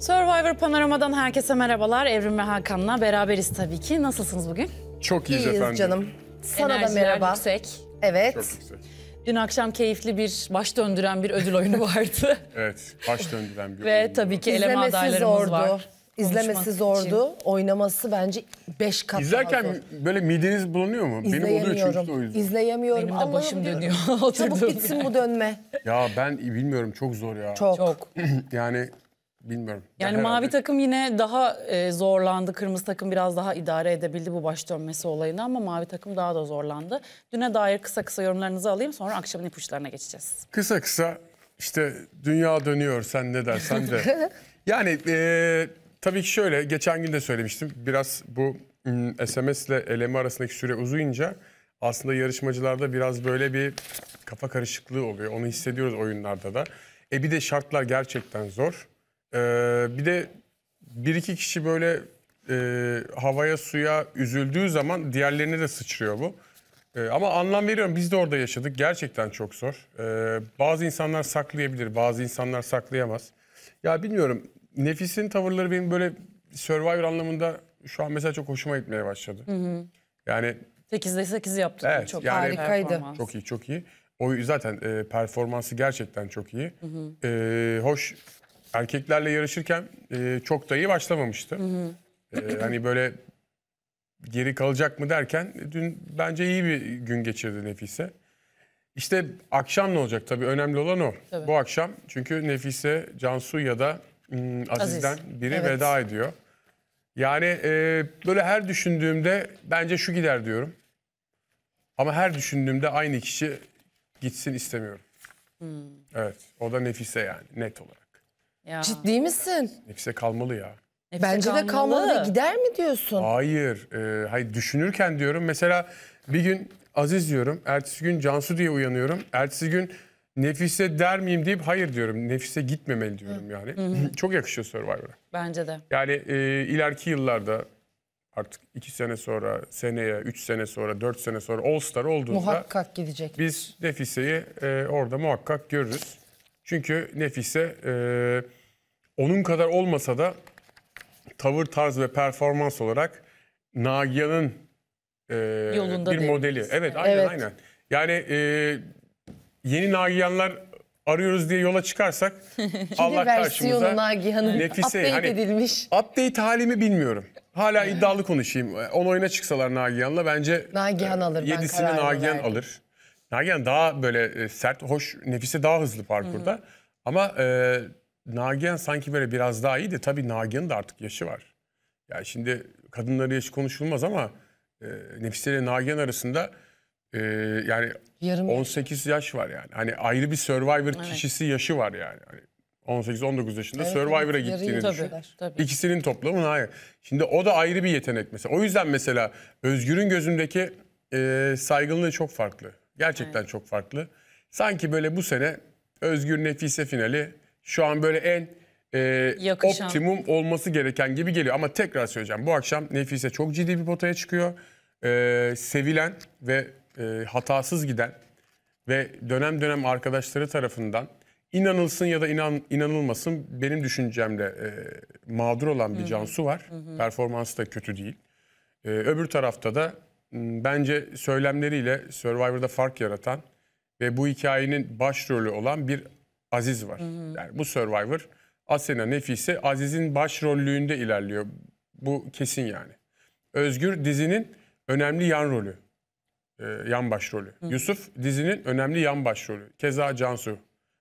Survivor Panorama'dan herkese merhabalar. Evrim ve Hakan'la beraberiz tabii ki. Nasılsınız bugün? Çok iyiyiz, efendim. canım. Sana Enerjiler da merhaba. yüksek. Evet. Çok yüksek. Dün akşam keyifli bir baş döndüren bir ödül oyunu vardı. evet, baş döndüren bir Ve tabii ki eleme İzlemesi adaylarımız zordu. var. İzlemesi zordu. Için. Oynaması bence beş kat İzlerken daha zor. böyle mideniz bulunuyor mu? Benim oluyor çünkü o yüzden. İzleyemiyorum. Benim de Anladım. başım dönüyor. Çabuk gitsin bu dönme. Ya ben bilmiyorum çok zor ya. Çok. yani Bilmiyorum. Yani ben mavi herhalde... takım yine daha e, zorlandı. Kırmızı takım biraz daha idare edebildi bu baş dönmesi olayını ama mavi takım daha da zorlandı. Düne dair kısa kısa yorumlarınızı alayım sonra akşamın ipuçlarına geçeceğiz. Kısa kısa işte dünya dönüyor sen ne dersen de. yani e, tabii ki şöyle geçen gün de söylemiştim. Biraz bu SMS ile eleme arasındaki süre uzayınca aslında yarışmacılarda biraz böyle bir kafa karışıklığı oluyor. Onu hissediyoruz oyunlarda da. E bir de şartlar gerçekten zor. Ee, bir de bir iki kişi böyle e, havaya suya üzüldüğü zaman diğerlerine de sıçrıyor bu. E, ama anlam veriyorum biz de orada yaşadık. Gerçekten çok zor. E, bazı insanlar saklayabilir, bazı insanlar saklayamaz. Ya bilmiyorum Nefis'in tavırları benim böyle Survivor anlamında şu an mesela çok hoşuma gitmeye başladı. Hı hı. Yani 8'de 8 yaptı. Evet, çok yani, harikaydı. Çok iyi, çok iyi. O zaten e, performansı gerçekten çok iyi. Hı hı. E, hoş erkeklerle yarışırken e, çok da iyi başlamamıştı. E, hani böyle geri kalacak mı derken e, dün bence iyi bir gün geçirdi Nefise. İşte akşam ne olacak tabii önemli olan o. Tabii. Bu akşam çünkü Nefise Cansu ya da ım, Aziz'den biri evet. veda ediyor. Yani e, böyle her düşündüğümde bence şu gider diyorum. Ama her düşündüğümde aynı kişi gitsin istemiyorum. Hmm. Evet o da Nefise yani net olarak. Ya. Ciddi misin? Nefise kalmalı ya. Nefse Bence de kalmalı gider mi diyorsun? Hayır. E, hayır düşünürken diyorum. Mesela bir gün Aziz diyorum. Ertesi gün Cansu diye uyanıyorum. Ertesi gün Nefise der miyim deyip hayır diyorum. Nefise gitmemeli diyorum Hı. yani. Hı Çok yakışıyor Survivor'a. Bence de. Yani e, ileriki yıllarda artık iki sene sonra, seneye, üç sene sonra, dört sene sonra All Star olduğunda muhakkak gidecek. Biz Nefise'yi e, orada muhakkak görürüz. Çünkü Nefise e, onun kadar olmasa da tavır, tarz ve performans olarak Nagihan'ın e, bir değil modeli. Evet aynen Evet. aynen. Yani e, yeni Nagiyanlar arıyoruz diye yola çıkarsak Allah versiyonu karşımıza Nagihan'ın Nefise, update hani- edilmiş. update halimi bilmiyorum. Hala iddialı konuşayım. 10 e, oyuna çıksalar Nagihan'la bence Nagihan e, alır, ben 7'sini kararımı Nagihan verdim. alır. Nagihan daha böyle e, sert, hoş, nefise daha hızlı parkurda. Hı hı. Ama e, Nagihan sanki böyle biraz daha iyi de tabii Nagihan'ın da artık yaşı var. yani şimdi kadınların yaşı konuşulmaz ama e, Nefise ile Nagihan arasında e, yani Yarım 18 yaş var yani. Hani ayrı bir Survivor evet. kişisi yaşı var yani. Hani 18-19 yaşında evet, Survivor'a evet, gittiğini tabii, Tabii. İkisinin toplamı hayır. Şimdi o da ayrı bir yetenek mesela. O yüzden mesela Özgür'ün gözündeki e, saygınlığı çok farklı. Gerçekten çok farklı. Sanki böyle bu sene Özgür Nefise finali şu an böyle en e, optimum olması gereken gibi geliyor. Ama tekrar söyleyeceğim bu akşam Nefise çok ciddi bir potaya çıkıyor. E, sevilen ve e, hatasız giden ve dönem dönem arkadaşları tarafından inanılsın ya da inan, inanılmasın benim düşüncemde e, mağdur olan bir Cansu var. Performansı da kötü değil. E, öbür tarafta da Hmm, bence söylemleriyle Survivor'da fark yaratan ve bu hikayenin başrolü olan bir Aziz var. Hı hı. Yani bu Survivor Asena Nefise Aziz'in başrollüğünde ilerliyor. Bu kesin yani. Özgür dizinin önemli yan rolü. E, yan başrolü. Hı. Yusuf dizinin önemli yan başrolü. Keza Cansu.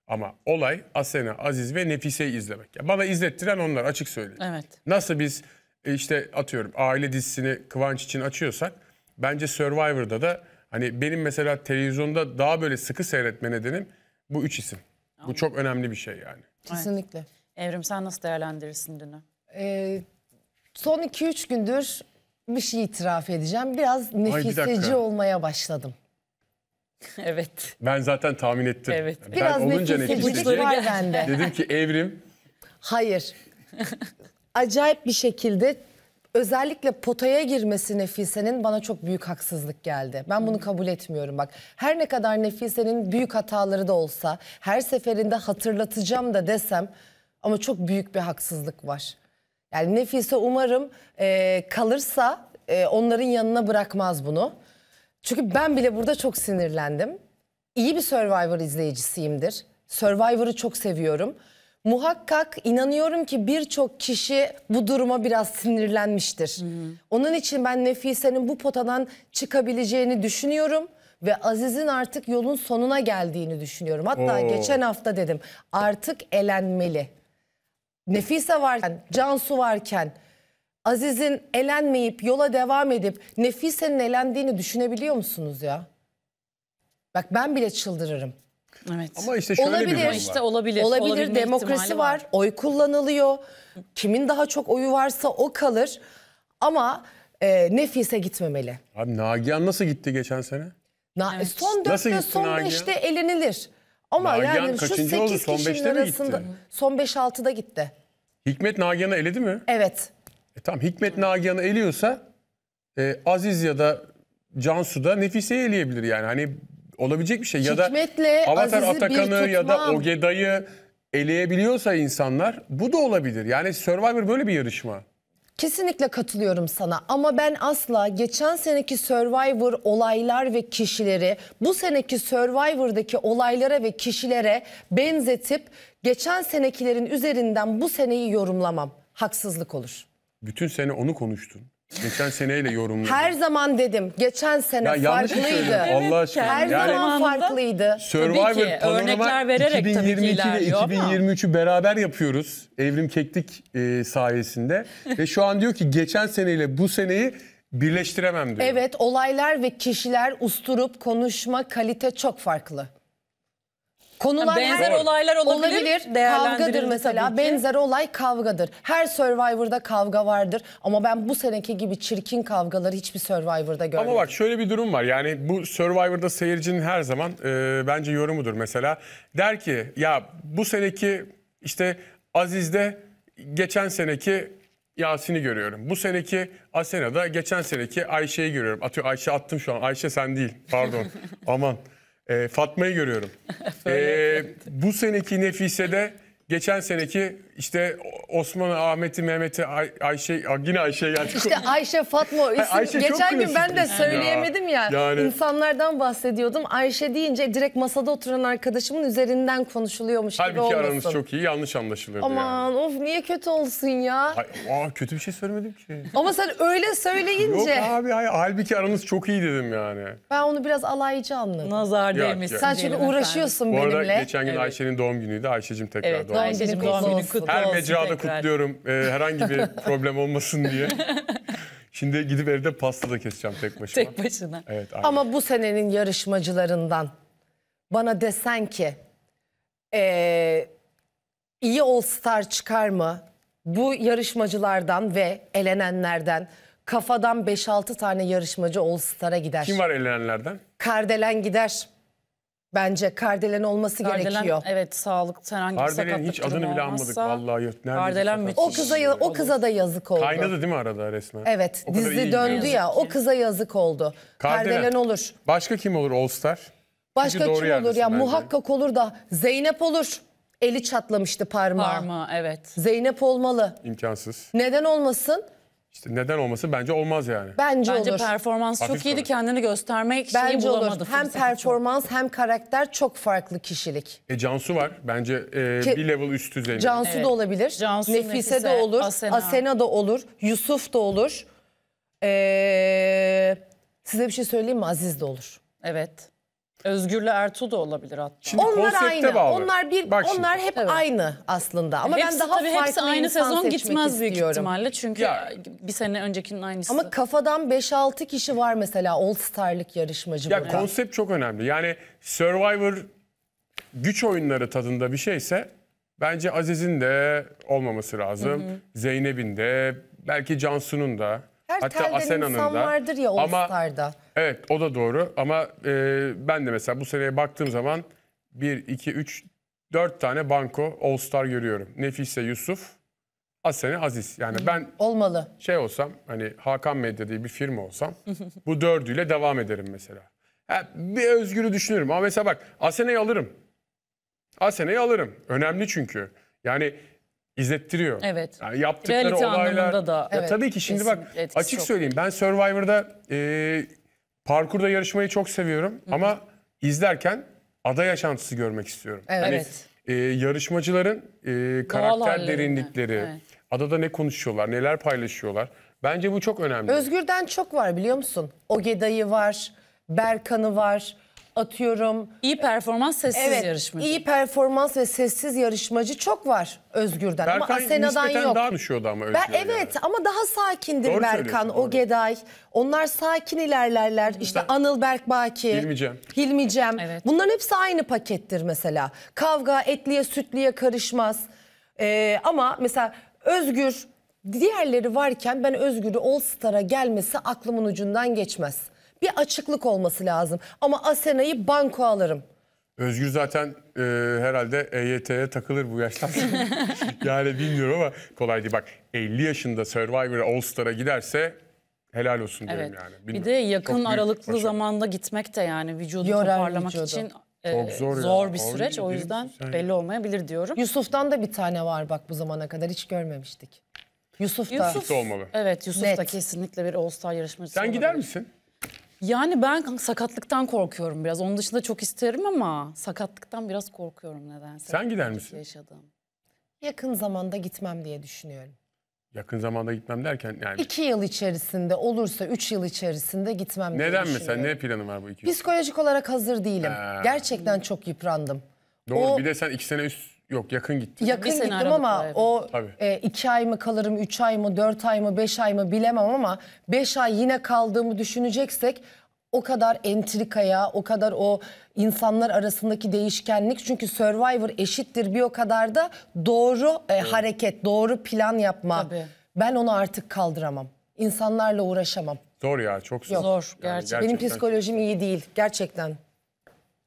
Ama olay Asena, Aziz ve Nefise'yi izlemek. Ya bana izlettiren onlar açık söyleyeyim. Evet. Nasıl biz e, işte atıyorum aile dizisini Kıvanç için açıyorsak Bence Survivor'da da hani benim mesela televizyonda daha böyle sıkı seyretme nedenim bu üç isim. Bu çok önemli bir şey yani. Kesinlikle. Evrim sen nasıl değerlendirirsin dünü? Ee, son 2-3 gündür bir şey itiraf edeceğim. Biraz nefiseci dakika. olmaya başladım. evet. Ben zaten tahmin ettim. Evet. Ben Biraz olunca nefisecilik nefiseci dedim ki evrim Hayır. Acayip bir şekilde özellikle potaya girmesi Nefise'nin bana çok büyük haksızlık geldi. Ben bunu kabul etmiyorum bak. Her ne kadar Nefise'nin büyük hataları da olsa her seferinde hatırlatacağım da desem ama çok büyük bir haksızlık var. Yani Nefise umarım e, kalırsa e, onların yanına bırakmaz bunu. Çünkü ben bile burada çok sinirlendim. İyi bir Survivor izleyicisiyimdir. Survivor'ı çok seviyorum. Muhakkak inanıyorum ki birçok kişi bu duruma biraz sinirlenmiştir. Hı hmm. hı. Onun için ben Nefise'nin bu potadan çıkabileceğini düşünüyorum ve Aziz'in artık yolun sonuna geldiğini düşünüyorum. Hatta Oo. geçen hafta dedim artık elenmeli. Nefise varken, Cansu varken Aziz'in elenmeyip yola devam edip Nefise'nin elendiğini düşünebiliyor musunuz ya? Bak ben bile çıldırırım. Evet. Ama işte şöyle olabilir. bir durum var. İşte olabilir. Olabilir. Olabilme demokrasi var. var. Oy kullanılıyor. Kimin daha çok oyu varsa o kalır. Ama e, Nefis'e gitmemeli. Abi Nagihan nasıl gitti geçen sene? Na evet. Son 4'te son beşte elenilir. Ama Nagihan yani şu 8 oldu? Son kişinin arasında gitti? son 5-6'da gitti. Hikmet Nagihan'ı eledi mi? Evet. E tamam Hikmet Nagihan'ı eliyorsa e, Aziz ya da Cansu da Nefise'yi eleyebilir yani. Hani olabilecek bir şey. Ya da Avatar Aziz'i Atakan'ı ya da tutmam. Ogeday'ı eleyebiliyorsa insanlar bu da olabilir. Yani Survivor böyle bir yarışma. Kesinlikle katılıyorum sana ama ben asla geçen seneki Survivor olaylar ve kişileri bu seneki Survivor'daki olaylara ve kişilere benzetip geçen senekilerin üzerinden bu seneyi yorumlamam. Haksızlık olur. Bütün sene onu konuştun. Geçen seneyle yorumladım. Her zaman dedim. Geçen sene ya şey farklıydı. Allah aşkına. Her Yani- zaman farklıydı. Survivor Panorama örnekler vererek tabii ki 2022 ile ilerliyor ama. 2023'ü beraber yapıyoruz. Evrim Keklik e, sayesinde. Ve şu an diyor ki geçen seneyle bu seneyi birleştiremem diyor. Evet olaylar ve kişiler usturup konuşma kalite çok farklı. Konular benzer her, olaylar olabilir. olabilir kavgadır mesela. Benzer olay kavgadır. Her Survivor'da kavga vardır ama ben bu seneki gibi çirkin kavgaları hiçbir Survivor'da görmedim. Ama bak şöyle bir durum var. Yani bu Survivor'da seyircinin her zaman e, bence yorumudur mesela. Der ki ya bu seneki işte Aziz'de geçen seneki Yasin'i görüyorum. Bu seneki Asena'da geçen seneki Ayşe'yi görüyorum. Atıyor Ayşe attım şu an. Ayşe sen değil. Pardon. Aman. Ee, Fatma'yı görüyorum. ee, bu seneki Nefise'de geçen seneki işte Osman'ı, Ahmet'i, Mehmet'i, Ay Ayşe, yine Ayşe. geldik. İşte Ayşe, Fatma. Isim, Ayşe geçen gün ben de söyleyemedim ya. ya. Yani. İnsanlardan bahsediyordum. Ayşe deyince direkt masada oturan arkadaşımın üzerinden konuşuluyormuş Halbuki gibi olmasın. Halbuki aranız çok iyi, yanlış anlaşılıyordu Aman yani. of niye kötü olsun ya? Hay, aa, kötü bir şey söylemedim ki. Ama sen öyle söyleyince. Yok abi, hayır, halbuki aranız çok iyi dedim yani. Ben onu biraz alaycı anladım. Nazar değmesin. Sen çünkü uğraşıyorsun benimle. Bu arada geçen gün evet. Ayşe'nin doğum günüydü. Ayşe'cim tekrar evet, doğum, doğum günü. Ayşe'cim doğum günü kutlu kutlu Her olsun mecrada kutluyorum e, herhangi bir problem olmasın diye. Şimdi gidip evde pasta da keseceğim tek başıma. Tek başına. Evet, Ama bu senenin yarışmacılarından bana desen ki e, iyi All Star çıkar mı? Bu yarışmacılardan ve elenenlerden kafadan 5-6 tane yarışmacı All Star'a gider. Kim var elenenlerden? Kardelen gider. Bence kardelen olması Kardelen, gerekiyor. evet sağlık herhangi bir sakatlık hiç adını bile anmadık olmazsa- vallahi. nerede Kardelen müthiş. O kıza o kıza da yazık oldu. Kaynadı değil mi arada resmen? Evet, O dizi döndü ya. O kıza yazık oldu. Kardelen. Kardelen, olur. Başka kim olur All Star? Başka doğru kim olur ya? bence. Muhakkak olur da Zeynep olur. Eli çatlamıştı parmağı. Parmağı evet. Zeynep olmalı. İmkansız. Neden olmasın? İşte neden olması bence olmaz yani. Bence, Bence olur. performans Hafif çok iyiydi. kalır. Kendini göstermek şeyi Bence olur. bulamadı. Hem fırsatı. performans hem karakter çok farklı kişilik. E, Cansu var. Bence e, Ki- bir level üst düzey. Cansu Evet. da olabilir. Cansu, Nefise, Nefise, de olur. Asena. Asena. da olur. Yusuf da olur. Ee, size bir şey söyleyeyim mi? Aziz de olur. Evet. Özgür'le Ertuğ da olabilir hatta. Şimdi onlar aynı. bağlı. Onlar bir Bak onlar hep Evet. aynı aslında. Ama hepsi ben daha tabii farklı hepsi aynı insan sezon seçmek gitmez istiyorum. büyük ihtimalle. Çünkü Ya. bir sene öncekinin aynısı. Ama kafadan 5-6 kişi var mesela All Star'lık yarışmacı Ya burada. konsept çok önemli. Yani Survivor güç oyunları tadında bir şeyse bence Aziz'in de olmaması lazım. Zeynep'in de belki Cansu'nun da Her hatta telden Asena'nın insan da. vardır ya All Ama Star'da. Evet o da doğru ama e, ben de mesela bu seneye baktığım zaman 1, 2, 3, 4 tane banko All Star görüyorum. Nefise Yusuf, Asene Aziz. Yani ben Olmalı. şey olsam hani Hakan Medya diye bir firma olsam bu dördüyle devam ederim mesela. Ha, bir özgürü düşünürüm ama mesela bak Asene'yi alırım. Asene'yi alırım. Önemli çünkü. Yani izlettiriyor. Evet. Yani yaptıkları Realite olaylar. anlamında da. Ya tabii ki şimdi bak açık söyleyeyim ben Survivor'da e, Parkurda yarışmayı çok seviyorum Hı -hı. ama izlerken ada yaşantısı görmek istiyorum. Evet. Hani, e, yarışmacıların e, karakter derinlikleri, evet. adada ne konuşuyorlar, neler paylaşıyorlar. Bence bu çok önemli. Özgür'den çok var biliyor musun? Ogeday'ı var, Berkan'ı var atıyorum. İyi performans sessiz evet, yarışmacı. iyi performans ve sessiz yarışmacı çok var Özgür'den ama Asena'dan yok. yok. daha düşüyordu ama Ber- evet göre. ama daha sakindir Doğru Berkan, söylüyorsun, doğru. Ogeday. Onlar sakin ilerlerler. İşte Anıl Berkbaki, Hilmi Cem. Hilmi Cem. Evet. Bunların hepsi aynı pakettir mesela. Kavga etliye sütliye karışmaz. Ee, ama mesela Özgür diğerleri varken ben Özgür'ü All Star'a gelmesi aklımın ucundan geçmez bir açıklık olması lazım. Ama Asena'yı banko alırım. Özgür zaten e, herhalde EYT'ye takılır bu yaştan yani bilmiyorum ama kolay değil. Bak 50 yaşında Survivor All Star'a giderse helal olsun diyorum evet. yani. Bilmiyorum. Bir de yakın Çok aralıklı zamanda gitmek de yani vücudu Yorar toparlamak vücudu. için e, Çok zor, zor bir süreç. O yüzden belli olmayabilir diyorum. Yusuf'tan da bir tane var bak bu zamana kadar hiç görmemiştik. Yusuf da. Yusuf olmalı. Evet Yusuf Net. da kesinlikle bir All Star yarışmacısı Sen olabilir. gider misin? Yani ben sakatlıktan korkuyorum biraz. Onun dışında çok isterim ama sakatlıktan biraz korkuyorum nedense. Sen gider misin? Yaşadığım. Yakın zamanda gitmem diye düşünüyorum. Yakın zamanda gitmem derken yani... İki yıl içerisinde olursa üç yıl içerisinde gitmem diye Neden mesela? Ne planın var bu iki yıl? Psikolojik olarak hazır değilim. Ha. Gerçekten çok yıprandım. Doğru O- bir de sen iki sene üst Yok yakın gittim. Yakın sene gittim ama o e, iki ay mı kalırım, üç ay mı, dört ay mı, beş ay mı bilemem ama beş ay yine kaldığımı düşüneceksek o kadar entrikaya, o kadar o insanlar arasındaki değişkenlik. Çünkü Survivor eşittir bir o kadar da doğru e, hareket, doğru plan yapma. Tabii. Ben onu artık kaldıramam. İnsanlarla uğraşamam. Zor ya çok zor. Zor Yani gerçekten. Benim gerçekten psikolojim iyi değil gerçekten.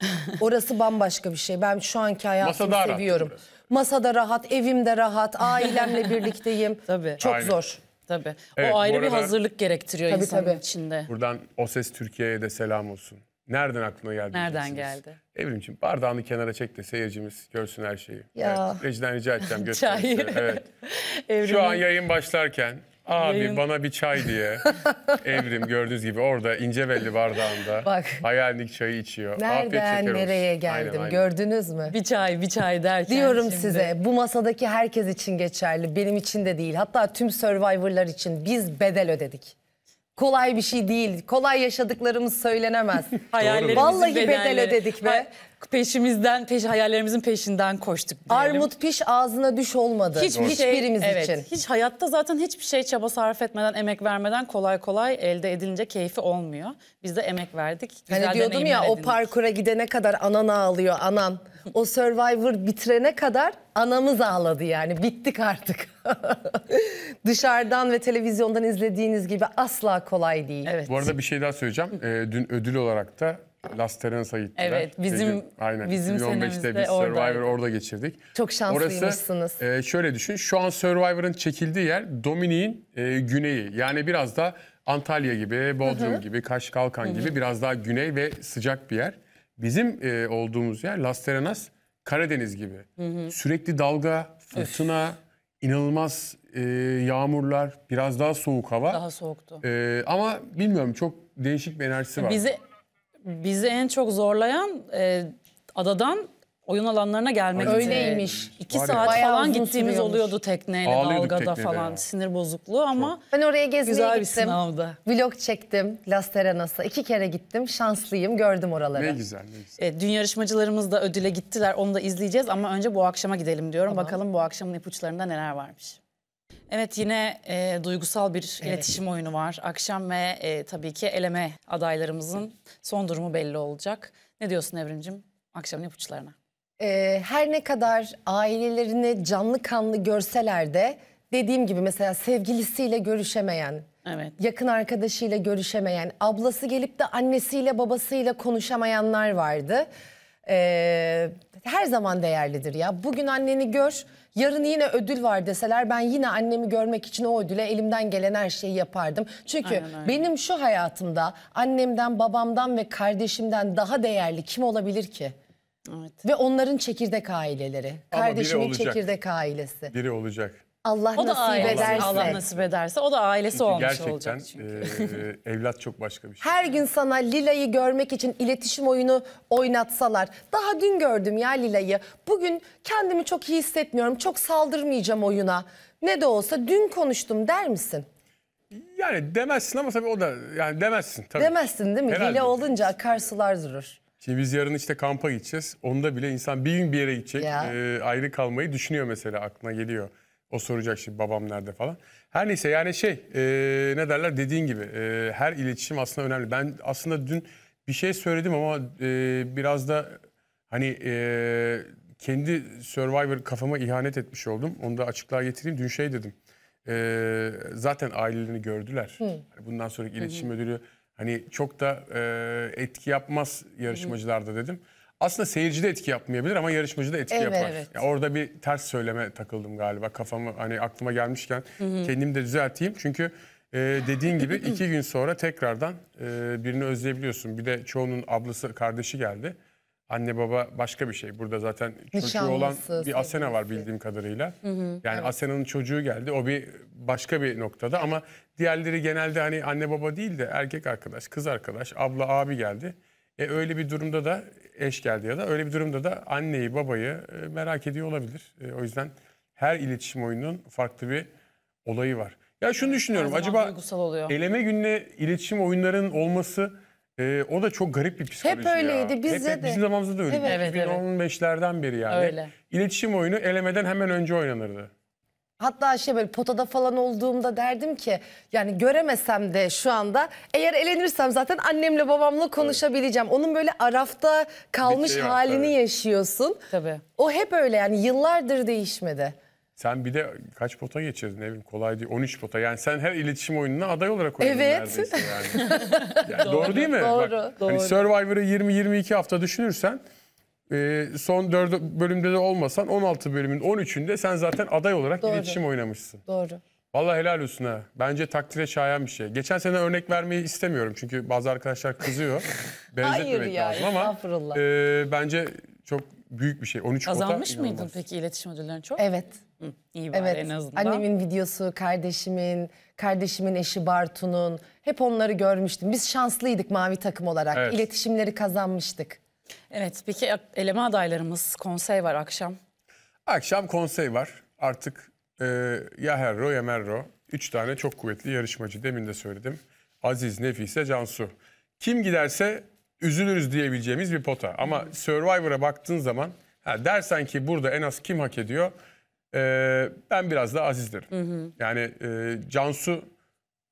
Orası bambaşka bir şey. Ben şu anki hayatımı Masada seviyorum. biraz. Masada rahat, evimde rahat, ailemle birlikteyim. Tabii. Çok Aynen. zor. Tabii. Evet, o ayrı bir hazırlık gerektiriyor Tabii, insanın tabii. içinde. Buradan O Ses Türkiye'ye de selam olsun. Nereden aklına geldi? Nereden geldi? Evrimciğim bardağını kenara çek de seyircimiz görsün her şeyi. Ya. Evet, Rejiden rica edeceğim götürün. Çay. size. Evet. Şu an yayın başlarken Abi Yayın... bana bir çay diye Evrim gördüğünüz gibi orada ince belli bardağında Bak. hayalnik çayı içiyor. Nereden nereye geldim aynen, aynen. gördünüz mü? Bir çay bir çay derken Diyorum şimdi. size bu masadaki herkes için geçerli benim için de değil. Hatta tüm Survivor'lar için biz bedel ödedik. Kolay bir şey değil. Kolay yaşadıklarımız söylenemez. Vallahi bedel ödedik be peşimizden, peş hayallerimizin peşinden koştuk diyelim. Armut piş ağzına düş olmadı. Hiçbir şey, Hiçbirimiz evet, için. Hiç hayatta zaten hiçbir şey çaba sarf etmeden, emek vermeden kolay kolay elde edilince keyfi olmuyor. Biz de emek verdik. Güzel hani diyordum ya edindik. o parkura gidene kadar anan ağlıyor anan. O Survivor bitirene kadar anamız ağladı yani bittik artık. Dışarıdan ve televizyondan izlediğiniz gibi asla kolay değil. Evet. Bu arada bir şey daha söyleyeceğim. Ee, dün ödül olarak da Las Terenas'a gittiler. Evet şey, bizim Peki, aynen. bizim 2015'te biz Survivor oradaydı. orada geçirdik. Çok şanslıymışsınız. Orası e, şöyle düşün şu an Survivor'ın çekildiği yer Dominik'in e, güneyi. Yani biraz da Antalya gibi, Bodrum Hı-hı. gibi, Kaş Kalkan Hı-hı. gibi biraz daha güney ve sıcak bir yer. Bizim e, olduğumuz yer Las Terenas Karadeniz gibi. Hı-hı. Sürekli dalga, fırtına, Öf. inanılmaz e, yağmurlar, biraz daha soğuk hava. Daha soğuktu. E, ama bilmiyorum çok değişik bir enerjisi var. Bizi bizi en çok zorlayan e, adadan oyun alanlarına gelmek Öyleymiş. İki Var saat Bayağı falan gittiğimiz oluyordu tekneyle, Ağlıyorduk dalgada teknede falan. ya. Sinir bozukluğu ama Ben oraya gezmeye güzel bir gittim. sınavdı. Vlog çektim Las Terranas'a. İki kere gittim. Şanslıyım. Gördüm oraları. Ne güzel ne güzel. E, dün yarışmacılarımız da ödüle gittiler. Onu da izleyeceğiz ama önce bu akşama gidelim diyorum. Bakalım bu akşamın ipuçlarında neler varmış. Evet yine e, duygusal bir evet. iletişim oyunu var. Akşam ve e, tabii ki eleme adaylarımızın son durumu belli olacak. Ne diyorsun Evrimcim akşamın ipuçlarına? Ee, her ne kadar ailelerini canlı kanlı görseler de dediğim gibi mesela sevgilisiyle görüşemeyen, evet. yakın arkadaşıyla görüşemeyen, ablası gelip de annesiyle babasıyla konuşamayanlar vardı. Ee, her zaman değerlidir ya. Bugün anneni gör Yarın yine ödül var deseler ben yine annemi görmek için o ödüle elimden gelen her şeyi yapardım. Çünkü aynen, aynen. benim şu hayatımda annemden, babamdan ve kardeşimden daha değerli kim olabilir ki? Evet. Ve onların çekirdek aileleri. Ama Kardeşimin çekirdek ailesi. Biri olacak. Allah o da nasip ailesi, ederse. Allah nasip ederse o da ailesi çünkü olmuş olacak çünkü. Gerçekten evlat çok başka bir şey. Her gün sana Lila'yı görmek için iletişim oyunu oynatsalar. Daha dün gördüm ya Lila'yı. Bugün kendimi çok iyi hissetmiyorum. Çok saldırmayacağım oyuna. Ne de olsa dün konuştum der misin? Yani demezsin ama tabii o da yani demezsin tabii. Demezsin değil mi? Herhalde Hile olunca akarsular durur. Şimdi biz yarın işte kampa gideceğiz. Onda bile insan bir gün bir yere gidecek. Ya. E, ayrı kalmayı düşünüyor mesela aklına geliyor. O soracak şimdi babam nerede falan. Her neyse yani şey e, ne derler dediğin gibi e, her iletişim aslında önemli. Ben aslında dün bir şey söyledim ama e, biraz da hani e, kendi Survivor kafama ihanet etmiş oldum. Onu da açıklığa getireyim. Dün şey dedim. E, zaten ailelerini gördüler. Hı. Hani bundan sonraki iletişim Hı. ödülü hani çok da e, etki yapmaz yarışmacılarda dedim aslında seyirci de etki yapmayabilir ama yarışmacı da etki evet, yapar. Evet. Ya orada bir ters söyleme takıldım galiba kafamı hani aklıma gelmişken Hı -hı. kendimi de düzelteyim. Çünkü e, dediğin gibi iki gün sonra tekrardan e, birini özleyebiliyorsun. Bir de çoğunun ablası kardeşi geldi. Anne baba başka bir şey. Burada zaten çocuğu olan bir Asena var bildiğim kadarıyla. Hı hı, yani evet. Asena'nın çocuğu geldi. O bir başka bir noktada ama diğerleri genelde hani anne baba değil de erkek arkadaş, kız arkadaş, abla, abi geldi. E öyle bir durumda da eş geldi ya da öyle bir durumda da anneyi babayı e, merak ediyor olabilir. E, o yüzden her iletişim oyununun farklı bir olayı var. Ya şunu düşünüyorum acaba eleme gününe iletişim oyunların olması e, o da çok garip bir psikoloji Hep öyleydi ya. bizde hep, de. Bizim zamanımızda da öyle. Evet, 2015'lerden beri yani. Öyle. İletişim oyunu elemeden hemen önce oynanırdı. Hatta şey böyle potada falan olduğumda derdim ki yani göremesem de şu anda eğer elenirsem zaten annemle babamla konuşabileceğim. Evet. Onun böyle arafta kalmış şey halini evet. yaşıyorsun. Tabii. O hep öyle yani yıllardır değişmedi. Sen bir de kaç pota geçirdin evim kolay değil 13 pota yani sen her iletişim oyununa aday olarak oynadın evet. neredeyse yani. yani doğru, doğru değil mi? Doğru, Bak, hani doğru. Hani Survivor'ı 20-22 hafta düşünürsen ee, son 4 bölümde de olmasan 16 bölümün 13'ünde sen zaten aday olarak Doğru. iletişim oynamışsın. Doğru. Vallahi helal olsun ha. Bence takdire şayan bir şey. Geçen sene örnek vermeyi istemiyorum çünkü bazı arkadaşlar kızıyor. Hayır ya lazım ama estağfurullah. e, bence çok büyük bir şey. 13 Azalmış kota, mıydın inanılmaz. peki iletişim ödüllerini çok? Evet. İyi var. evet. en azından. Annemin videosu, kardeşimin, kardeşimin eşi Bartu'nun hep onları görmüştüm. Biz şanslıydık mavi takım olarak. Evet. İletişimleri kazanmıştık. Evet peki e, eleme adaylarımız konsey var akşam. Akşam konsey var. Artık e, ya Herro ya Merro. Üç tane çok kuvvetli yarışmacı. Demin de söyledim. Aziz, Nefise, Cansu. Kim giderse üzülürüz diyebileceğimiz bir pota. Ama Survivor'a baktığın zaman ha, dersen ki burada en az kim hak ediyor? E, ben biraz daha Aziz derim. Hı hı. Yani e, Cansu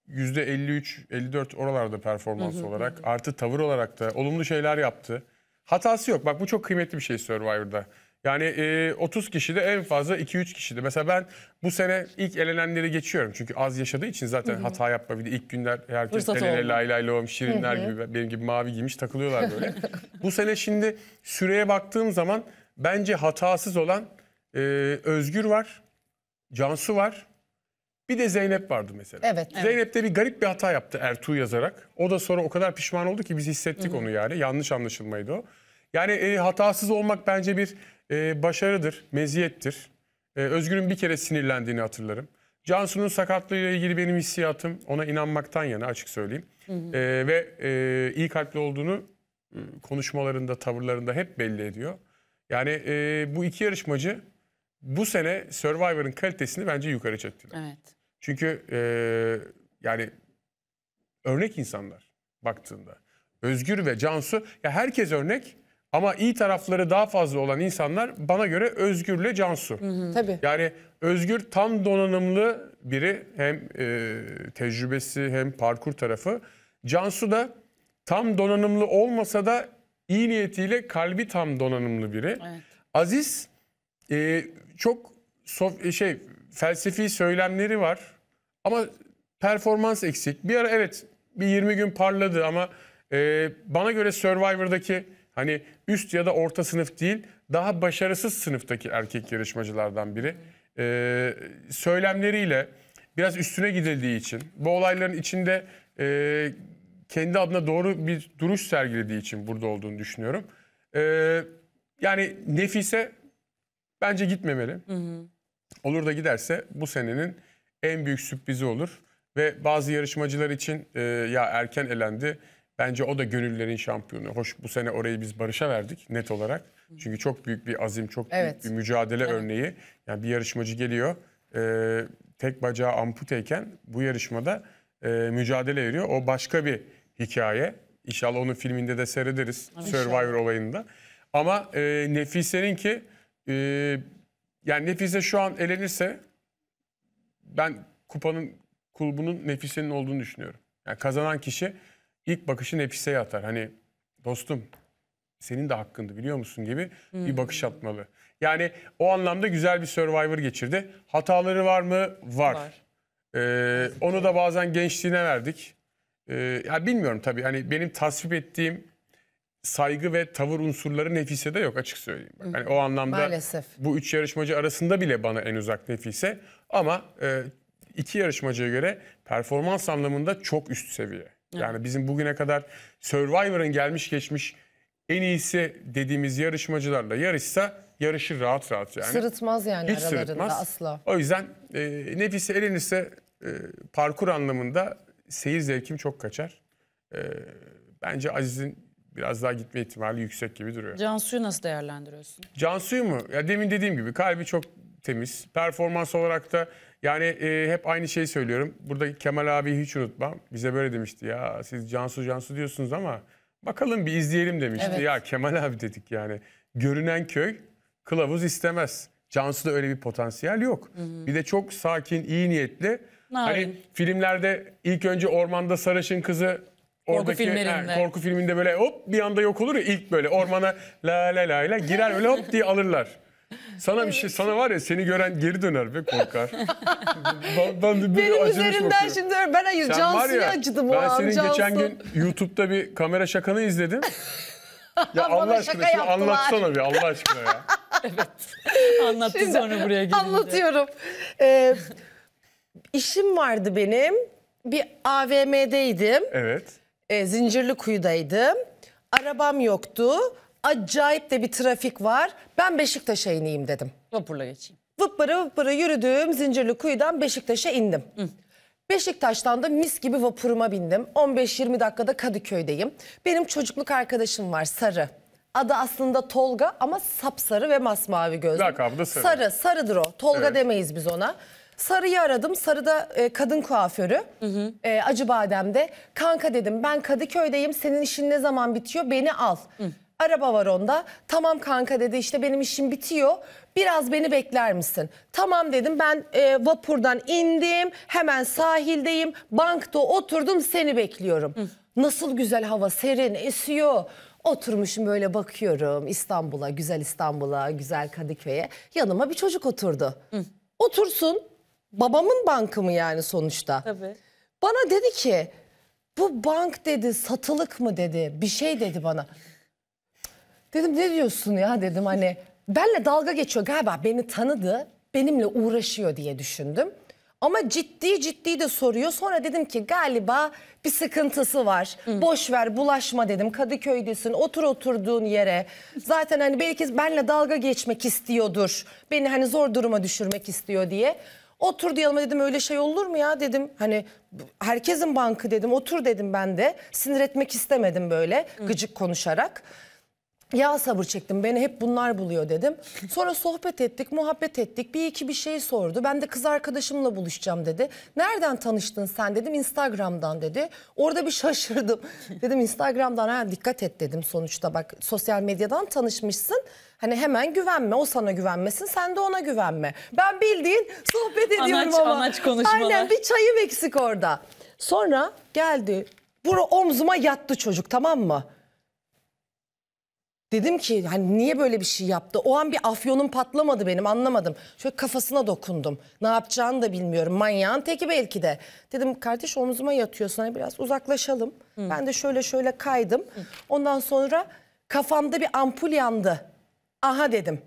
%53-54 oralarda performans hı hı. olarak. Artı tavır olarak da olumlu şeyler yaptı. Hatası yok. Bak bu çok kıymetli bir şey Survivor'da. Yani e, 30 kişi de en fazla 2-3 kişiydi. Mesela ben bu sene ilk elenenleri geçiyorum. Çünkü az yaşadığı için zaten Hı-hı. hata yapma. Bir de ilk günler herkes Fırsat el ele şirinler Hı-hı. gibi benim gibi mavi giymiş takılıyorlar böyle. bu sene şimdi süreye baktığım zaman bence hatasız olan e, Özgür var, Cansu var. Bir de Zeynep vardı mesela. Evet. Zeynep de bir garip bir hata yaptı Ertuğ yazarak. O da sonra o kadar pişman oldu ki biz hissettik Hı-hı. onu yani. Yanlış anlaşılmaydı o. Yani e, hatasız olmak bence bir e, başarıdır, meziyettir. E, Özgür'ün bir kere sinirlendiğini hatırlarım. Cansu'nun sakatlığıyla ilgili benim hissiyatım ona inanmaktan yana açık söyleyeyim. Hı hı. E, ve e, iyi kalpli olduğunu e, konuşmalarında, tavırlarında hep belli ediyor. Yani e, bu iki yarışmacı bu sene Survivor'ın kalitesini bence yukarı çektiler. Evet. Çünkü e, yani örnek insanlar baktığında. Özgür ve Cansu ya herkes örnek ama iyi tarafları daha fazla olan insanlar bana göre Özgür'le Cansu. Hı hı. Tabii. Yani Özgür tam donanımlı biri hem e, tecrübesi hem parkur tarafı. Cansu da tam donanımlı olmasa da iyi niyetiyle kalbi tam donanımlı biri. Evet. Aziz e, çok sof e, şey felsefi söylemleri var ama performans eksik. Bir ara evet bir 20 gün parladı ama e, bana göre Survivor'daki Hani üst ya da orta sınıf değil daha başarısız sınıftaki erkek yarışmacılardan biri. Ee, söylemleriyle biraz üstüne gidildiği için bu olayların içinde e, kendi adına doğru bir duruş sergilediği için burada olduğunu düşünüyorum. Ee, yani Nefise bence gitmemeli. Hı hı. Olur da giderse bu senenin en büyük sürprizi olur. Ve bazı yarışmacılar için e, ya erken elendi Bence o da gönüllerin şampiyonu. Hoş bu sene orayı biz Barış'a verdik net olarak. Çünkü çok büyük bir azim, çok büyük Evet. bir mücadele örneği. Yani bir yarışmacı geliyor, e, tek bacağı amputeyken bu yarışmada e, mücadele veriyor. O başka bir hikaye. İnşallah onun filminde de seyrederiz Survivor olayında. Ama e, Nefise'nin ki e, yani Nefise şu an elenirse ben kupanın kulbunun Nefise'nin olduğunu düşünüyorum. Yani kazanan kişi ilk bakışın nefiseye atar. Hani dostum senin de hakkındı biliyor musun gibi hmm. bir bakış hmm. atmalı. Yani o anlamda güzel bir Survivor geçirdi. Hataları var mı? Var. var. Ee, onu da bazen gençliğine verdik. Ee, ya bilmiyorum tabii. Hani benim tasvip ettiğim saygı ve tavır unsurları Nefise de yok açık söyleyeyim. Bak, hani o anlamda Maalesef. bu üç yarışmacı arasında bile bana en uzak Nefise. Ama e, iki yarışmacıya göre performans anlamında çok üst seviye. Yani evet. bizim bugüne kadar Survivor'ın gelmiş geçmiş en iyisi dediğimiz yarışmacılarla yarışsa yarışır rahat rahat yani. Sırıtmaz yani Hiç aralarında sırıtmaz. asla. O yüzden e, nefise elenirse e, parkur anlamında seyir zevkim çok kaçar. E, bence Aziz'in biraz daha gitme ihtimali yüksek gibi duruyor. Cansu'yu nasıl değerlendiriyorsun? Cansu'yu mu? Ya demin dediğim gibi kalbi çok temiz. Performans olarak da yani e, hep aynı şeyi söylüyorum. Buradaki Kemal abi hiç unutmam. Bize böyle demişti ya siz Cansu Cansu diyorsunuz ama bakalım bir izleyelim demişti. Evet. Ya Kemal abi dedik yani. Görünen köy kılavuz istemez. Cansu'da öyle bir potansiyel yok. Hı hı. Bir de çok sakin, iyi niyetli. Hani Narin. Hani filmlerde ilk önce ormanda sarışın kızı oradaki korku, he, korku filminde böyle hop bir anda yok olur ya ilk böyle ormana la la la la girer öyle hop diye alırlar. Sana bir şey, sana var ya seni gören geri döner ve korkar. ben, ben de böyle Benim acımış üzerimden bakıyorum. şimdi ben hayır Sen var ya, acıdım o ben an, senin Cansu. geçen gün YouTube'da bir kamera şakanı izledim. Ya Allah aşkına şunu anlatsana bir Allah aşkına ya. Anlattı Şimdi sonra buraya gelince. Anlatıyorum. Ee, işim vardı benim. Bir AVM'deydim. Evet. Zincirli ee, Zincirlikuyu'daydım. Arabam yoktu acayip de bir trafik var. Ben Beşiktaş'a ineyim dedim. Vapurla geçeyim. Vıppıra vıppıra yürüdüğüm zincirli kuyudan Beşiktaş'a indim. Hı. Beşiktaş'tan da mis gibi vapuruma bindim. 15-20 dakikada Kadıköy'deyim. Benim çocukluk arkadaşım var Sarı. Adı aslında Tolga ama sapsarı ve masmavi gözlü. Lakabı Sarı. Sarı, Sarıdır o. Tolga evet. demeyiz biz ona. Sarı'yı aradım. Sarı da e, kadın kuaförü. Hı hı. E, Acıbadem'de. Kanka dedim ben Kadıköy'deyim. Senin işin ne zaman bitiyor? Beni al. Hı. Araba var onda. Tamam kanka dedi işte benim işim bitiyor. Biraz beni bekler misin? Tamam dedim ben e, vapurdan indim. Hemen sahildeyim. Bankta oturdum seni bekliyorum. Hı. Nasıl güzel hava serin esiyor. Oturmuşum böyle bakıyorum İstanbul'a, güzel İstanbul'a, güzel Kadıköy'e. Yanıma bir çocuk oturdu. Hı. Otursun. Babamın bankı mı yani sonuçta? Tabii. Bana dedi ki bu bank dedi satılık mı dedi bir şey dedi bana. Dedim ne diyorsun ya dedim hani benle dalga geçiyor galiba beni tanıdı benimle uğraşıyor diye düşündüm. Ama ciddi ciddi de soruyor. Sonra dedim ki galiba bir sıkıntısı var. Hı. Boş ver bulaşma dedim. Kadıköy'desin otur oturduğun yere. Zaten hani belki benle dalga geçmek istiyordur. Beni hani zor duruma düşürmek istiyor diye. Otur diyelim dedim öyle şey olur mu ya dedim. Hani herkesin bankı dedim otur dedim ben de. Sinir etmek istemedim böyle gıcık konuşarak. Ya sabır çektim beni hep bunlar buluyor dedim. Sonra sohbet ettik, muhabbet ettik. Bir iki bir şey sordu. Ben de kız arkadaşımla buluşacağım dedi. Nereden tanıştın sen dedim. Instagram'dan dedi. Orada bir şaşırdım. dedim Instagram'dan ha dikkat et dedim sonuçta bak sosyal medyadan tanışmışsın. Hani hemen güvenme o sana güvenmesin sen de ona güvenme. Ben bildiğin sohbet ediyorum anaç, ama. Anaç konuşmalar. Aynen bir çayım eksik orada. Sonra geldi. Bura omzuma yattı çocuk tamam mı? Dedim ki hani niye böyle bir şey yaptı? O an bir afyonum patlamadı benim anlamadım. Şöyle kafasına dokundum. Ne yapacağını da bilmiyorum. Manyağın teki belki de. Dedim kardeş omzuma yatıyorsun hani biraz uzaklaşalım. Hı. Ben de şöyle şöyle kaydım. Hı. Ondan sonra kafamda bir ampul yandı. Aha dedim.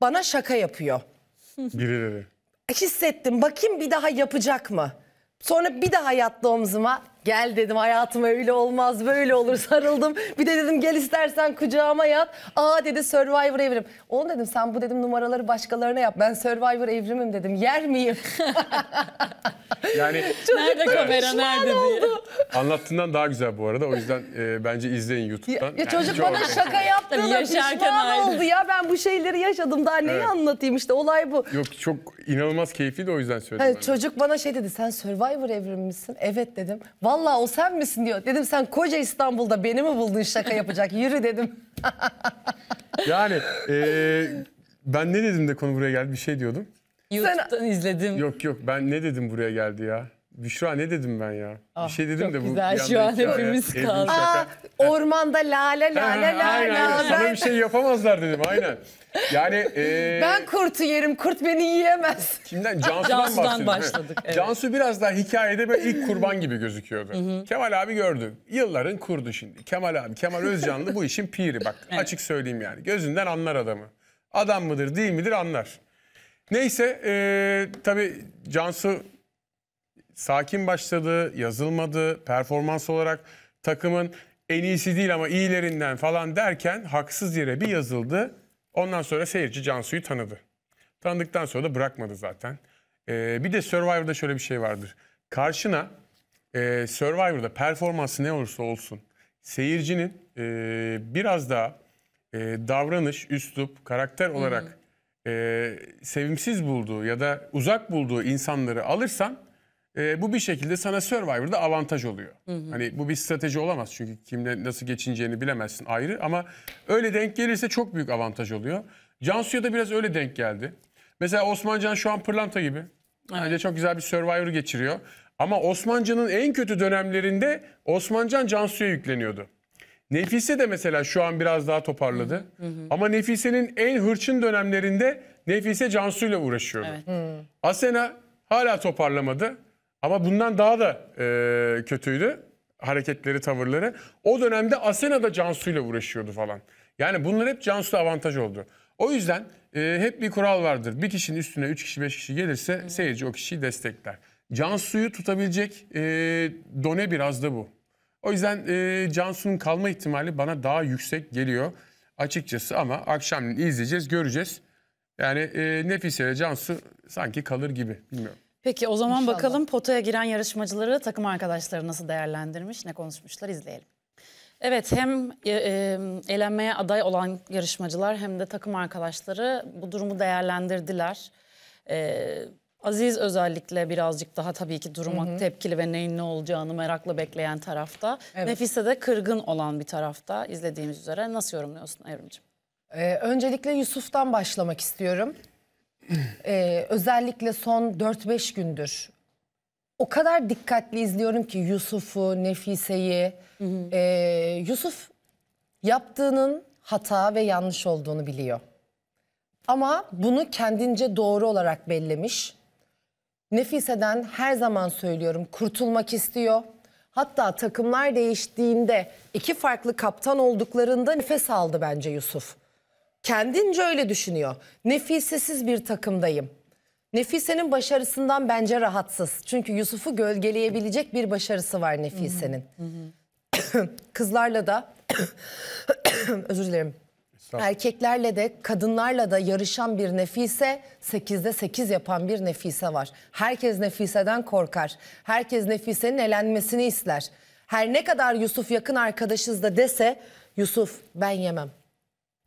Bana şaka yapıyor. Birileri. Hissettim bakayım bir daha yapacak mı? Sonra bir daha yattı omzuma. Gel dedim hayatım öyle olmaz böyle olur sarıldım. Bir de dedim gel istersen kucağıma yat. Aa dedi Survivor evrim. Oğlum dedim sen bu dedim numaraları başkalarına yap. Ben Survivor evrimim dedim. Yer miyim? yani nerede kamera nerede diye. Anlattığından daha güzel bu arada. O yüzden e, bence izleyin YouTube'dan. Ya, ya çocuk yani bana şaka yaptı da yaşarken ayrı. oldu ya. Ben bu şeyleri yaşadım daha neyi evet. anlatayım işte olay bu. Yok çok inanılmaz keyifli de o yüzden söyledim. Hani, çocuk bana şey dedi sen Survivor evrim misin? Evet dedim. Vallahi o sen misin diyor. Dedim sen koca İstanbul'da beni mi buldun şaka yapacak? Yürü dedim. yani e, ben ne dedim de konu buraya geldi bir şey diyordum. YouTube'dan izledim. Yok yok ben ne dedim buraya geldi ya? Büşra ne dedim ben ya? Ah, bir şey dedim çok de bu güzel bir şu an hepimiz Sevdiğim kaldı. Aa, ormanda lale lale lale. Sana ben, bir şey yapamazlar dedim aynen. Yani e, ben kurtu yerim kurt beni yiyemez. kimden? Cansu'dan, Cansu'dan başladık, evet. Cansu biraz daha hikayede böyle ilk kurban gibi gözüküyordu. Kemal abi gördü. Yılların kurdu şimdi. Kemal abi, Kemal Özcanlı bu işin piri bak. Açık söyleyeyim yani. Gözünden anlar adamı. Adam mıdır değil midir anlar. Neyse e, tabii Cansu sakin başladı, yazılmadı. Performans olarak takımın en iyisi değil ama iyilerinden falan derken haksız yere bir yazıldı. Ondan sonra seyirci Cansu'yu tanıdı. Tanıdıktan sonra da bırakmadı zaten. Ee, bir de Survivor'da şöyle bir şey vardır. Karşına e, Survivor'da performansı ne olursa olsun seyircinin e, biraz daha e, davranış, üslup, karakter olarak hı E, sevimsiz bulduğu ya da uzak bulduğu insanları alırsan e, bu bir şekilde sana Survivor'da avantaj oluyor. Hı hı. Hani bu bir strateji olamaz çünkü kimle nasıl geçineceğini bilemezsin ayrı ama öyle denk gelirse çok büyük avantaj oluyor. Cansu'ya da biraz öyle denk geldi. Mesela Osmancan şu an pırlanta gibi. Evet. çok güzel bir Survivor geçiriyor. Ama Osmancan'ın en kötü dönemlerinde Osmancan Cansu'ya yükleniyordu. Nefise de mesela şu an biraz daha toparladı. Hı hı. Ama Nefise'nin en hırçın dönemlerinde Nefise Cansu'yla uğraşıyordu. Evet. Asena hala toparlamadı. Ama bundan daha da e, kötüydü hareketleri, tavırları. O dönemde Asena da Cansu ile uğraşıyordu falan. Yani bunlar hep Cansu avantaj oldu. O yüzden e, hep bir kural vardır. Bir kişinin üstüne 3 kişi 5 kişi gelirse hmm. seyirci o kişiyi destekler. Cansu'yu tutabilecek e, done biraz da bu. O yüzden e, Cansu'nun kalma ihtimali bana daha yüksek geliyor açıkçası ama akşamleyin izleyeceğiz, göreceğiz. Yani e, Nefise ile Cansu sanki kalır gibi bilmiyorum. Peki o zaman İnşallah. bakalım potaya giren yarışmacıları takım arkadaşları nasıl değerlendirmiş, ne konuşmuşlar izleyelim. Evet hem e, e, elenmeye aday olan yarışmacılar hem de takım arkadaşları bu durumu değerlendirdiler. E, Aziz özellikle birazcık daha tabii ki duruma hı hı. tepkili ve neyin ne olacağını merakla bekleyen tarafta. Evet. Nefise de kırgın olan bir tarafta izlediğimiz üzere. Nasıl yorumluyorsun Evrimciğim? Ee, öncelikle Yusuf'tan başlamak istiyorum e, özellikle son 4-5 gündür o kadar dikkatli izliyorum ki Yusuf'u, Nefise'yi. E, Yusuf yaptığının hata ve yanlış olduğunu biliyor. Ama bunu kendince doğru olarak bellemiş. Nefise'den her zaman söylüyorum kurtulmak istiyor. Hatta takımlar değiştiğinde iki farklı kaptan olduklarında nefes aldı bence Yusuf kendince öyle düşünüyor. Nefisesiz bir takımdayım. Nefise'nin başarısından bence rahatsız. Çünkü Yusuf'u gölgeleyebilecek bir başarısı var Nefise'nin. Kızlarla da özür dilerim. Erkeklerle de kadınlarla da yarışan bir Nefise, 8'de 8 yapan bir Nefise var. Herkes Nefise'den korkar. Herkes Nefise'nin elenmesini ister. Her ne kadar Yusuf yakın arkadaşız da dese Yusuf ben yemem.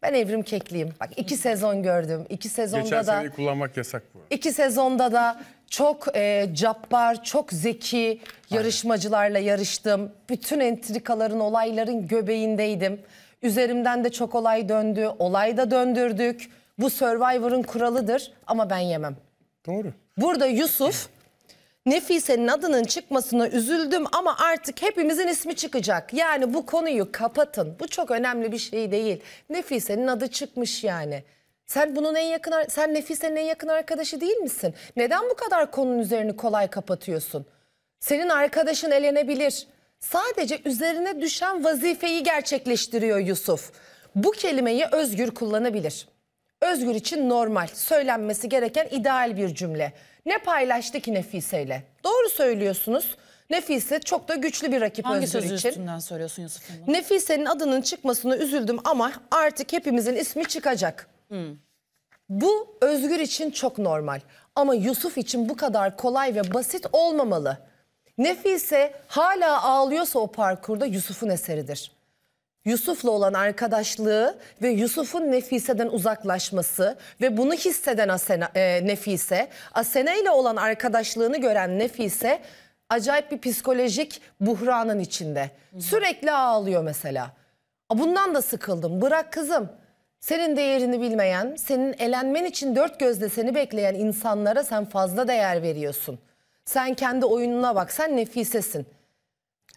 Ben Evrim Kekliyim. Bak iki sezon gördüm. İki sezonda Geçen da... Geçen kullanmak yasak bu. İki sezonda da çok e, cabbar, çok zeki yarışmacılarla yarıştım. Bütün entrikaların, olayların göbeğindeydim. Üzerimden de çok olay döndü. Olay da döndürdük. Bu Survivor'ın kuralıdır ama ben yemem. Doğru. Burada Yusuf Nefise'nin adının çıkmasına üzüldüm ama artık hepimizin ismi çıkacak. Yani bu konuyu kapatın. Bu çok önemli bir şey değil. Nefise'nin adı çıkmış yani. Sen bunun en yakın sen Nefise'nin en yakın arkadaşı değil misin? Neden bu kadar konunun üzerini kolay kapatıyorsun? Senin arkadaşın elenebilir. Sadece üzerine düşen vazifeyi gerçekleştiriyor Yusuf. Bu kelimeyi özgür kullanabilir. Özgür için normal, söylenmesi gereken ideal bir cümle. Ne paylaştı ki Nefise ile? Doğru söylüyorsunuz. Nefise çok da güçlü bir rakip Hangi Özgür için. Hangi sözü üstünden söylüyorsun Yusuf'un? Nefise'nin adının çıkmasını üzüldüm ama artık hepimizin ismi çıkacak. Hmm. Bu Özgür için çok normal ama Yusuf için bu kadar kolay ve basit olmamalı. Nefise hala ağlıyorsa o parkurda Yusuf'un eseridir. Yusuf'la olan arkadaşlığı ve Yusuf'un Nefise'den uzaklaşması ve bunu hisseden Asena, e, Nefise, Asena ile olan arkadaşlığını gören Nefise acayip bir psikolojik buhranın içinde. Sürekli ağlıyor mesela. Bundan da sıkıldım. Bırak kızım. Senin değerini bilmeyen, senin elenmen için dört gözle seni bekleyen insanlara sen fazla değer veriyorsun. Sen kendi oyununa bak. Sen Nefise'sin.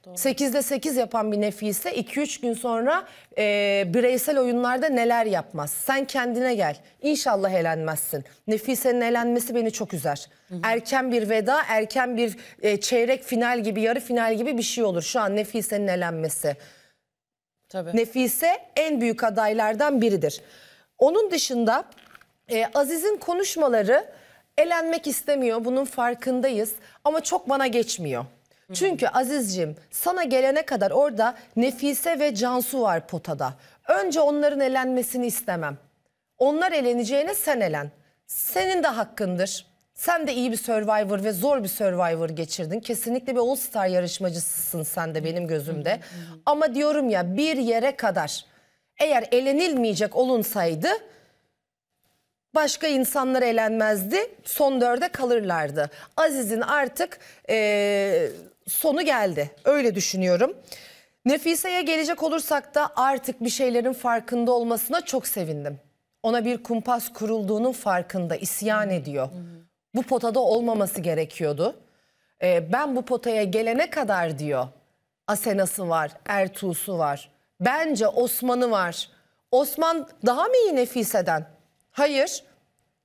Doğru. 8'de 8 yapan bir Nefise ise 2-3 gün sonra e, bireysel oyunlarda neler yapmaz. Sen kendine gel. İnşallah elenmezsin. Nefise'nin elenmesi beni çok üzer. Hı hı. Erken bir veda, erken bir e, çeyrek final gibi, yarı final gibi bir şey olur. Şu an Nefise'nin elenmesi. Tabii. Nefise en büyük adaylardan biridir. Onun dışında e, Aziz'in konuşmaları elenmek istemiyor. Bunun farkındayız ama çok bana geçmiyor. Çünkü Aziz'cim sana gelene kadar orada Nefise ve Cansu var potada. Önce onların elenmesini istemem. Onlar eleneceğine sen elen. Senin de hakkındır. Sen de iyi bir Survivor ve zor bir Survivor geçirdin. Kesinlikle bir All Star yarışmacısısın sen de benim gözümde. Ama diyorum ya bir yere kadar eğer elenilmeyecek olunsaydı başka insanlar elenmezdi. Son dörde kalırlardı. Aziz'in artık e, sonu geldi. Öyle düşünüyorum. Nefise'ye gelecek olursak da artık bir şeylerin farkında olmasına çok sevindim. Ona bir kumpas kurulduğunun farkında isyan ediyor. Bu potada olmaması gerekiyordu. Ee, ben bu potaya gelene kadar diyor Asena'sı var, Ertuğ'su var. Bence Osman'ı var. Osman daha mı iyi Nefise'den? Hayır.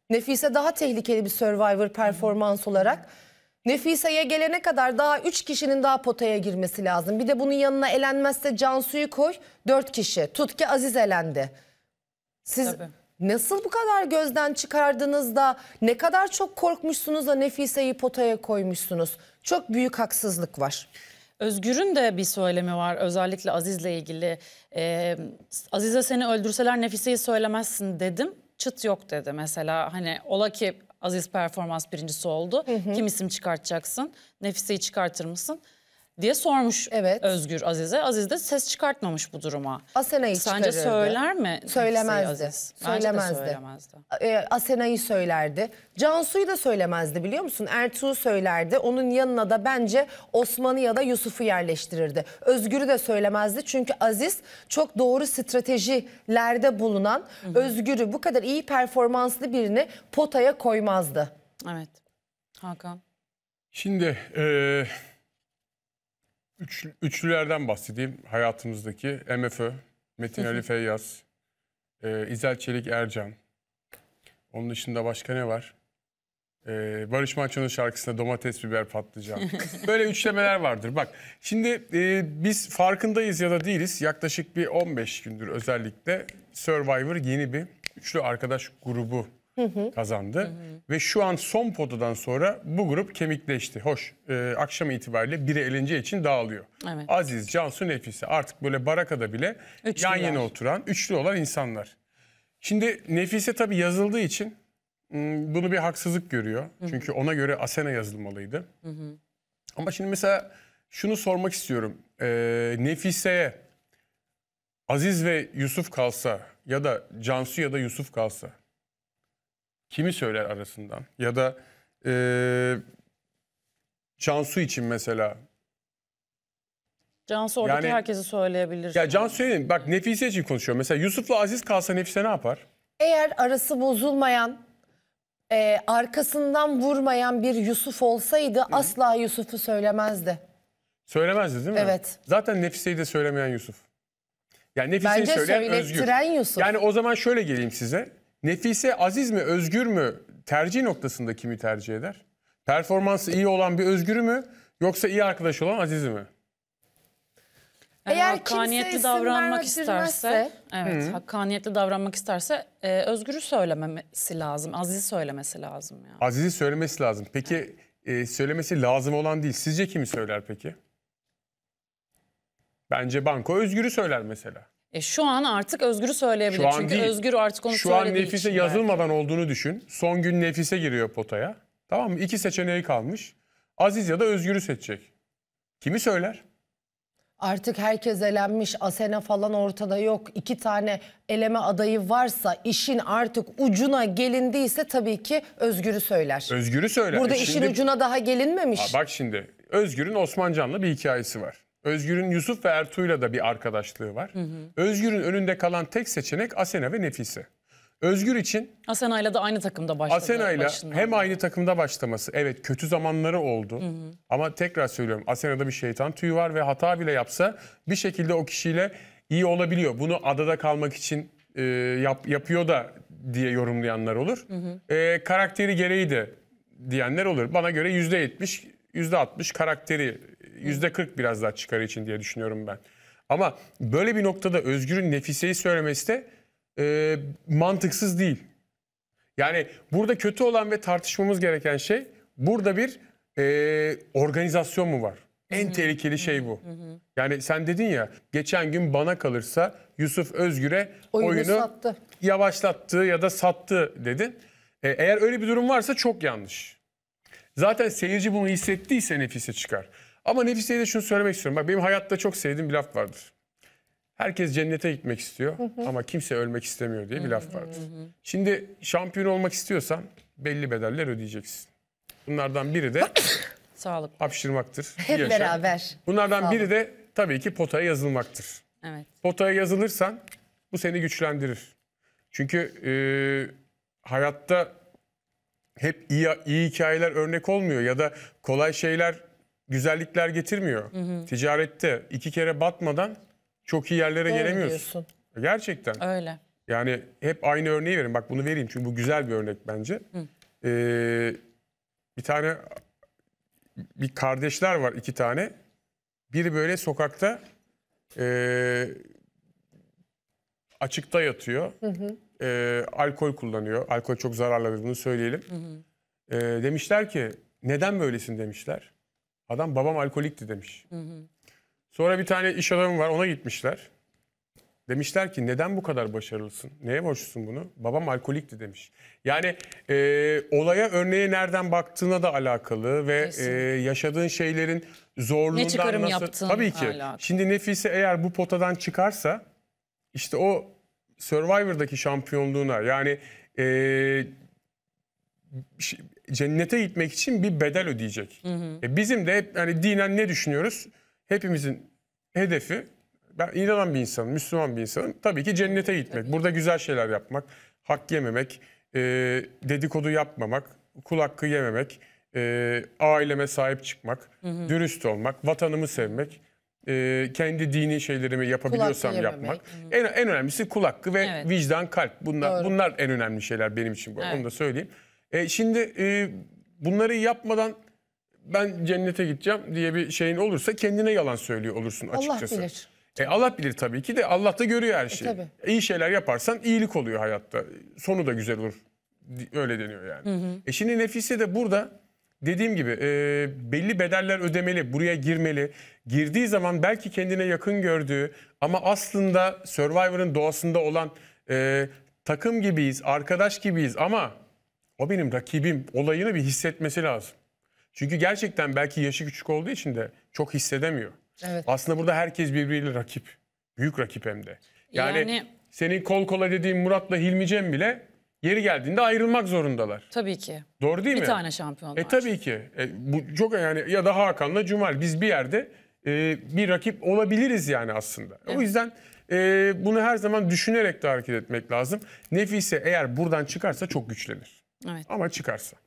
Nefise daha tehlikeli bir Survivor performans olarak. Nefise'ye gelene kadar daha 3 kişinin daha potaya girmesi lazım. Bir de bunun yanına elenmezse Cansu'yu koy 4 kişi. Tut ki Aziz elendi. Siz Tabii. nasıl bu kadar gözden çıkardınız da ne kadar çok korkmuşsunuz da Nefise'yi potaya koymuşsunuz. Çok büyük haksızlık var. Özgür'ün de bir söylemi var özellikle Aziz'le ilgili. Ee, Aziz'e seni öldürseler Nefise'yi söylemezsin dedim çıt yok dedi mesela hani ola ki Aziz performans birincisi oldu. Hı hı. Kim isim çıkartacaksın? Nefise'yi çıkartır mısın? diye sormuş evet. Özgür Aziz'e. Aziz de ses çıkartmamış bu duruma. Asena'yı Sence çıkarırdı. söyler mi? Söylemezdi. Aziz? Söylemezdi. söylemezdi. E, Asena'yı söylerdi. Cansu'yu da söylemezdi biliyor musun? Ertuğ'u söylerdi. Onun yanına da bence Osman'ı ya da Yusuf'u yerleştirirdi. Özgür'ü de söylemezdi. Çünkü Aziz çok doğru stratejilerde bulunan Özgür'ü bu kadar iyi performanslı birini potaya koymazdı. Evet. Hakan. Şimdi... E Üç, üçlülerden bahsedeyim hayatımızdaki. MFÖ, Metin Ali Feyyaz, e, İzel Çelik Ercan. Onun dışında başka ne var? E, Barış Manço'nun şarkısında domates, biber, patlıcan. Böyle üçlemeler vardır. Bak şimdi e, biz farkındayız ya da değiliz. Yaklaşık bir 15 gündür özellikle Survivor yeni bir üçlü arkadaş grubu hı hı. kazandı. Hı hı. Ve şu an son potadan sonra bu grup kemikleşti. Hoş e, akşam itibariyle biri elince için dağılıyor. Evet. Aziz, Cansu, Nefise artık böyle barakada bile üçlüler. yan yana oturan üçlü olan insanlar. Şimdi Nefise tabii yazıldığı için hmm, bunu bir haksızlık görüyor. Hı hı. Çünkü ona göre Asena yazılmalıydı. Hı hı. Ama şimdi mesela şunu sormak istiyorum. E, Nefise'ye Aziz ve Yusuf kalsa ya da Cansu ya da Yusuf kalsa kimi söyler arasından? Ya da e, Cansu için mesela. Cansu oradaki Yani- herkesi söyleyebilir. Ya Cansu'ya ne- bak Nefise için konuşuyor. Mesela Yusuf'la Aziz kalsa Nefise ne yapar? Eğer arası bozulmayan, e, arkasından vurmayan bir Yusuf olsaydı asla Yusuf'u söylemezdi. Söylemezdi değil mi? Evet. Zaten Nefise'yi de söylemeyen Yusuf. Yani Nefise'yi Bence söyleyen Özgür. söylettiren Yusuf. Yani o zaman şöyle geleyim size. Nefise aziz mi özgür mü tercih noktasında kimi tercih eder? Performansı iyi olan bir Özgür mü yoksa iyi arkadaş olan azizi mi? Ee, Eğer hakkaniyetli davranmak isterse, evet, Hı. hakkaniyetli davranmak isterse e, özgürü söylememesi lazım, Aziz'i söylemesi lazım yani. Aziz'i söylemesi lazım. Peki e, söylemesi lazım olan değil. Sizce kimi söyler peki? Bence banko özgürü söyler mesela. E şu an artık Özgür'ü söyleyebilir. Şu an Çünkü değil. Özgür artık onu Şu an Nefise için belki. yazılmadan olduğunu düşün. Son gün Nefise giriyor potaya. Tamam mı? İki seçeneği kalmış. Aziz ya da Özgür'ü seçecek. Kimi söyler? Artık herkes elenmiş. Asena falan ortada yok. İki tane eleme adayı varsa işin artık ucuna gelindiyse tabii ki Özgür'ü söyler. Özgür'ü söyler. Burada E işin ucuna daha gelinmemiş. Aa, Bak şimdi Özgür'ün Osmancan'la bir hikayesi var. Özgür'ün Yusuf ve Ertuğ'la da bir arkadaşlığı var. Hı Özgür'ün önünde kalan tek seçenek Asena ve Nefise. Özgür için Asena'yla da aynı takımda başladı. Asena'yla hem aynı takımda başlaması. Evet kötü zamanları oldu. Hı hı. Ama tekrar söylüyorum Asena'da bir şeytan tüyü var ve hata bile yapsa bir şekilde o kişiyle iyi olabiliyor. Bunu adada kalmak için e, yap, yapıyor da diye yorumlayanlar olur. Hı hı. E, karakteri gereği de diyenler olur. Bana göre %70, %60 karakteri Yüzde kırk biraz daha çıkar için diye düşünüyorum ben. Ama böyle bir noktada Özgür'ün Nefise'yi söylemesi de e, mantıksız değil. Yani burada kötü olan ve tartışmamız gereken şey burada bir e, organizasyon mu var? En Hı-hı. tehlikeli şey bu. Hı-hı. Yani sen dedin ya geçen gün bana kalırsa Yusuf Özgür'e oyunu, oyunu sattı. yavaşlattı ya da sattı dedin. E, eğer öyle bir durum varsa çok yanlış. Zaten seyirci bunu hissettiyse nefise çıkar. Ama Nefise'ye de şunu söylemek istiyorum. Bak benim hayatta çok sevdiğim bir laf vardır. Herkes cennete gitmek istiyor ama kimse ölmek istemiyor diye bir laf vardır. Şimdi şampiyon olmak istiyorsan belli bedeller ödeyeceksin. Bunlardan biri de sağlık hapşırmaktır. Hep yaşam. beraber. Bunlardan sağlık. biri de tabii ki potaya yazılmaktır. Evet. Potaya yazılırsan bu seni güçlendirir. Çünkü e, hayatta hep iyi, iyi hikayeler örnek olmuyor ya da kolay şeyler güzellikler getirmiyor. Hı hı. Ticarette iki kere batmadan çok iyi yerlere Doğru gelemiyorsun. Diyorsun. Gerçekten. Öyle. Yani hep aynı örneği verin. Bak bunu vereyim çünkü bu güzel bir örnek bence. Hı. Ee, bir tane bir kardeşler var iki tane. Biri böyle sokakta e, açıkta yatıyor. Hı hı. E, alkol kullanıyor. Alkol çok zararlıdır bunu söyleyelim. Hı hı. E, demişler ki neden böylesin demişler. Adam babam alkolikti demiş. Hı hı. Sonra bir tane iş adamı var ona gitmişler. Demişler ki neden bu kadar başarılısın? Neye borçlusun bunu? Babam alkolikti demiş. Yani e, olaya örneğe nereden baktığına da alakalı ve e, yaşadığın şeylerin zorluğundan ne çıkarım nasıl... Yaptın Tabii ki. Alakalı. Şimdi Nefise eğer bu potadan çıkarsa işte o Survivor'daki şampiyonluğuna yani e, cennete gitmek için bir bedel ödeyecek. Hı hı. E bizim de hep yani dinen ne düşünüyoruz? Hepimizin hedefi ben inanan bir insanım, Müslüman bir insanım. Tabii ki cennete gitmek, burada güzel şeyler yapmak, hak yememek, e, dedikodu yapmamak, kul hakkı yememek, e, aileme sahip çıkmak, hı hı. dürüst olmak, vatanımı sevmek, e, kendi dini şeylerimi yapabiliyorsam yapmak. Hı En, en önemlisi kul hakkı ve evet. vicdan, kalp. Bunlar, bunlar en önemli şeyler benim için. Bu. Evet. Onu da söyleyeyim. E, şimdi e, bunları yapmadan ben cennete gideceğim diye bir şeyin olursa kendine yalan söylüyor olursun açıkçası. Allah bilir. E, Allah bilir tabii ki de Allah da görüyor her e, şeyi. E, tabii. İyi şeyler yaparsan iyilik oluyor hayatta. Sonu da güzel olur. Öyle deniyor yani. Hı hı. E şimdi Nefise de burada dediğim gibi e, belli bedeller ödemeli, buraya girmeli. Girdiği zaman belki kendine yakın gördüğü ama aslında Survivor'ın doğasında olan e, takım gibiyiz, arkadaş gibiyiz ama o benim rakibim olayını bir hissetmesi lazım. Çünkü gerçekten belki yaşı küçük olduğu için de çok hissedemiyor. Evet. Aslında burada herkes birbiriyle rakip. Büyük rakip hem de. Yani, yani... senin kol kola dediğin Murat'la Hilmi bile yeri geldiğinde ayrılmak zorundalar. Tabii ki. Doğru değil bir mi? Bir tane şampiyon E tabii ki. E, bu çok yani ya da Hakan'la Cumal biz bir yerde e, bir rakip olabiliriz yani aslında. Evet. O yüzden e, bunu her zaman düşünerek de hareket etmek lazım. Nefise eğer buradan çıkarsa çok güçlenir. Evet. Ama çıkarsa.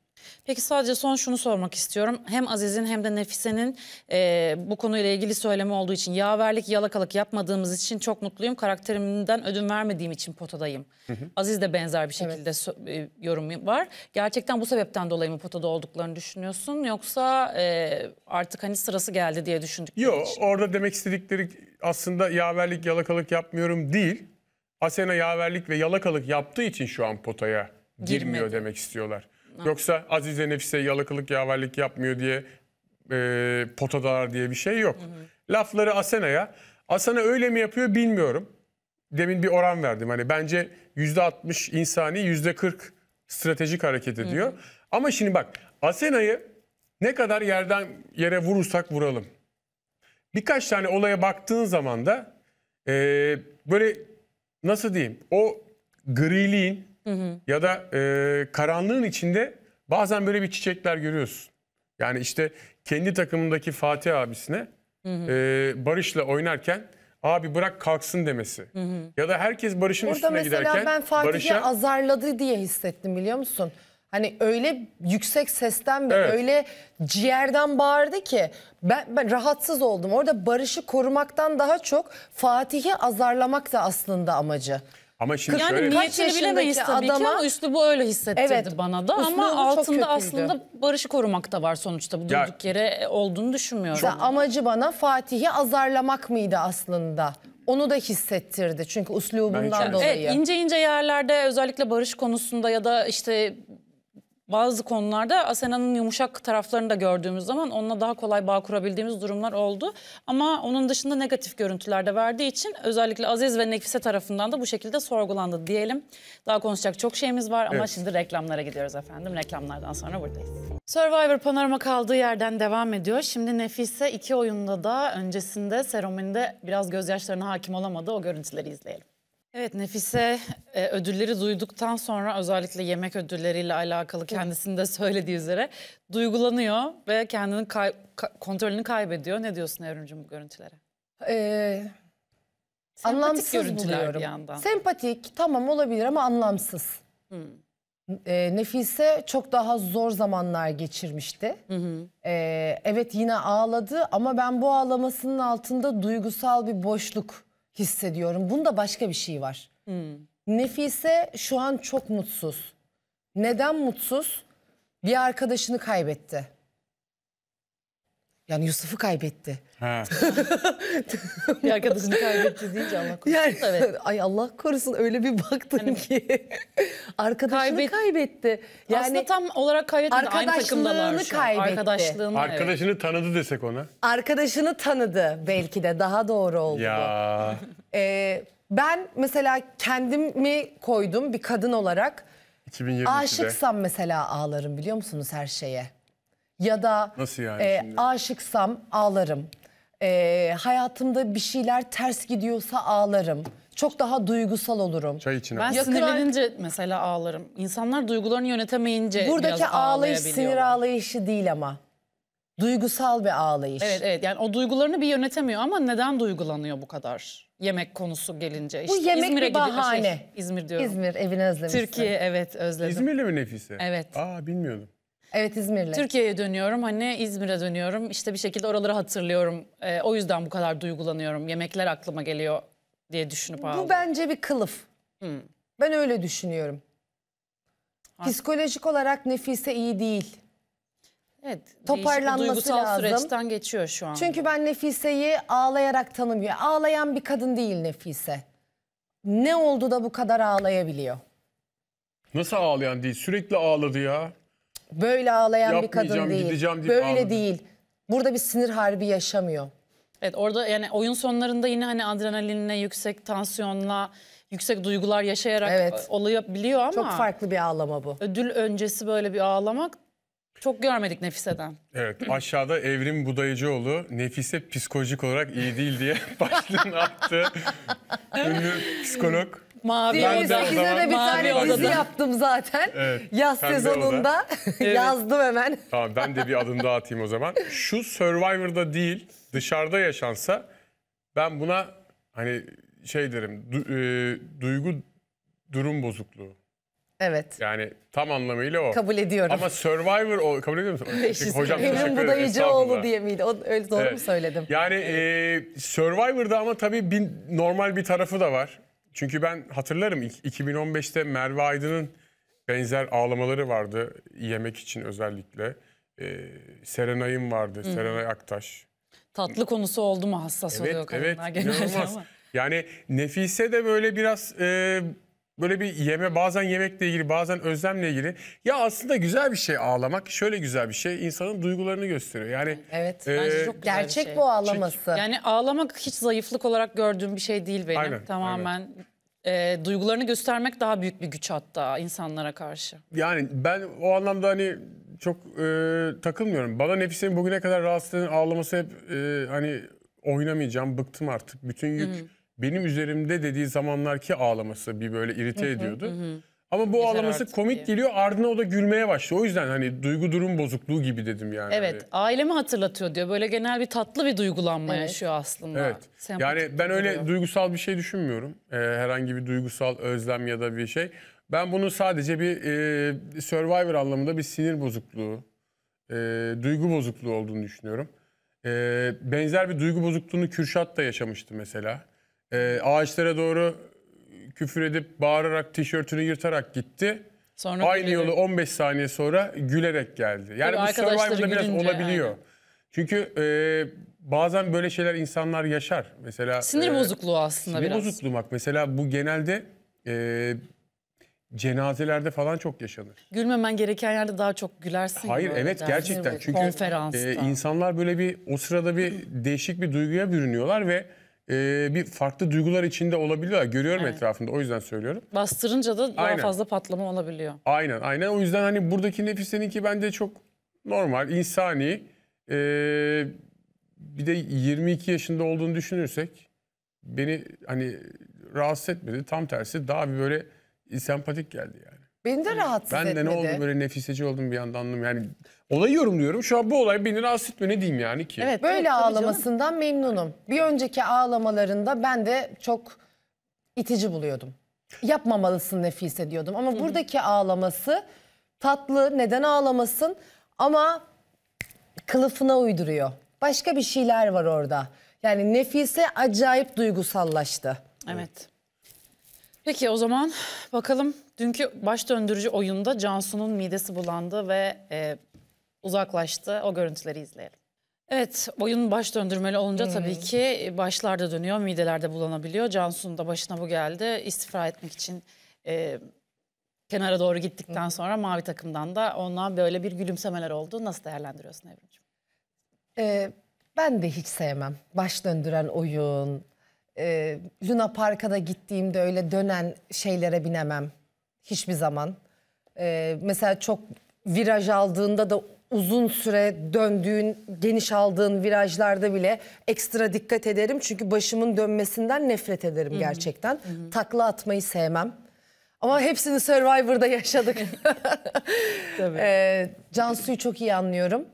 Peki sadece son şunu sormak istiyorum. Hem Aziz'in hem de Nefise'nin e, bu konuyla ilgili söylemi olduğu için yaverlik yalakalık yapmadığımız için çok mutluyum. Karakterimden ödün vermediğim için potadayım. Hı hı. Aziz de benzer bir şekilde evet. e, yorum var. Gerçekten bu sebepten dolayı mı potada olduklarını düşünüyorsun? Yoksa e, artık hani sırası geldi diye düşündük. Yok orada demek istedikleri aslında yaverlik yalakalık yapmıyorum değil. Asena yaverlik ve yalakalık yaptığı için şu an potaya girmiyor Girmedi. demek istiyorlar. Evet. Yoksa Azize Nefise yalakılık yavarlık yapmıyor diye e, potadalar diye bir şey yok. Hı hı. Lafları Asena'ya. Asena öyle mi yapıyor bilmiyorum. Demin bir oran verdim. Hani bence %60 insani, %40 stratejik hareket ediyor. Hı hı. Ama şimdi bak Asena'yı ne kadar yerden yere vurursak vuralım. Birkaç tane olaya baktığın zaman da e, böyle nasıl diyeyim o griliğin Hı Ya da e, karanlığın içinde bazen böyle bir çiçekler görüyorsun. Yani işte kendi takımındaki Fatih abisine hı hı. E, Barış'la oynarken abi bırak kalksın demesi. Hı hı. Ya da herkes Barış'ın Burada üstüne giderken. Burada mesela ben Fatih'i azarladı diye hissettim biliyor musun? Hani öyle yüksek sesten ve evet. öyle ciğerden bağırdı ki ben, ben rahatsız oldum. Orada Barış'ı korumaktan daha çok Fatih'i azarlamak da aslında amacı. Ama şimdi yani şöyle... niyetini bilemeyiz tabii adama, ki ama üslubu öyle hissettirdi evet, bana da. Ama altında aslında barışı korumak da var sonuçta. Bu durduk yere e, olduğunu düşünmüyorum. Çok... Amacı bana Fatih'i azarlamak mıydı aslında? Onu da hissettirdi çünkü uslubundan dolayı. Evet, ince ince yerlerde özellikle barış konusunda ya da işte bazı konularda Asena'nın yumuşak taraflarını da gördüğümüz zaman onunla daha kolay bağ kurabildiğimiz durumlar oldu. Ama onun dışında negatif görüntüler de verdiği için özellikle Aziz ve Nefise tarafından da bu şekilde sorgulandı diyelim. Daha konuşacak çok şeyimiz var ama evet. şimdi reklamlara gidiyoruz efendim. Reklamlardan sonra buradayız. Survivor panorama kaldığı yerden devam ediyor. Şimdi Nefise iki oyunda da öncesinde serominde biraz gözyaşlarına hakim olamadı. O görüntüleri izleyelim. Evet Nefise e, ödülleri duyduktan sonra özellikle yemek ödülleriyle alakalı kendisinde de söylediği üzere duygulanıyor ve kendini kay ka kontrolünü kaybediyor. Ne diyorsun Evrimcim bu görüntülere? Ee, Sempatik anlamsız buluyorum. yandan. Sempatik tamam olabilir ama anlamsız. Hmm. E, Nefise çok daha zor zamanlar geçirmişti. Hı hı. E, evet yine ağladı ama ben bu ağlamasının altında duygusal bir boşluk hissediyorum. Bunda başka bir şey var. Hmm. Nefise şu an çok mutsuz. Neden mutsuz? Bir arkadaşını kaybetti. Yani Yusuf'u kaybetti. bir arkadaşını kaybetti deyince Allah korusun. Yani, evet. Ay Allah korusun öyle bir baktın yani, ki. arkadaşını Kaybet... kaybetti. Yani, Aslında tam olarak kaybetti Aynı kaybetti. Arkadaşlığını, Arkadaşını evet. tanıdı desek ona. Arkadaşını tanıdı belki de daha doğru oldu. Ya. Ee, ben mesela kendimi koydum bir kadın olarak. 2022'de. Aşıksam mesela ağlarım biliyor musunuz her şeye ya da Nasıl yani e, aşıksam ağlarım. E, hayatımda bir şeyler ters gidiyorsa ağlarım. Çok daha duygusal olurum. Çay içine. Ben sinirlenince mesela ağlarım. İnsanlar duygularını yönetemeyince Buradaki biraz ağlayış sinir ağlayışı değil ama. Duygusal bir ağlayış. Evet evet yani o duygularını bir yönetemiyor ama neden duygulanıyor bu kadar? Yemek konusu gelince. Bu İşte yemek İzmir'e bir şey, bahane. Şey, İzmir diyorum. İzmir evini özlemişsin. Türkiye evet özledim. İzmirli mi Nefise? Evet. Aa bilmiyordum. Evet İzmir'le. Türkiye'ye dönüyorum hani İzmir'e dönüyorum işte bir şekilde oraları hatırlıyorum. Ee, o yüzden bu kadar duygulanıyorum yemekler aklıma geliyor diye düşünüp aldım. Bu bence bir kılıf. Hmm. Ben öyle düşünüyorum. Artık. Psikolojik olarak Nefise iyi değil. Evet, toparlanması duygusal lazım. süreçten geçiyor şu an. Çünkü ben Nefise'yi ağlayarak tanımıyorum. Ağlayan bir kadın değil Nefise. Ne oldu da bu kadar ağlayabiliyor? Nasıl ağlayan değil? Sürekli ağladı ya. Böyle ağlayan bir kadın değil. gideceğim deyip Böyle ağladı. değil. Burada bir sinir harbi yaşamıyor. Evet orada yani oyun sonlarında yine hani adrenalinle, yüksek tansiyonla, yüksek duygular yaşayarak Evet. olabiliyor ama Çok farklı bir ağlama bu. ödül öncesi böyle bir ağlamak çok görmedik Nefise'den. Evet aşağıda Evrim Budayıcıoğlu Nefise psikolojik olarak iyi değil diye başlığını attı. Ünlü psikolog. Mavi Ben de de bir tane dizi yaptım zaten. Evet, Yaz sezonunda yazdım hemen. Tamam ben de bir adım daha atayım o zaman. Şu Survivor'da değil dışarıda yaşansa ben buna hani şey derim du- e, duygu durum bozukluğu. Evet. Yani tam anlamıyla o. Kabul ediyorum. Ama Survivor o kabul ediyor musun? Hocam Evrim teşekkür ederim. Budayıcıoğlu estağfurullah. diye miydi? O, öyle doğru mu söyledim? Yani e, Survivor'da ama tabii bir, normal bir tarafı da var. Çünkü ben hatırlarım 2015'te Merve Aydın'ın benzer ağlamaları vardı yemek için özellikle. Ee, Serenay'ın vardı, Hı. Serenay Aktaş. Tatlı konusu oldu mu hassas evet, oluyor kadınlar evet, genelde ama. Yani Nefise de böyle biraz e, böyle bir yeme bazen yemekle ilgili bazen özlemle ilgili. Ya aslında güzel bir şey ağlamak. Şöyle güzel bir şey. insanın duygularını gösteriyor. Yani Evet. E, bence çok güzel bir Gerçek şey. bu ağlaması. Yani ağlamak hiç zayıflık olarak gördüğüm bir şey değil benim. Aynen, Tamamen e, duygularını göstermek daha büyük bir güç hatta insanlara karşı. yani ben o anlamda hani çok e, takılmıyorum. Bana Nefise'nin bugüne kadar rahatsız ağlaması hep e, hani oynamayacağım, bıktım artık. Bütün yük benim üzerimde dediği zamanlar ki ağlaması bir böyle irite ediyordu. Ama bu Yeter ağlaması komik diye. geliyor ardına o da gülmeye başlıyor. O yüzden hani duygu durum bozukluğu gibi dedim yani. Evet Hani, ailemi hatırlatıyor diyor. Böyle genel bir tatlı bir duygulanma Evet. yaşıyor aslında. Evet. Sempatik Yani ben öyle duruyor. duygusal bir şey düşünmüyorum. Ee, herhangi bir duygusal özlem ya da bir şey. Ben bunu sadece bir e, Survivor anlamında bir sinir bozukluğu, e, duygu bozukluğu olduğunu düşünüyorum. E, benzer bir duygu bozukluğunu Kürşat da yaşamıştı mesela e, ağaçlara doğru küfür edip bağırarak tişörtünü yırtarak gitti. Sonra Aynı gülerek. yolu 15 saniye sonra gülerek geldi. Yani Tabii bu Survivor'da biraz olabiliyor. Aynen. Çünkü e, bazen böyle şeyler insanlar yaşar. Mesela Sinir e, bozukluğu aslında sinir biraz. Sinir bozukluğu bak. Mesela bu genelde e, cenazelerde falan çok yaşanır. Gülmemen gereken yerde daha çok gülersin. Hayır evet yani. gerçekten. Çünkü e, insanlar böyle bir o sırada bir değişik bir duyguya bürünüyorlar ve e, bir farklı duygular içinde olabiliyor. Görüyorum evet. etrafında o yüzden söylüyorum. Bastırınca da daha aynen. fazla patlama olabiliyor. Aynen aynen o yüzden hani buradaki nefis seninki bence çok normal, insani. E, bir de 22 yaşında olduğunu düşünürsek beni hani rahatsız etmedi. Tam tersi daha bir böyle sempatik geldi yani. Beni de rahatsız ben etmedi. Ben de ne oldu böyle nefiseci oldum bir anda anladım. Yani olayı yorumluyorum. Şu an bu olay beni rahatsız etmiyor ne diyeyim yani ki. Evet böyle evet, ağlamasından canım. memnunum. Bir önceki ağlamalarında ben de çok itici buluyordum. Yapmamalısın nefise diyordum. Ama buradaki ağlaması tatlı neden ağlamasın ama kılıfına uyduruyor. Başka bir şeyler var orada. Yani Nefise acayip duygusallaştı. Evet. Peki o zaman bakalım Dünkü baş döndürücü oyunda Cansu'nun midesi bulandı ve e, uzaklaştı. O görüntüleri izleyelim. Evet, oyun baş döndürmeli olunca hmm. tabii ki başlarda dönüyor, midelerde bulanabiliyor. Cansu'nun da başına bu geldi. İstifra etmek için e, kenara doğru gittikten hmm. sonra mavi takımdan da ona böyle bir gülümsemeler oldu. Nasıl değerlendiriyorsun Evrimciğim? Ee, ben de hiç sevmem. Baş döndüren oyun, e, Luna Park'a da gittiğimde öyle dönen şeylere binemem hiçbir zaman. Ee, mesela çok viraj aldığında da uzun süre döndüğün, geniş aldığın virajlarda bile ekstra dikkat ederim. Çünkü başımın dönmesinden nefret ederim Hı -hı. gerçekten. Hı -hı. Takla atmayı sevmem. Ama hepsini Survivor'da yaşadık. Tabii. Ee, Cansu'yu çok iyi anlıyorum.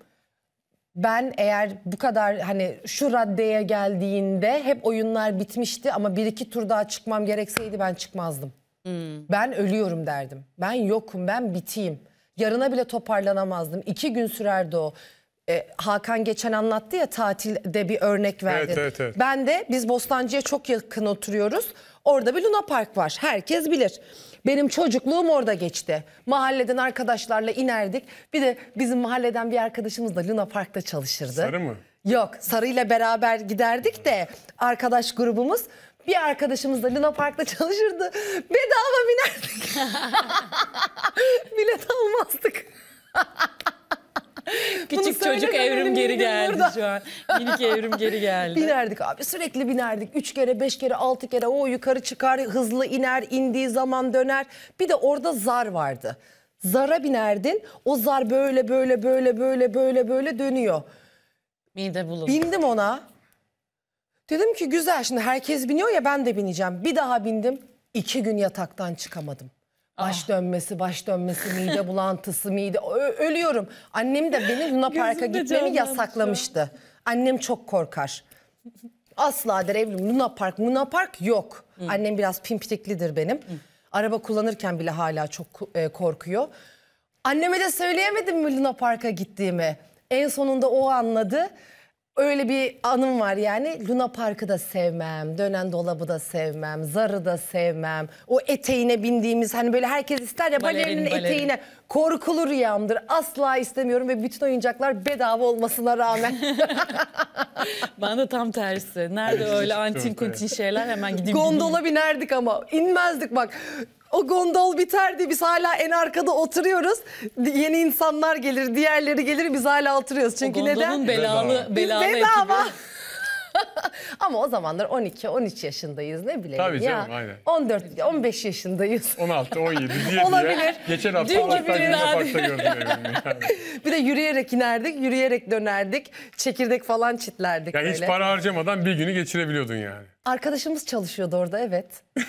Ben eğer bu kadar hani şu raddeye geldiğinde hep oyunlar bitmişti ama bir iki tur daha çıkmam gerekseydi ben çıkmazdım. Hmm. Ben ölüyorum derdim. Ben yokum, ben biteyim. Yarına bile toparlanamazdım. İki gün sürerdi o. E, Hakan geçen anlattı ya tatilde bir örnek verdi. Evet, evet, evet. Ben de biz Bostancı'ya çok yakın oturuyoruz. Orada bir Luna Park var. Herkes bilir. Benim çocukluğum orada geçti. Mahalleden arkadaşlarla inerdik. Bir de bizim mahalleden bir arkadaşımız da Luna Park'ta çalışırdı. Sarı mı? Yok sarıyla beraber giderdik de arkadaş grubumuz bir arkadaşımız da Luna Park'ta çalışırdı. Bedava binerdik. Bilet almazdık. Küçük çocuk evrim geri geldi burada? şu an. Minik evrim geri geldi. Binerdik abi sürekli binerdik. Üç kere, beş kere, altı kere o yukarı çıkar, hızlı iner, indiği zaman döner. Bir de orada zar vardı. Zara binerdin, o zar böyle böyle böyle böyle böyle böyle dönüyor. Mide bulun. Bindim ona. Dedim ki güzel şimdi herkes biniyor ya ben de bineceğim. Bir daha bindim iki gün yataktan çıkamadım. Baş ah. dönmesi, baş dönmesi, mide bulantısı, mide Ö ölüyorum. Annem de benim Luna Park'a gitmemi yasaklamıştı. Annem çok korkar. Asla der evlim Luna Park, Luna Park yok. Hı. Annem biraz pimpiriklidir benim. Hı. Araba kullanırken bile hala çok e, korkuyor. Anneme de söyleyemedim mi Luna Park'a gittiğimi. En sonunda o anladı. Öyle bir anım var yani Luna Park'ı da sevmem, dönen dolabı da sevmem, zarı da sevmem. O eteğine bindiğimiz hani böyle herkes ister ya balerinin Balerin, balerin. eteğine korkulu rüyamdır. Asla istemiyorum ve bütün oyuncaklar bedava olmasına rağmen. ben de tam tersi. Nerede öyle antin kuntin şeyler hemen gideyim. Gondola binerdik ama inmezdik bak o gondol biterdi. Biz hala en arkada oturuyoruz. Yeni insanlar gelir, diğerleri gelir biz hala oturuyoruz. Çünkü neden? belalı, belalı. Bedava. Ama o zamanlar 12-13 yaşındayız ne bileyim Tabii ya. canım aynen. 14, 15 yaşındayız. 16, 17 diye Olabilir. diye. Geçen hafta Dün Allah'tan yine parkta Yani. bir de yürüyerek inerdik, yürüyerek dönerdik. Çekirdek falan çitlerdik. Ya yani hiç para harcamadan bir günü geçirebiliyordun yani. Arkadaşımız çalışıyordu orada evet.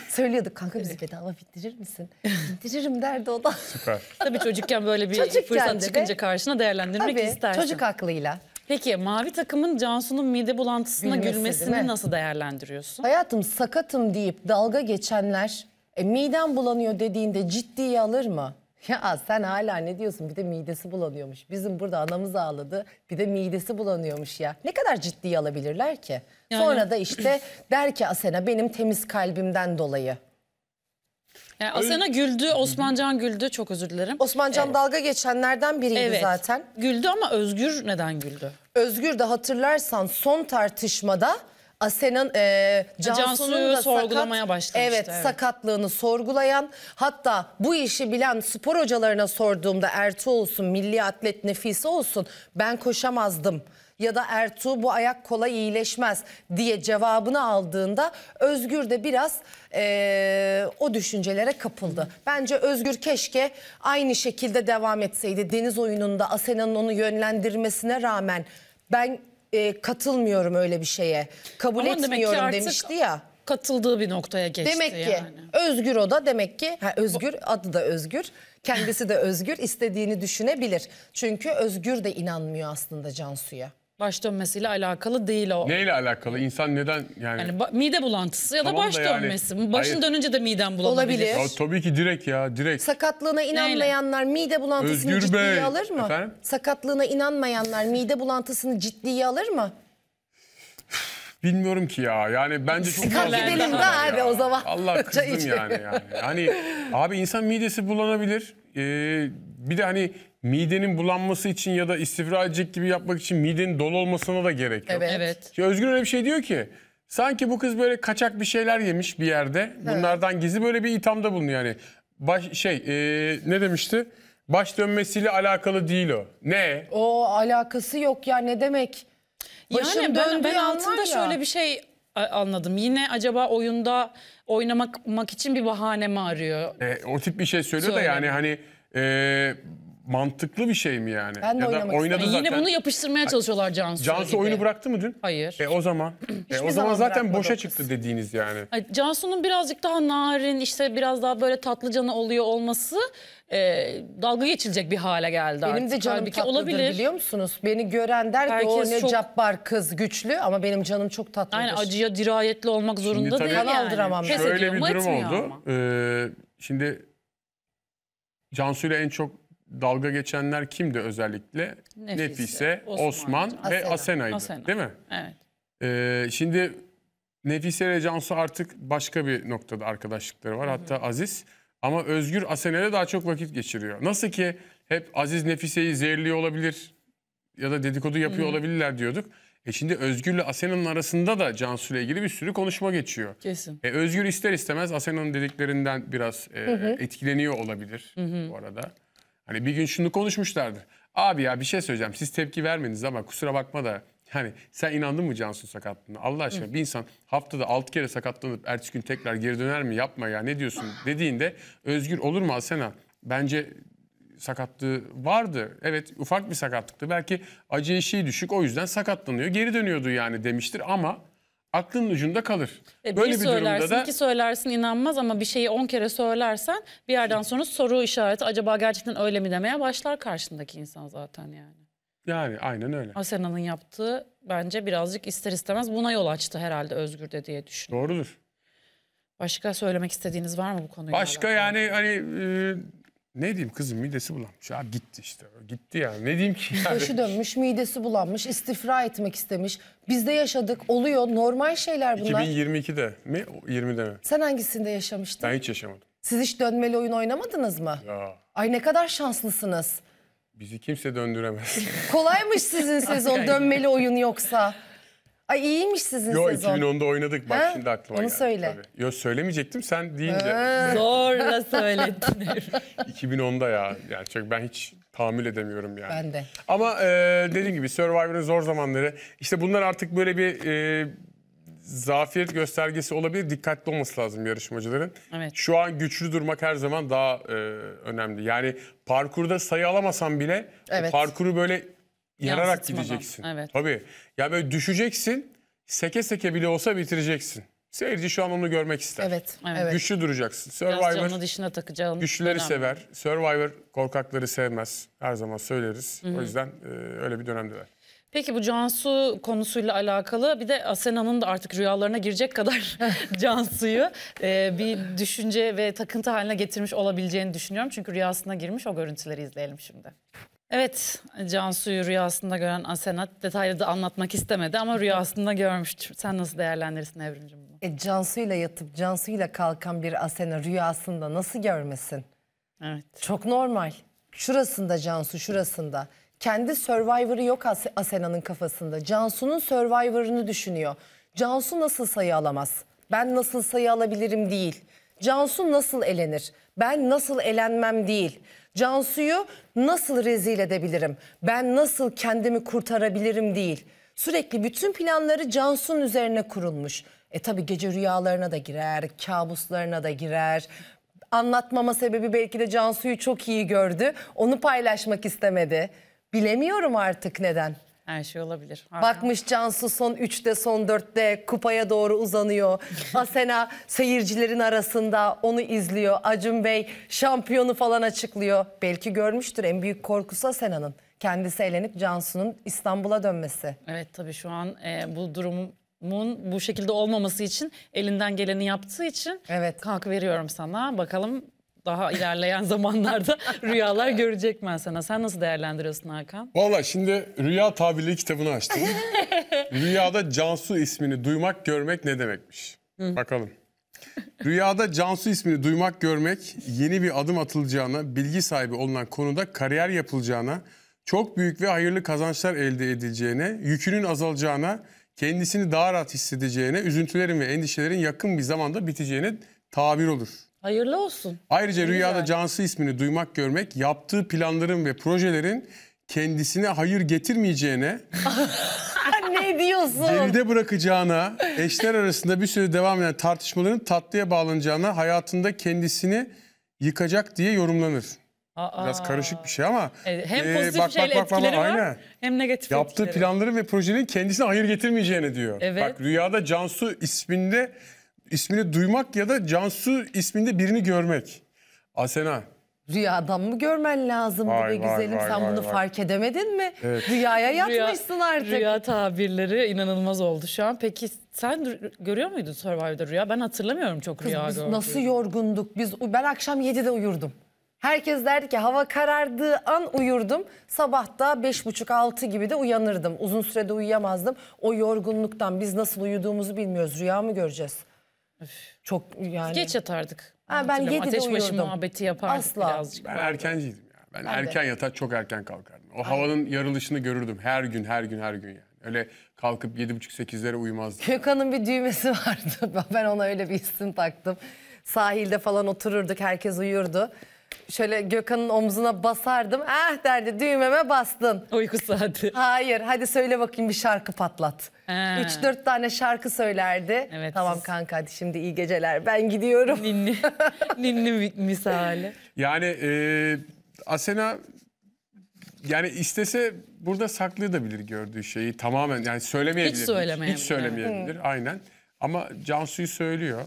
Söylüyorduk kanka bizi bedava bittirir misin? Bittiririm derdi o da. Süper. Tabii çocukken böyle bir çocukken fırsat çıkınca de, karşına değerlendirmek tabii, istersin. Çocuk aklıyla. Peki mavi takımın Cansu'nun mide bulantısına Gülmesi, gülmesini nasıl değerlendiriyorsun? Hayatım sakatım deyip dalga geçenler e, midem bulanıyor dediğinde ciddiye alır mı? Ya sen hala ne diyorsun bir de midesi bulanıyormuş. Bizim burada anamız ağladı bir de midesi bulanıyormuş ya. Ne kadar ciddiye alabilirler ki? Yani... Sonra da işte der ki Asena benim temiz kalbimden dolayı. Yani Asena güldü, Osmancan güldü. Çok özür dilerim. Osmancan dalga geçenlerden biriydi Evet. zaten. Güldü ama Özgür neden güldü? Özgür de hatırlarsan son tartışmada Asen'in e, Cansu'yu Cansu'nun sorgulamaya başlamıştı, Evet, evet. sakatlığını sorgulayan hatta bu işi bilen spor hocalarına sorduğumda Ertuğ olsun, milli atlet Nefise olsun ben koşamazdım ya da Ertuğ bu ayak kolay iyileşmez diye cevabını aldığında Özgür de biraz e, o düşüncelere kapıldı. Bence Özgür keşke aynı şekilde devam etseydi. Deniz oyununda Asena'nın onu yönlendirmesine rağmen ben e, katılmıyorum öyle bir şeye. Kabul Ama etmiyorum artık... demişti ya katıldığı bir noktaya geçti demek ki, yani. Özgür o da demek ki ha, Özgür adı da Özgür. Kendisi de özgür istediğini düşünebilir. Çünkü Özgür de inanmıyor aslında Cansu'ya baş dönmesiyle alakalı değil o. Neyle alakalı? İnsan neden yani? Yani mide bulantısı ya da Tamam da baş yani- dönmesi. Başın Hayır. dönünce de miden bulanabilir. Olabilir. Ya tabii ki direkt ya direkt. Sakatlığına inanmayanlar mide bulantısını Özgür ciddiye Bey, alır mı? efendim? Sakatlığına inanmayanlar mide bulantısını ciddiye alır mı? Bilmiyorum ki ya yani bence çok fazla gidelim insan abi o zaman. Allah Çay kızdım yani yani. Hani abi insan midesi bulanabilir. Ee, bir de hani midenin bulanması için ya da istifra edecek gibi yapmak için midenin dolu olmasına da gerek yok. Evet. evet. Özgür öyle bir şey diyor ki sanki bu kız böyle kaçak bir şeyler yemiş bir yerde. Bunlardan gizli böyle bir ithamda bulunuyor yani. Baş, şey e, ne demişti? Baş dönmesiyle alakalı değil o. Ne? O alakası yok ya ne demek? Başım yani ben, ben altında ya. şöyle bir şey e, anladım. Yine acaba oyunda oynamak için bir bahane mi arıyor? E, o tip bir şey söylüyor da yani hani e, mantıklı bir şey mi yani? Ben de ya da oynadı zaten. Yine bunu yapıştırmaya çalışıyorlar Cansu. Cansu oyunu bıraktı mı dün? Hayır. E o zaman e, o zaman zaman zaten boşa çıktı dediğiniz yani. Cansu'nun birazcık daha narin işte biraz daha böyle tatlı canı oluyor olması e, dalga geçilecek bir hale geldi artık. Benim de canım olabilir biliyor musunuz? Beni gören der ki o ne çok- cabbar kız güçlü ama benim canım çok tatlıdır. Yani acıya dirayetli olmak zorunda tabii- değil Kan yani. aldıramam Pes ediyor bir durum oldu. Ee, şimdi Cansu ile en çok dalga geçenler kimdi özellikle? Nefise, Nefise Osman, Osman ve Asena'ydı Asena. değil mi? Evet. Ee, şimdi Nefise ile Cansu artık başka bir noktada arkadaşlıkları var. Hı hı. Hatta Aziz ama Özgür Asena'yla daha çok vakit geçiriyor. Nasıl ki hep Aziz Nefise'yi zehirliyor olabilir ya da dedikodu yapıyor hı hı. olabilirler diyorduk. E şimdi ile Asena'nın arasında da Cansu ile ilgili bir sürü konuşma geçiyor. Kesin. E Özgür ister istemez Asena'nın dediklerinden biraz e, hı hı. etkileniyor olabilir hı hı. bu arada. Hani bir gün şunu konuşmuşlardır. Abi ya bir şey söyleyeceğim. Siz tepki vermediniz ama kusura bakma da hani sen inandın mı Cansu sakatlığına? Allah aşkına bir insan haftada 6 kere sakatlanıp ertesi gün tekrar geri döner mi? Yapma ya ne diyorsun dediğinde özgür olur mu Asena? Bence sakatlığı vardı. Evet ufak bir sakatlıktı. Belki acı eşiği düşük o yüzden sakatlanıyor. Geri dönüyordu yani demiştir ama aklının ucunda kalır. E, Böyle bir, bir söylersin, durumda da iki söylersin inanmaz ama bir şeyi on kere söylersen bir yerden sonra soru işareti acaba gerçekten öyle mi demeye başlar karşındaki insan zaten yani. Yani aynen öyle. Asena'nın yaptığı bence birazcık ister istemez buna yol açtı herhalde Özgür de diye düşünüyorum. Doğrudur. Başka söylemek istediğiniz var mı bu konuyla? Başka yani hani e, ne diyeyim kızım midesi bulanmış. Ya gitti işte. Gitti yani. Ne diyeyim ki yani. Başı dönmüş, midesi bulanmış, istifra etmek istemiş. Biz de yaşadık. Oluyor. Normal şeyler bunlar. 2022'de mi? 20'de mi? Sen hangisinde yaşamıştın? Ben hiç yaşamadım. Siz hiç dönmeli oyun oynamadınız mı? Ya. Ay ne kadar şanslısınız. Bizi kimse döndüremez. Kolaymış sizin sezon dönmeli oyun yoksa. Ay iyiymiş sizin Yo sezon. 2010'da oynadık bak Ha? şimdi aklıma Onu geldi. söyle. Tabii. Yo söylemeyecektim sen deyince. Zorla söylettin. 2010'da ya yani çok ben hiç tahammül edemiyorum yani. Ben de. Ama e, dediğim gibi Survivor'ın zor zamanları işte bunlar artık böyle bir e, zafiyet göstergesi olabilir. Dikkatli olması lazım yarışmacıların. Evet. Şu an güçlü durmak her zaman daha e, önemli. Yani parkurda sayı alamasan bile e, Evet. parkuru böyle yararak gideceksin. evet. Tabii. Ya böyle düşeceksin, seke seke bile olsa bitireceksin. Seyirci şu an onu görmek ister. Evet, evet. Güçlü duracaksın. Survivor canını dişine takacağın. güçlüleri dönem. sever. Survivor korkakları sevmez. Her zaman söyleriz. O yüzden e, öyle bir dönemdeler. Peki bu Cansu konusuyla alakalı bir de Asena'nın da artık rüyalarına girecek kadar Cansu'yu e, bir düşünce ve takıntı haline getirmiş olabileceğini düşünüyorum. Çünkü rüyasına girmiş o görüntüleri izleyelim şimdi. Evet, Cansu'yu rüyasında gören Asenat detaylı da anlatmak istemedi ama rüyasında görmüştü. Sen nasıl değerlendirirsin Evrimcim bunu? E, Cansu'yla yatıp Cansu'yla kalkan bir Asena rüyasında nasıl görmesin? Evet. Çok normal. Şurasında Cansu, şurasında. Kendi Survivor'ı yok As Asena'nın kafasında. Cansu'nun Survivor'ını düşünüyor. Cansu nasıl sayı alamaz? Ben nasıl sayı alabilirim değil. Cansu nasıl elenir? Ben nasıl elenmem değil. Cansu'yu nasıl rezil edebilirim? Ben nasıl kendimi kurtarabilirim değil. Sürekli bütün planları Cansu'nun üzerine kurulmuş. E tabi gece rüyalarına da girer, kabuslarına da girer. Anlatmama sebebi belki de Cansu'yu çok iyi gördü. Onu paylaşmak istemedi. Bilemiyorum artık neden. Her şey olabilir. Hakan. Bakmış Cansu son 3'te son 4'te kupaya doğru uzanıyor. Asena seyircilerin arasında onu izliyor. Acun Bey şampiyonu falan açıklıyor. Belki görmüştür en büyük korkusu Asena'nın. Kendisi eğlenip Cansu'nun İstanbul'a dönmesi. Evet tabii şu an e, bu durumun bu şekilde olmaması için elinden geleni yaptığı için evet. kalk veriyorum sana. Bakalım daha ilerleyen zamanlarda rüyalar görecek ben sana. Sen nasıl değerlendiriyorsun Hakan? Valla şimdi rüya tabirliği kitabını açtım. Rüyada Cansu ismini duymak, görmek ne demekmiş? Hı. Bakalım. Rüyada Cansu ismini duymak, görmek yeni bir adım atılacağına, bilgi sahibi olunan konuda kariyer yapılacağına, çok büyük ve hayırlı kazançlar elde edileceğine, yükünün azalacağına, kendisini daha rahat hissedeceğine, üzüntülerin ve endişelerin yakın bir zamanda biteceğine tabir olur. Hayırlı olsun. Ayrıca Güzel. rüyada Cansı ismini duymak görmek yaptığı planların ve projelerin kendisine hayır getirmeyeceğine ne diyorsun? Geride bırakacağına, eşler arasında bir süre devam eden tartışmaların tatlıya bağlanacağına, hayatında kendisini yıkacak diye yorumlanır. Aa, Biraz karışık bir şey ama evet, hem e, pozitif bak, bak, bak, etkileri bak, var hem negatif Yaptığı etkileri. planların ve projenin kendisine hayır getirmeyeceğine diyor. Evet. Bak rüyada Cansu isminde ismini duymak ya da Cansu isminde birini görmek. Asena. Rüyadan mı görmen lazım vay, be güzelim? Vay, Sen vay, bunu vay. fark edemedin mi? Evet. Rüyaya yatmışsın rüya, artık. Rüya tabirleri inanılmaz oldu şu an. Peki sen görüyor muydun Survivor'da rüya? Ben hatırlamıyorum çok Kız, rüya biz gördüğüm. nasıl yorgunduk? Biz ben akşam 7'de uyurdum. Herkes derdi ki hava karardığı an uyurdum. Sabah da beş buçuk altı gibi de uyanırdım. Uzun sürede uyuyamazdım. O yorgunluktan biz nasıl uyuduğumuzu bilmiyoruz. Rüya mı göreceğiz? Çok yani. Geç yatardık. Ha, ben 7'de Ateş uyurdum. başı muhabbeti yapardık Asla. birazcık. Ben erkenciydim ya. Ben, ben erken de. yatar çok erken kalkardım. O Aynen. havanın yarılışını görürdüm her gün her gün her gün yani. Öyle kalkıp 7.30-8'lere uyumazdım. Gökhan'ın bir düğmesi vardı. Ben ona öyle bir isim taktım. Sahilde falan otururduk herkes uyurdu şöyle Gökhan'ın omzuna basardım. Ah derdi düğmeme bastın. Uyku saati. Hayır hadi söyle bakayım bir şarkı patlat. 3-4 tane şarkı söylerdi. Evet, tamam siz... kanka hadi şimdi iyi geceler ben gidiyorum. Ninni, ninni misali. Yani e, Asena yani istese burada saklayabilir gördüğü şeyi tamamen yani söylemeyebilir. Hiç söylemeyebilir. Hiç söylemeyebilir aynen. Ama Cansu'yu söylüyor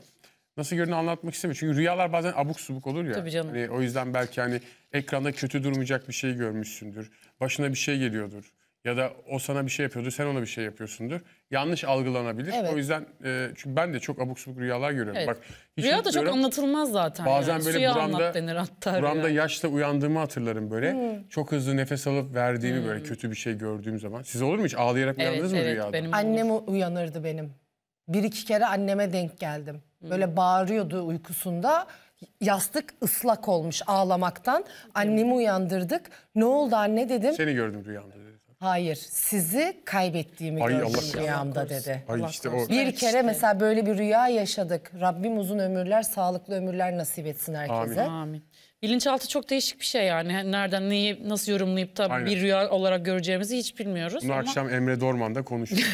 nasıl gördüğünü anlatmak istemiyorum. Çünkü rüyalar bazen abuk subuk olur ya. Tabii canım. Hani o yüzden belki hani ekranda kötü durmayacak bir şey görmüşsündür. Başına bir şey geliyordur. Ya da o sana bir şey yapıyordu, sen ona bir şey yapıyorsundur. Yanlış algılanabilir. Evet. O yüzden e, çünkü ben de çok abuk subuk rüyalar görüyorum. Evet. Bak hiç Rüya da çok anlatılmaz zaten. Bazen yani. böyle Suya buramda, denir hatta buramda rüya. yaşla uyandığımı hatırlarım böyle. Hmm. Çok hızlı nefes alıp verdiğimi hmm. böyle kötü bir şey gördüğüm zaman. Siz olur mu hiç ağlayarak evet, uyandınız evet, mı rüyada? Benim Annem olur. uyanırdı benim. Bir iki kere anneme denk geldim. Böyle bağırıyordu uykusunda. Yastık ıslak olmuş ağlamaktan. Annemi uyandırdık. Ne oldu anne dedim. Seni gördüm rüyamda dedi. Hayır, sizi kaybettiğimi Ay, gördüm Allah rüyamda Allah dedi. Ay işte o. Bir kere mesela böyle bir rüya yaşadık. Rabbim uzun ömürler, sağlıklı ömürler nasip etsin herkese. Amin. Amin. Bilinçaltı çok değişik bir şey yani. Hani nereden neyi nasıl yorumlayıp da bir rüya olarak göreceğimizi hiç bilmiyoruz. Bunu ama... akşam Emre Dorman'da konuştuk.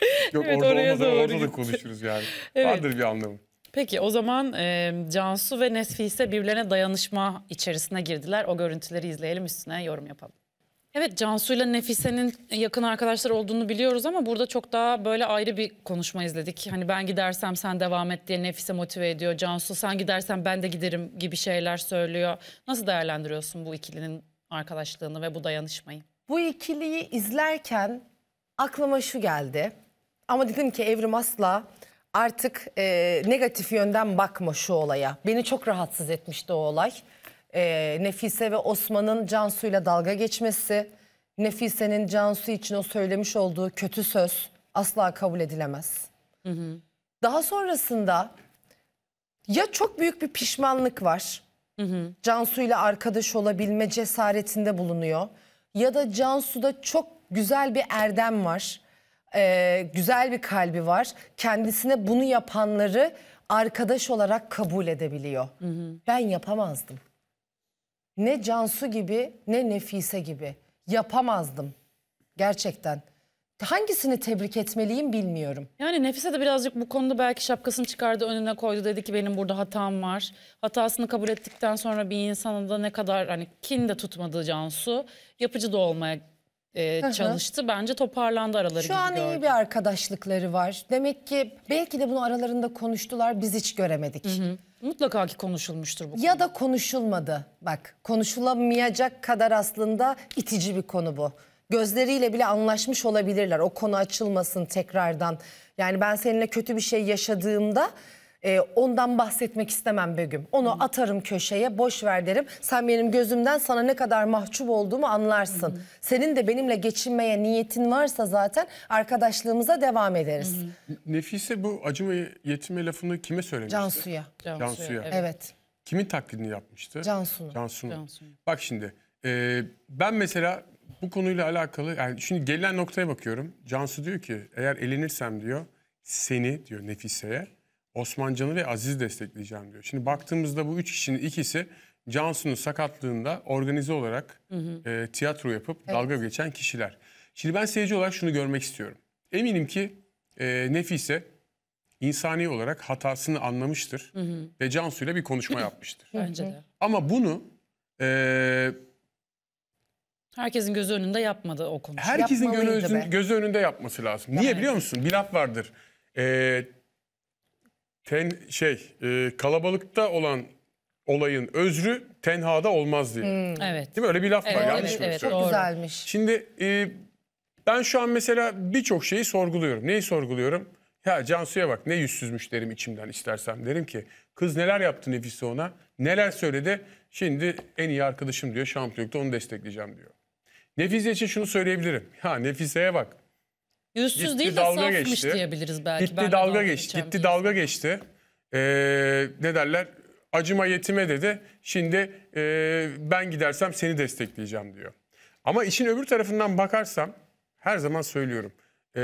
Yok evet, orada oraya olmadan orada da konuşuruz yani. evet. Vardır bir anlamı. Peki o zaman e, Cansu ve Nesfi ise birbirlerine dayanışma içerisine girdiler. O görüntüleri izleyelim üstüne yorum yapalım. Evet Cansu ile Nefise'nin yakın arkadaşlar olduğunu biliyoruz ama burada çok daha böyle ayrı bir konuşma izledik. Hani ben gidersem sen devam et diye Nefise motive ediyor. Cansu sen gidersen ben de giderim gibi şeyler söylüyor. Nasıl değerlendiriyorsun bu ikilinin arkadaşlığını ve bu dayanışmayı? Bu ikiliyi izlerken aklıma şu geldi. Ama dedim ki Evrim asla artık e, negatif yönden bakma şu olaya. Beni çok rahatsız etmişti o olay. E, Nefise ve Osman'ın Cansu'yla dalga geçmesi, Nefise'nin Cansu için o söylemiş olduğu kötü söz asla kabul edilemez. Hı hı. Daha sonrasında ya çok büyük bir pişmanlık var. Hı hı. Cansu'yla arkadaş olabilme cesaretinde bulunuyor. Ya da Cansu'da çok güzel bir erdem var e, güzel bir kalbi var. Kendisine bunu yapanları arkadaş olarak kabul edebiliyor. Hı hı. Ben yapamazdım. Ne Cansu gibi ne Nefise gibi yapamazdım. Gerçekten. Hangisini tebrik etmeliyim bilmiyorum. Yani Nefise de birazcık bu konuda belki şapkasını çıkardı önüne koydu dedi ki benim burada hatam var. Hatasını kabul ettikten sonra bir insana da ne kadar hani kin de tutmadı Cansu yapıcı da olmaya e, çalıştı. Bence toparlandı araları Şu an gördüm. iyi bir arkadaşlıkları var. Demek ki belki de bunu aralarında konuştular biz hiç göremedik. Hı hı. Mutlaka ki konuşulmuştur bu konu. Ya da konuşulmadı. Bak konuşulamayacak kadar aslında itici bir konu bu. Gözleriyle bile anlaşmış olabilirler. O konu açılmasın tekrardan. Yani ben seninle kötü bir şey yaşadığımda e, ondan bahsetmek istemem Begüm. Onu hmm. atarım köşeye, boş ver derim. Sen benim gözümden sana ne kadar mahcup olduğumu anlarsın. Hmm. Senin de benimle geçinmeye niyetin varsa zaten arkadaşlığımıza devam ederiz. Hmm. Nefise bu acıma yetinme lafını kime söylemişti? Cansu'ya. Cansu'ya. Cansu'ya. Evet. evet. Kimin taklidini yapmıştı? Cansu'nun. Cansu'nun. Cansu Bak şimdi e, ben mesela bu konuyla alakalı yani şimdi gelen noktaya bakıyorum. Cansu diyor ki eğer elenirsem diyor seni diyor Nefise'ye Osmancan'ı ve Aziz'i destekleyeceğim diyor. Şimdi baktığımızda bu üç kişinin ikisi Cansu'nun sakatlığında organize olarak hı hı. E, tiyatro yapıp evet. dalga geçen kişiler. Şimdi ben seyirci olarak şunu görmek istiyorum. Eminim ki e, Nefise insani olarak hatasını anlamıştır hı hı. ve Cansu'yla bir konuşma yapmıştır. Bence de. Ama bunu e, Herkesin gözü önünde yapmadı o konuşmayı. Herkesin gözü, gözü önünde yapması lazım. Yani. Niye biliyor musun? Bir laf vardır. Eee ten şey e, kalabalıkta olan olayın özrü tenhada olmaz diye. Evet. Hmm. Değil mi? Öyle bir laf var. Evet, Yanlış evet, mı? evet, Çok güzelmiş. Şimdi e, ben şu an mesela birçok şeyi sorguluyorum. Neyi sorguluyorum? Ya Cansu'ya bak ne yüzsüzmüş derim içimden istersem. Derim ki kız neler yaptı Nefise ona? Neler söyledi? Şimdi en iyi arkadaşım diyor şampiyonlukta onu destekleyeceğim diyor. Nefise için şunu söyleyebilirim. Ya Nefise'ye bak Yüzsüz gitti, değil de dalga safmış geçti. diyebiliriz belki. Gitti ben dalga geçti. Gitti diye. dalga geçti. Ee, ne derler? Acıma yetime dedi. Şimdi e, ben gidersem seni destekleyeceğim diyor. Ama işin öbür tarafından bakarsam her zaman söylüyorum. E,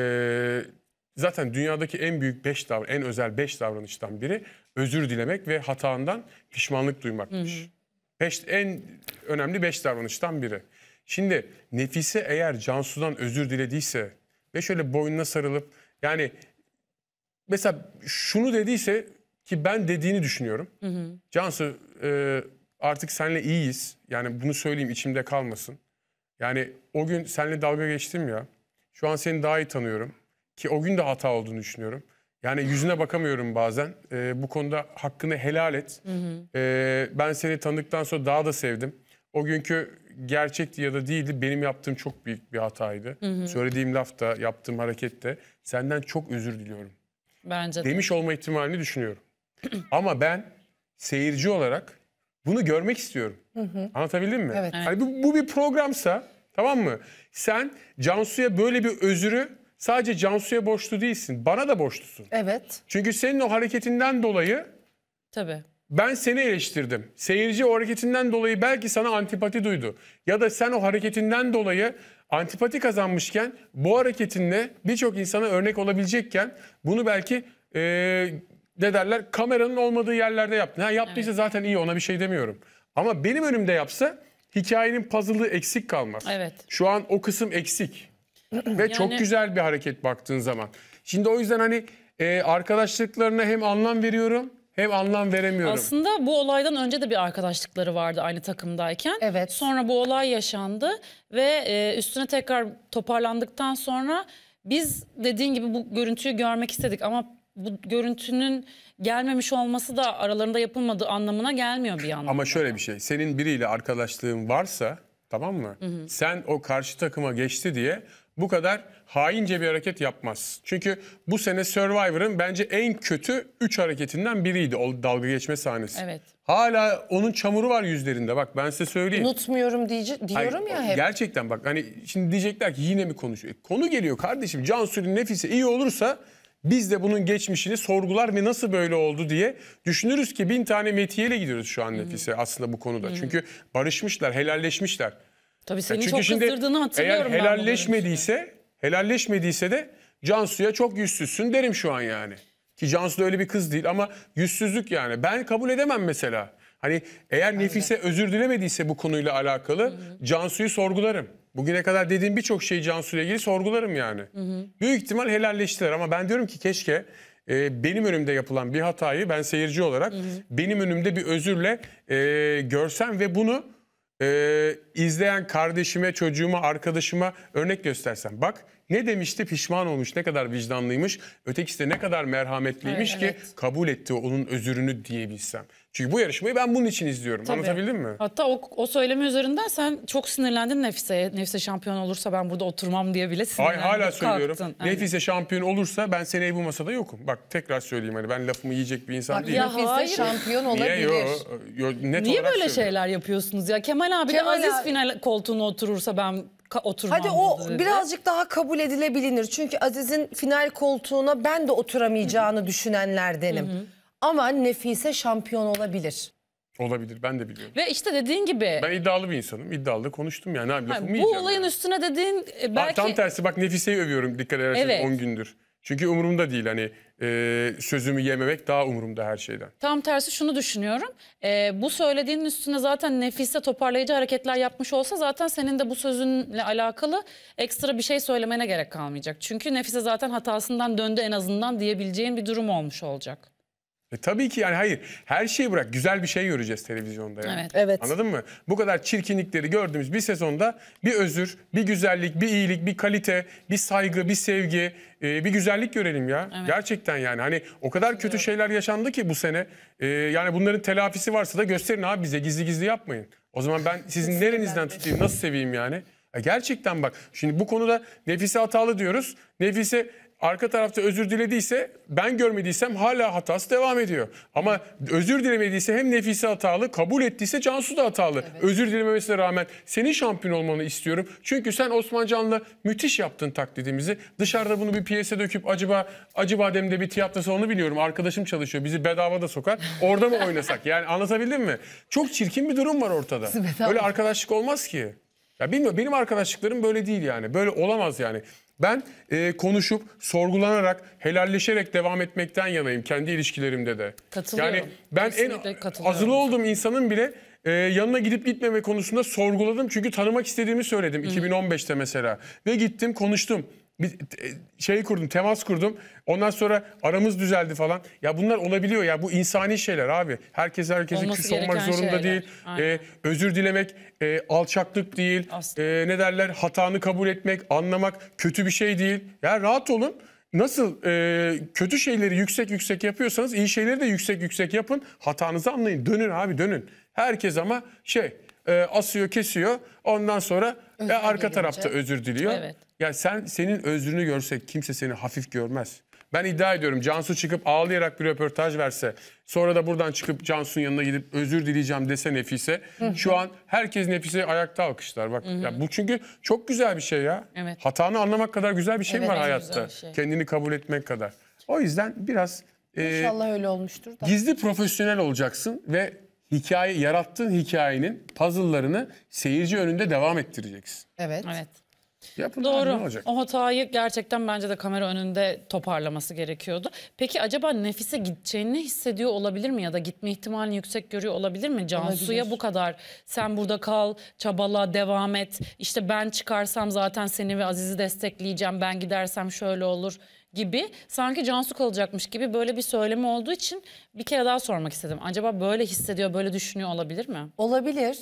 zaten dünyadaki en büyük beş davran, en özel beş davranıştan biri özür dilemek ve hatandan pişmanlık duymakmış. Hı hı. Beş, en önemli beş davranıştan biri. Şimdi Nefise eğer Cansu'dan özür dilediyse ve şöyle boynuna sarılıp yani mesela şunu dediyse ki ben dediğini düşünüyorum. Hı hı. Cansu e, artık seninle iyiyiz. Yani bunu söyleyeyim içimde kalmasın. Yani o gün seninle dalga geçtim ya. Şu an seni daha iyi tanıyorum. Ki o gün de hata olduğunu düşünüyorum. Yani yüzüne bakamıyorum bazen. E, bu konuda hakkını helal et. Hı hı. E, ben seni tanıdıktan sonra daha da sevdim. O günkü gerçekti ya da değildi benim yaptığım çok büyük bir hataydı. Hı hı. Söylediğim laf da yaptığım hareket de senden çok özür diliyorum. Bence de. Demiş olma ihtimalini düşünüyorum. Ama ben seyirci olarak bunu görmek istiyorum. Hı hı. Anlatabildim mi? Evet. Hani bu, bu bir programsa tamam mı? Sen Cansu'ya böyle bir özürü sadece Cansu'ya borçlu değilsin. Bana da borçlusun. Evet. Çünkü senin o hareketinden dolayı Tabii ben seni eleştirdim. Seyirci o hareketinden dolayı belki sana antipati duydu. Ya da sen o hareketinden dolayı antipati kazanmışken bu hareketinle birçok insana örnek olabilecekken bunu belki e, ne derler kameranın olmadığı yerlerde yaptın. Ha yaptıysa evet. zaten iyi ona bir şey demiyorum. Ama benim önümde yapsa hikayenin puzzle'ı eksik kalmaz. Evet. Şu an o kısım eksik. Ve yani... çok güzel bir hareket baktığın zaman. Şimdi o yüzden hani e, arkadaşlıklarına hem anlam veriyorum hem anlam veremiyorum. Aslında bu olaydan önce de bir arkadaşlıkları vardı aynı takımdayken. Evet. Sonra bu olay yaşandı ve e, üstüne tekrar toparlandıktan sonra biz dediğin gibi bu görüntüyü görmek istedik ama bu görüntünün gelmemiş olması da aralarında yapılmadığı anlamına gelmiyor bir yandan. Ama şöyle bir şey. Senin biriyle arkadaşlığın varsa tamam mı? Hı hı. Sen o karşı takıma geçti diye bu kadar haince bir hareket yapmaz. Çünkü bu sene Survivor'ın bence en kötü 3 hareketinden biriydi o dalga geçme sahnesi. Evet. Hala onun çamuru var yüzlerinde bak ben size söyleyeyim. Unutmuyorum diye, diyorum Hayır, ya hep. Gerçekten bak hani şimdi diyecekler ki yine mi konuşuyor? E, konu geliyor kardeşim Cansu'nun nefise iyi olursa biz de bunun geçmişini sorgular ve nasıl böyle oldu diye düşünürüz ki bin tane metiyeyle gidiyoruz şu an nefise hmm. aslında bu konuda. Hmm. Çünkü barışmışlar, helalleşmişler. Tabii seni çok şimdi kızdırdığını hatırlıyorum eğer helalleşmediyse, helalleşmediyse de Cansu'ya çok yüzsüzsün derim şu an yani. Ki Cansu da öyle bir kız değil ama yüzsüzlük yani. Ben kabul edemem mesela. Hani eğer Aynen. Nefise özür dilemediyse bu konuyla alakalı hı hı. Cansu'yu sorgularım. Bugüne kadar dediğim birçok şeyi Cansu'yla ilgili sorgularım yani. Hı hı. Büyük ihtimal helalleştiler ama ben diyorum ki keşke e, benim önümde yapılan bir hatayı ben seyirci olarak hı hı. benim önümde bir özürle e, görsem ve bunu e, izleyen kardeşime, çocuğuma, arkadaşıma örnek göstersem. Bak ne demişti? Pişman olmuş. Ne kadar vicdanlıymış. Ötekisi de ne kadar merhametliymiş evet, ki evet. kabul etti onun özürünü diyebilsem. Çünkü bu yarışmayı ben bunun için izliyorum. Tabii. Anlatabildim mi? Hatta o, o söyleme üzerinden sen çok sinirlendin Nefise. Nefise şampiyon olursa ben burada oturmam diye bile sinirlendin. Ay, hala söylüyorum. Kalktın. Nefise yani. şampiyon olursa ben seneye bu masada yokum. Bak tekrar söyleyeyim hani ben lafımı yiyecek bir insan Bak, değilim. Ya Nefise hayır. şampiyon olabilir. Niye, yo, yo, net Niye böyle söylüyorum. şeyler yapıyorsunuz ya? Kemal abi Kemal de Aziz abi... final koltuğuna oturursa ben oturmamalıdır. Hadi o dedi. birazcık daha kabul edilebilir. Çünkü Aziz'in final koltuğuna ben de oturamayacağını Hı-hı. düşünenlerdenim. Hı-hı. Ama Nefise şampiyon olabilir. Olabilir ben de biliyorum. Ve işte dediğin gibi. Ben iddialı bir insanım. İddialı konuştum yani. Abi, ha, bu olayın yani. üstüne dediğin e, belki. Ha, tam tersi bak Nefise'yi övüyorum dikkat edersen evet. 10 gündür. Çünkü umurumda değil hani e, sözümü yememek daha umurumda her şeyden. Tam tersi şunu düşünüyorum. E, bu söylediğinin üstüne zaten Nefise toparlayıcı hareketler yapmış olsa zaten senin de bu sözünle alakalı ekstra bir şey söylemene gerek kalmayacak. Çünkü Nefise zaten hatasından döndü en azından diyebileceğin bir durum olmuş olacak. E tabii ki yani hayır her şeyi bırak güzel bir şey göreceğiz televizyonda yani. Evet. evet. Anladın mı? Bu kadar çirkinlikleri gördüğümüz bir sezonda bir özür, bir güzellik, bir iyilik, bir kalite, bir saygı, bir sevgi, e, bir güzellik görelim ya. Evet. Gerçekten yani hani o kadar kötü şeyler yaşandı ki bu sene. E, yani bunların telafisi varsa da gösterin abi bize gizli gizli yapmayın. O zaman ben sizin nerenizden tutayım nasıl seveyim yani. E, gerçekten bak şimdi bu konuda Nefise hatalı diyoruz. Nefise arka tarafta özür dilediyse ben görmediysem hala hatası devam ediyor. Ama özür dilemediyse hem Nefise hatalı kabul ettiyse Cansu da hatalı. Evet. Özür dilememesine rağmen senin şampiyon olmanı istiyorum. Çünkü sen Osman Can'la müthiş yaptın taklidimizi. Dışarıda bunu bir piyese döküp acaba acı bademde bir tiyatro salonu biliyorum. Arkadaşım çalışıyor bizi bedava da sokar. Orada mı oynasak? Yani anlatabildim mi? Çok çirkin bir durum var ortada. Öyle arkadaşlık olmaz ki. Ya bilmiyorum benim arkadaşlıklarım böyle değil yani. Böyle olamaz yani. Ben e, konuşup, sorgulanarak, helalleşerek devam etmekten yanayım kendi ilişkilerimde de. Katılıyorum. Yani ben Kesinlikle en azılı olduğum insanın bile e, yanına gidip gitmeme konusunda sorguladım. Çünkü tanımak istediğimi söyledim Hı. 2015'te mesela. Ve gittim konuştum bir e, şey kurdum, temas kurdum. Ondan sonra aramız düzeldi falan. Ya bunlar olabiliyor ya. Bu insani şeyler abi. Herkes herkese Olması küs olmak zorunda şeyler. değil. Ee, özür dilemek e, alçaklık değil. E, ne derler? Hatanı kabul etmek, anlamak kötü bir şey değil. Ya rahat olun. Nasıl e, kötü şeyleri yüksek yüksek yapıyorsanız iyi şeyleri de yüksek yüksek yapın. Hatanızı anlayın. Dönün abi dönün. Herkes ama şey e, asıyor kesiyor. Ondan sonra e, arka tarafta özür diliyor. Evet. Ya sen senin özrünü görsek kimse seni hafif görmez. Ben iddia ediyorum Cansu çıkıp ağlayarak bir röportaj verse sonra da buradan çıkıp Cansu'nun yanına gidip özür dileyeceğim dese Nefise. Şu an herkes Nefise ayakta alkışlar. Bak ya bu çünkü çok güzel bir şey ya. Evet. Hatanı anlamak kadar güzel bir şey evet, var hayatta. Şey. Kendini kabul etmek kadar. O yüzden biraz e, İnşallah e, öyle olmuştur da. Gizli profesyonel olacaksın ve hikaye yarattığın hikayenin puzzle'larını seyirci önünde devam ettireceksin. Evet. Evet. Yapın Doğru. olacak? O hatayı gerçekten bence de kamera önünde toparlaması gerekiyordu. Peki acaba Nefise gideceğini hissediyor olabilir mi ya da gitme ihtimalini yüksek görüyor olabilir mi? Cansu'ya Olabilir. bu kadar sen burada kal, çabala, devam et. İşte ben çıkarsam zaten seni ve Aziz'i destekleyeceğim. Ben gidersem şöyle olur gibi sanki Cansu kalacakmış gibi böyle bir söylemi olduğu için bir kere daha sormak istedim. Acaba böyle hissediyor, böyle düşünüyor olabilir mi? Olabilir.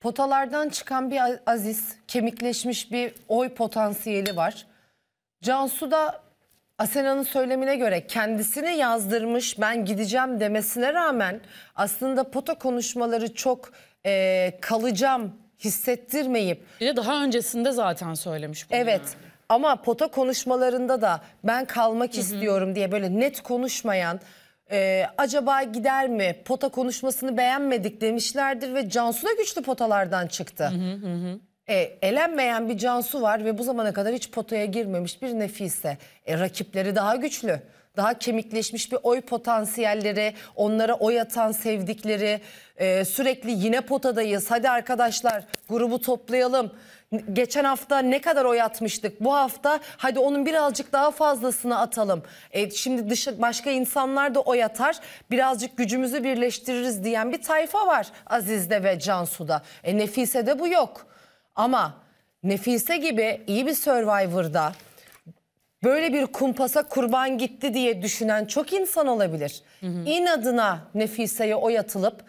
Potalardan çıkan bir Aziz, kemikleşmiş bir oy potansiyeli var. Cansu da Asena'nın söylemine göre kendisini yazdırmış ben gideceğim demesine rağmen aslında pota konuşmaları çok e, kalacağım hissettirmeyip. Bir de daha öncesinde zaten söylemiş bunu. Evet. Ama pota konuşmalarında da ben kalmak Hı -hı. istiyorum diye böyle net konuşmayan e, acaba gider mi pota konuşmasını beğenmedik demişlerdir ve Cansu da güçlü potalardan çıktı. Hı E, elenmeyen bir Cansu var ve bu zamana kadar hiç potaya girmemiş bir Nefise. E, rakipleri daha güçlü. Daha kemikleşmiş bir oy potansiyelleri, onlara oy atan sevdikleri, e, sürekli yine potadayız, hadi arkadaşlar grubu toplayalım geçen hafta ne kadar oy atmıştık? Bu hafta hadi onun birazcık daha fazlasını atalım. E, şimdi dışı, başka insanlar da oy atar. Birazcık gücümüzü birleştiririz diyen bir tayfa var Aziz'de ve Cansu'da. E, Nefise'de bu yok. Ama Nefise gibi iyi bir Survivor'da böyle bir kumpasa kurban gitti diye düşünen çok insan olabilir. Hı hı. İnadına Nefise'ye oy atılıp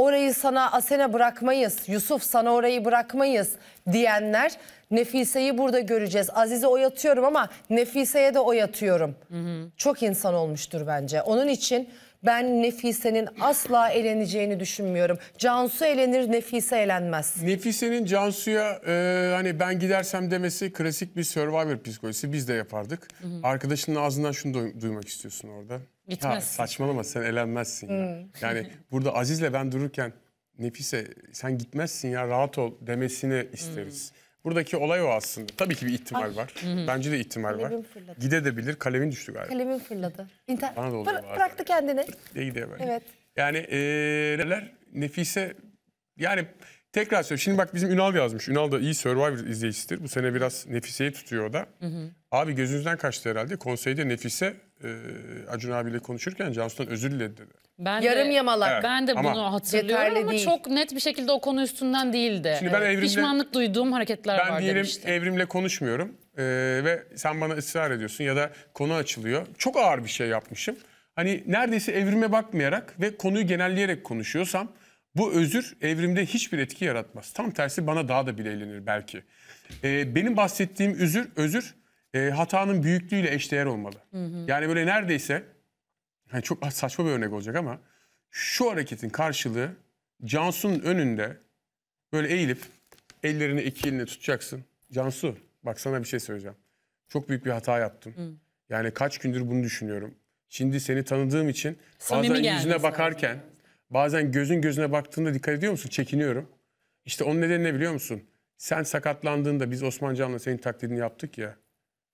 orayı sana Asena bırakmayız, Yusuf sana orayı bırakmayız diyenler Nefise'yi burada göreceğiz. Aziz'e oy atıyorum ama Nefise'ye de oy atıyorum. Hı hı. Çok insan olmuştur bence. Onun için ben Nefise'nin asla eleneceğini düşünmüyorum. Cansu elenir, Nefise elenmez. Nefise'nin Cansu'ya e, hani ben gidersem demesi klasik bir Survivor psikolojisi. Biz de yapardık. Hı hı. Arkadaşının ağzından şunu duymak istiyorsun orada. Gitmezsin. Ya saçmalama sen elenmezsin ya. Hmm. Yani burada Aziz'le ben dururken Nefise sen gitmezsin ya rahat ol demesini hmm. isteriz. Buradaki olay o aslında. Tabii ki bir ihtimal Ay. var. Bence de ihtimal var. fırladı. Gide de bilir. Kalemin düştü galiba. Kalemin fırladı. İnter... Bana da oluyor Bıra- bıraktı kendini. Diye gidiyor böyle. Evet. Yani neler Nefise yani tekrar söylüyorum. Şimdi bak bizim Ünal yazmış. Ünal da iyi Survivor izleyicisidir. Bu sene biraz Nefise'yi tutuyor o da. Abi gözünüzden kaçtı herhalde. Konseyde Nefise e, Acun abiyle konuşurken Cansu'dan özür diledi dedi. Ben Yarım de, yamalak. Evet. Ben de Ama- bunu hatırlıyorum ama değil. çok net bir şekilde o konu üstünden değildi. Şimdi ben evrimde- Pişmanlık duyduğum hareketler ben var diyelim demişti. evrimle konuşmuyorum e, ve sen bana ısrar ediyorsun ya da konu açılıyor. Çok ağır bir şey yapmışım. Hani neredeyse evrime bakmayarak ve konuyu genelleyerek konuşuyorsam bu özür evrimde hiçbir etki yaratmaz. Tam tersi bana daha da bile eğlenir belki. E, benim bahsettiğim özür, özür e, hatanın büyüklüğüyle eşdeğer olmalı. Hı hı. Yani böyle neredeyse yani çok saçma bir örnek olacak ama şu hareketin karşılığı Cansu'nun önünde böyle eğilip ellerini iki eline tutacaksın. Cansu bak sana bir şey söyleyeceğim. Çok büyük bir hata yaptım. Hı. Yani kaç gündür bunu düşünüyorum. Şimdi seni tanıdığım için Samimi bazen yüzüne bakarken sadece. bazen gözün gözüne baktığında dikkat ediyor musun? Çekiniyorum. İşte onun nedeni ne biliyor musun? Sen sakatlandığında biz Osman Can'la senin taklidini yaptık ya.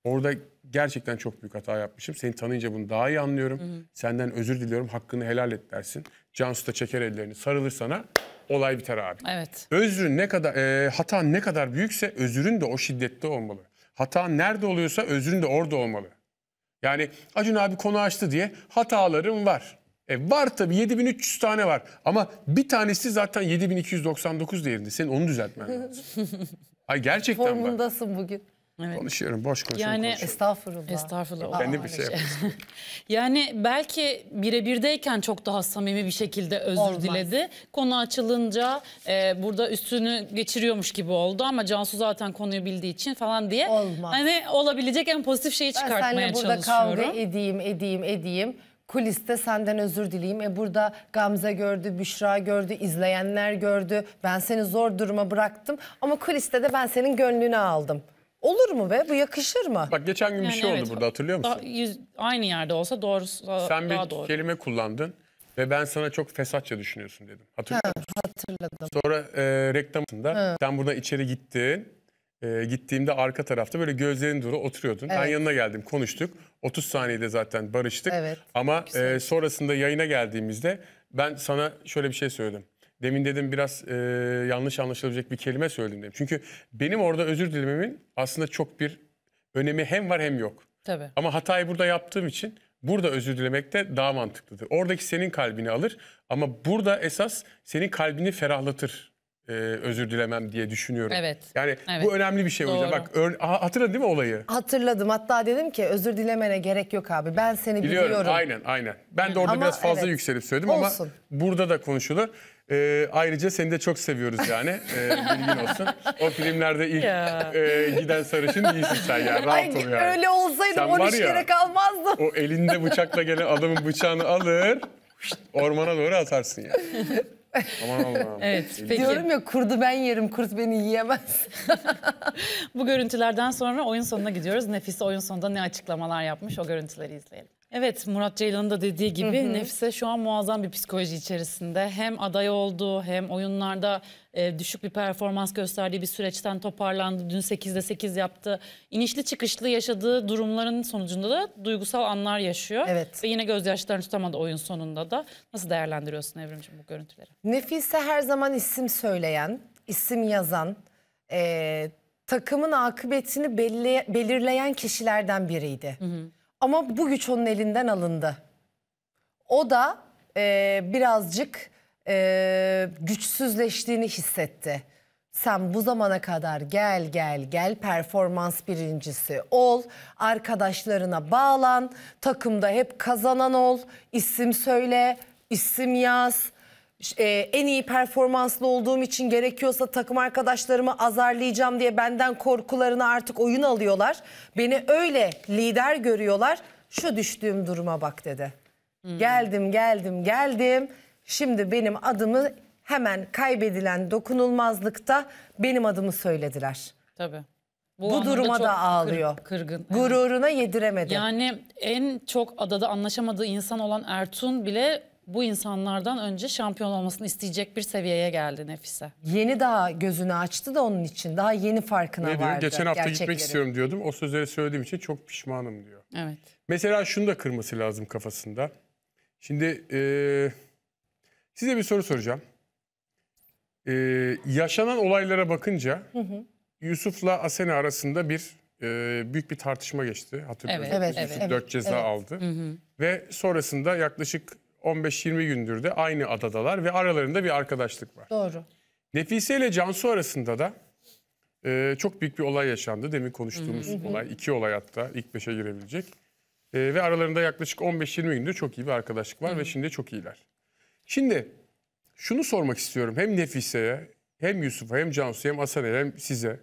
Orada gerçekten çok büyük hata yapmışım. Seni tanıyınca bunu daha iyi anlıyorum. Hı hı. Senden özür diliyorum. Hakkını helal et dersin. Cansu da çeker ellerini sarılır sana. Olay biter abi. Evet. Özrün ne kadar e, hatan ne kadar büyükse özrün de o şiddette olmalı. Hata nerede oluyorsa özrün de orada olmalı. Yani Acun abi konu açtı diye hatalarım var. E var tabii 7300 tane var ama bir tanesi zaten 7299 değerinde. Senin onu düzeltmen lazım. Ay gerçekten var. Formundasın bugün. Evet. Konuşuyorum boş konuşuyorum. Yani konuşuyorum. estağfurullah. Estağfurullah. Ben de bir şey yani belki birebirdeyken çok daha samimi bir şekilde özür Olmaz. diledi. Konu açılınca e, burada üstünü geçiriyormuş gibi oldu ama Cansu zaten konuyu bildiği için falan diye. Olmaz. Hani olabilecek en pozitif şeyi çıkartmaya çalışıyorum. Ben burada kavga edeyim edeyim edeyim kuliste senden özür dileyim. E burada Gamze gördü, Büşra gördü, izleyenler gördü. Ben seni zor duruma bıraktım ama kuliste de ben senin gönlünü aldım. Olur mu be? Bu yakışır mı? Bak geçen gün bir Yani şey oldu burada hatırlıyor musun? Daha yüz- aynı yerde olsa doğru. Sen bir daha doğru. kelime kullandın ve ben sana çok fesatça düşünüyorsun dedim. Hatırlıyor musun? Hatırladım. Sonra e, reklamında sen buradan içeri gittin. E, gittiğimde arka tarafta böyle gözlerin duru oturuyordun. Ben yanına geldim konuştuk. 30 saniyede zaten barıştık. Evet. Ama e, sonrasında yayına geldiğimizde ben sana şöyle bir şey söyledim. Demin dedim biraz e, yanlış anlaşılabilecek bir kelime söyledim dedim. Çünkü benim orada özür dilememin aslında çok bir önemi hem var hem yok. Tabii. Ama hatayı burada yaptığım için burada özür dilemek de daha mantıklıdır. Oradaki senin kalbini alır ama burada esas senin kalbini ferahlatır e, özür dilemem diye düşünüyorum. Evet. Yani evet. bu önemli bir şey hocam. Bak hatırladın değil mi olayı? Hatırladım. Hatta dedim ki özür dilemene gerek yok abi. Ben seni biliyorum. Biliyorum. Aynen aynen. Ben de orada ama biraz fazla evet. yükselip söyledim Olsun. ama burada da konuşulur. E, ayrıca seni de çok seviyoruz yani. E, bilgin olsun. O filmlerde ilk e, giden sarışın değilsin sen ya. Rahat ol yani. Öyle olsaydım Sen 13 kere kalmazdım. O elinde bıçakla gelen adamın bıçağını alır. Ormana doğru atarsın yani. Aman Allah'ım. Evet, Diyorum ya kurdu ben yerim, kurt beni yiyemez. Bu görüntülerden sonra oyun sonuna gidiyoruz. Nefise oyun sonunda ne açıklamalar yapmış o görüntüleri izleyelim. Evet Murat Ceylan'ın da dediği gibi hı hı. Nefise şu an muazzam bir psikoloji içerisinde. Hem aday oldu hem oyunlarda e, düşük bir performans gösterdiği bir süreçten toparlandı. Dün 8'de 8 yaptı. İnişli çıkışlı yaşadığı durumların sonucunda da duygusal anlar yaşıyor. Evet. Ve yine gözyaşlarını tutamadı oyun sonunda da. Nasıl değerlendiriyorsun Evrimciğim bu görüntüleri? Nefise her zaman isim söyleyen, isim yazan, e, takımın akıbetini belli, belirleyen kişilerden biriydi. Hı hı. Ama bu güç onun elinden alındı. O da e, birazcık e, güçsüzleştiğini hissetti. Sen bu zamana kadar gel gel gel performans birincisi ol, arkadaşlarına bağlan, takımda hep kazanan ol, isim söyle, isim yaz, e, en iyi performanslı olduğum için gerekiyorsa takım arkadaşlarımı azarlayacağım diye benden korkularını artık oyun alıyorlar. Beni öyle lider görüyorlar. Şu düştüğüm duruma bak dedi. Hmm. Geldim geldim geldim. Şimdi benim adımı hemen kaybedilen dokunulmazlıkta benim adımı söylediler. Tabii. Bu, Bu duruma da ağlıyor. Kırgın. Gururuna yediremedi. Yani en çok adada anlaşamadığı insan olan Ertun bile bu insanlardan önce şampiyon olmasını isteyecek bir seviyeye geldi Nefise. Yeni daha gözünü açtı da onun için. Daha yeni farkına ne vardı. Geçen hafta gerçekleri. gitmek istiyorum diyordum. O sözleri söylediğim için çok pişmanım diyor. Evet. Mesela şunu da kırması lazım kafasında. Şimdi e, size bir soru soracağım. E, yaşanan olaylara bakınca hı hı. Yusuf'la Asena arasında bir e, büyük bir tartışma geçti. Hatırlıyorum. Evet, evet, Yusuf evet, 4 ceza evet. aldı. Hı hı. Ve sonrasında yaklaşık 15-20 gündür de aynı adadalar ve aralarında bir arkadaşlık var. Doğru. Nefise ile Cansu arasında da e, çok büyük bir olay yaşandı. Demin konuştuğumuz olay. iki olay hatta ilk beşe girebilecek. E, ve aralarında yaklaşık 15-20 gündür çok iyi bir arkadaşlık var ve şimdi çok iyiler. Şimdi şunu sormak istiyorum hem Nefise'ye hem Yusuf'a hem Cansu'ya hem Asan'a hem size.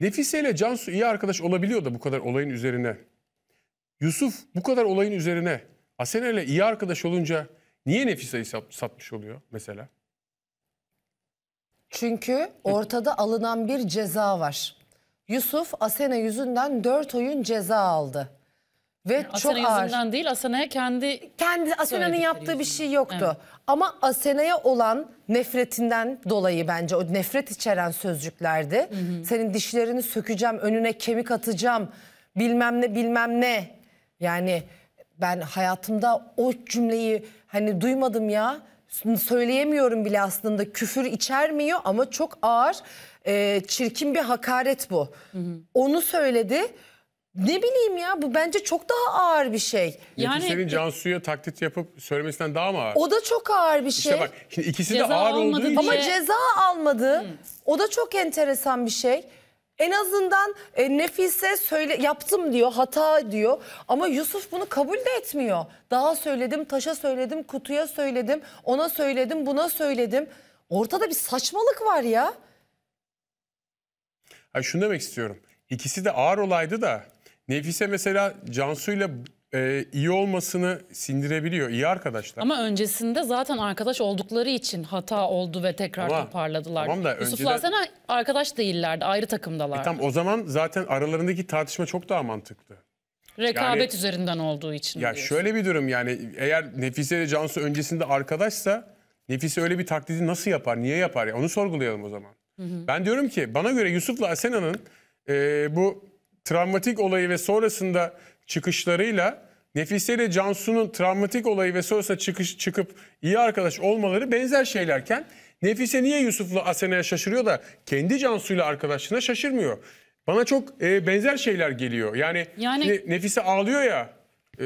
Nefise ile Cansu iyi arkadaş olabiliyor da bu kadar olayın üzerine. Yusuf bu kadar olayın üzerine Asena ile iyi arkadaş olunca niye Nefisa'yı sat, satmış oluyor mesela? Çünkü ortada alınan bir ceza var. Yusuf Asena yüzünden 4 oyun ceza aldı. Ve yani çok Asena ağır. yüzünden değil Asena'ya kendi... Kendi Asena'nın yaptığı yüzünden. bir şey yoktu. Evet. Ama Asena'ya olan nefretinden dolayı bence o nefret içeren sözcüklerdi. Hı hı. Senin dişlerini sökeceğim, önüne kemik atacağım, bilmem ne bilmem ne. Yani ben hayatımda o cümleyi hani duymadım ya söyleyemiyorum bile aslında küfür içermiyor ama çok ağır e, çirkin bir hakaret bu. Hı hı. Onu söyledi. Ne bileyim ya bu bence çok daha ağır bir şey. Yani senin e- Cansu'ya taklit yapıp söylemesinden daha mı ağır? O da çok ağır bir şey. İşte bak şimdi ikisi ceza de ağır olduğu için. Ama ceza almadı. Hı. O da çok enteresan bir şey. En azından e, Nefise söyle yaptım diyor, hata diyor. Ama Yusuf bunu kabul de etmiyor. Daha söyledim, taşa söyledim, kutuya söyledim, ona söyledim, buna söyledim. Ortada bir saçmalık var ya. Ha şunu demek istiyorum. İkisi de ağır olaydı da Nefise mesela Cansu ile e, iyi olmasını sindirebiliyor. İyi arkadaşlar. Ama öncesinde zaten arkadaş oldukları için hata oldu ve tekrar Ama, toparladılar. Tamam da Yusuf önceden... Lazen arkadaş değillerdi. Ayrı takımdalar. E, tamam o zaman zaten aralarındaki tartışma çok daha mantıklı. Rekabet yani, üzerinden olduğu için. Ya diyorsun. şöyle bir durum yani eğer Nefise ile Cansu öncesinde arkadaşsa Nefise öyle bir taklidi nasıl yapar? Niye yapar? Ya? Onu sorgulayalım o zaman. Hı hı. Ben diyorum ki bana göre Yusuf'la Asena'nın e, bu travmatik olayı ve sonrasında çıkışlarıyla Nefise ile Cansu'nun travmatik olayı ve sonrasında çıkış, çıkıp iyi arkadaş olmaları benzer şeylerken Nefise niye Yusuf'la Asena'ya şaşırıyor da kendi Cansu'yla arkadaşlığına şaşırmıyor. Bana çok e, benzer şeyler geliyor. Yani, yani... Nefise ağlıyor ya. E,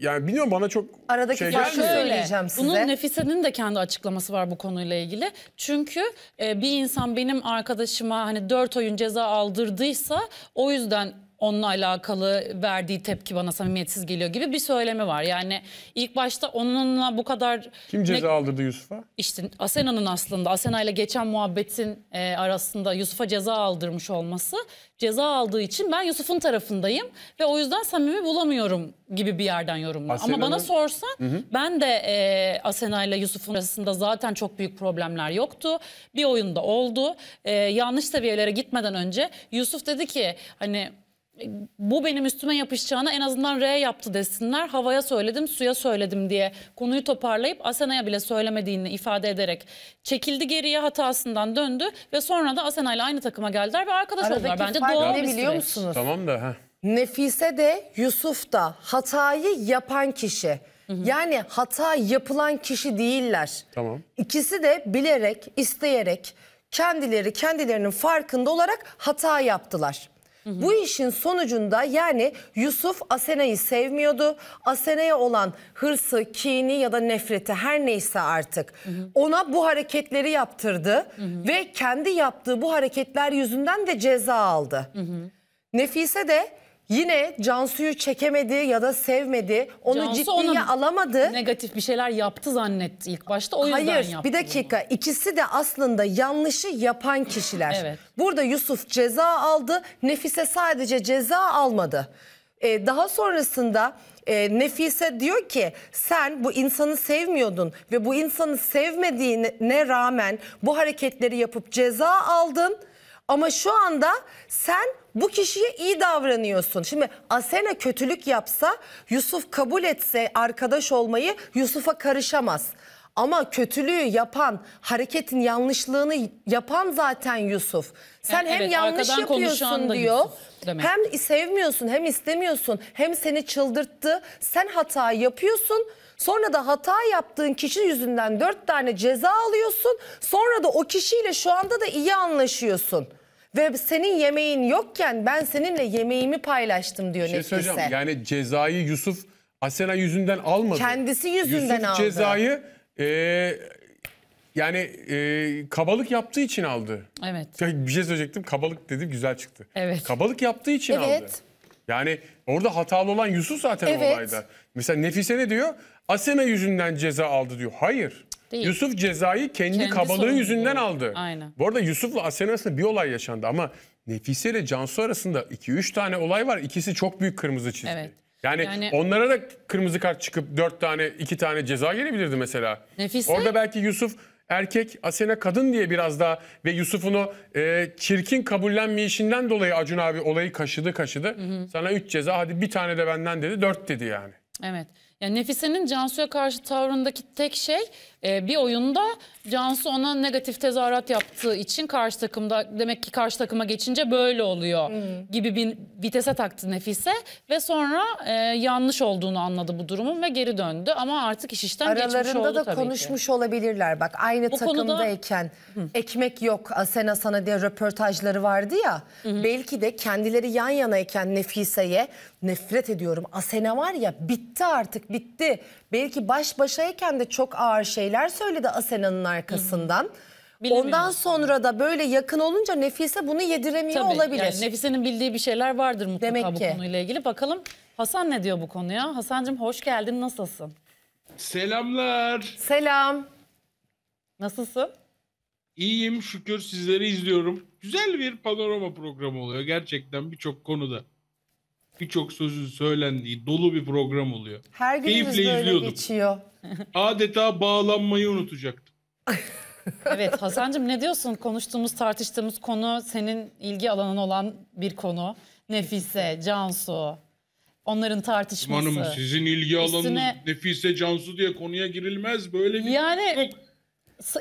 yani bilmiyorum bana çok Aradaki şey farkı söyleyeceğim size. Bunun Nefise'nin de kendi açıklaması var bu konuyla ilgili. Çünkü e, bir insan benim arkadaşıma hani dört oyun ceza aldırdıysa o yüzden onunla alakalı verdiği tepki bana samimiyetsiz geliyor gibi bir söylemi var. Yani ilk başta onunla bu kadar... Kim ceza ne... aldırdı Yusuf'a? İşte Asena'nın aslında Asena ile geçen muhabbetin e, arasında Yusuf'a ceza aldırmış olması ceza aldığı için ben Yusuf'un tarafındayım ve o yüzden samimi bulamıyorum gibi bir yerden yorumluyor. Ama bana sorsan hı hı. ben de e, Asena ile Yusuf'un arasında zaten çok büyük problemler yoktu. Bir oyunda oldu. E, yanlış seviyelere gitmeden önce Yusuf dedi ki hani bu benim üstüme yapışacağına en azından R yaptı desinler. Havaya söyledim, suya söyledim diye konuyu toparlayıp Asena'ya bile söylemediğini ifade ederek çekildi geriye hatasından döndü ve sonra da Asena ile aynı takıma geldiler ve arkadaş Aradaki oldular. Bence doğal ne bir biliyor süreç. musunuz? Tamam da. Heh. Nefise de Yusuf da hatayı yapan kişi. Hı hı. Yani hata yapılan kişi değiller. Tamam. İkisi de bilerek, isteyerek kendileri kendilerinin farkında olarak hata yaptılar. Hı hı. Bu işin sonucunda yani Yusuf Asena'yı sevmiyordu. Asena'ya olan hırsı, kini ya da nefreti her neyse artık hı hı. ona bu hareketleri yaptırdı hı hı. ve kendi yaptığı bu hareketler yüzünden de ceza aldı. Hı hı. Nefise de Yine Cansu'yu çekemedi ya da sevmedi. Onu Cansu ciddiye ona alamadı. Negatif bir şeyler yaptı zannetti ilk başta. O yüzden Hayır yaptı bir dakika bunu. ikisi de aslında yanlışı yapan kişiler. evet. Burada Yusuf ceza aldı. Nefise sadece ceza almadı. Ee, daha sonrasında e, Nefise diyor ki sen bu insanı sevmiyordun ve bu insanı sevmediğine rağmen bu hareketleri yapıp ceza aldın. Ama şu anda sen bu kişiye iyi davranıyorsun. Şimdi Asena kötülük yapsa Yusuf kabul etse arkadaş olmayı Yusuf'a karışamaz. Ama kötülüğü yapan, hareketin yanlışlığını yapan zaten Yusuf. Sen Yani e, hem evet, yanlış yapıyorsun diyor. Yusuf Hem sevmiyorsun, hem istemiyorsun, hem seni çıldırttı. Sen hata yapıyorsun. Sonra da hata yaptığın kişi yüzünden dört tane ceza alıyorsun. Sonra da o kişiyle şu anda da iyi anlaşıyorsun ve senin yemeğin yokken ben seninle yemeğimi paylaştım diyor şey Nefise. Yani cezayı Yusuf Asena yüzünden almadı. Kendisi yüzünden Yusuf aldı. cezayı e, yani e, kabalık yaptığı için aldı. Evet. Ya bir şey söyleyecektim kabalık dedim güzel çıktı. Evet. Kabalık yaptığı için evet. aldı. Yani orada hatalı olan Yusuf zaten evet. olayda. Mesela Nefise ne diyor? Asena yüzünden ceza aldı diyor. Hayır. Değil. Yusuf cezayı kendi, kendi kabalığı yüzünden oluyor. aldı. Aynen. Bu arada Yusuf'la Asena arasında bir olay yaşandı ama Nefise ile Cansu arasında 2-3 tane olay var. İkisi çok büyük kırmızı çizgi. Evet. Yani, yani onlara da kırmızı kart çıkıp 4 tane 2 tane ceza gelebilirdi mesela. Nefise... Orada belki Yusuf erkek Asena kadın diye biraz daha ve Yusuf'un o e, çirkin kabullenmeyişinden dolayı Acun abi olayı kaşıdı kaşıdı. Hı hı. Sana 3 ceza hadi bir tane de benden dedi 4 dedi yani. Evet. Yani Nefise'nin Cansu'ya karşı tavrındaki tek şey ee, bir oyunda Cansu ona negatif tezahürat yaptığı için karşı takımda demek ki karşı takıma geçince böyle oluyor hmm. gibi bir vitese taktı Nefise ve sonra e, yanlış olduğunu anladı bu durumun ve geri döndü ama artık iş işten Aralarında geçmiş oldu Aralarında da konuşmuş ki. olabilirler bak aynı bu takımdayken konuda... ekmek yok Asena sana diye röportajları vardı ya hmm. belki de kendileri yan yanayken Nefise'ye nefret ediyorum Asena var ya bitti artık bitti belki baş başayken de çok ağır şeyler şeyler söyledi Asena'nın arkasından. Ondan sonra da böyle yakın olunca Nefise bunu yediremiyor Tabii, olabilir. Yani Nefise'nin bildiği bir şeyler vardır mutlaka Demek bu ki. konuyla ilgili. Bakalım Hasan ne diyor bu konuya? Hasan'cığım hoş geldin nasılsın? Selamlar. Selam. Nasılsın? İyiyim şükür sizleri izliyorum. Güzel bir panorama programı oluyor gerçekten birçok konuda birçok sözün söylendiği dolu bir program oluyor. Her günümüz Keyifle böyle izliyordum. geçiyor. Adeta bağlanmayı unutacaktım. Evet Hasan'cığım ne diyorsun? Konuştuğumuz, tartıştığımız konu senin ilgi alanın olan bir konu. Nefise, Cansu, onların tartışması. Hanım sizin ilgi alanınız Üstüne- Nefise Cansu diye konuya girilmez böyle bir Yani-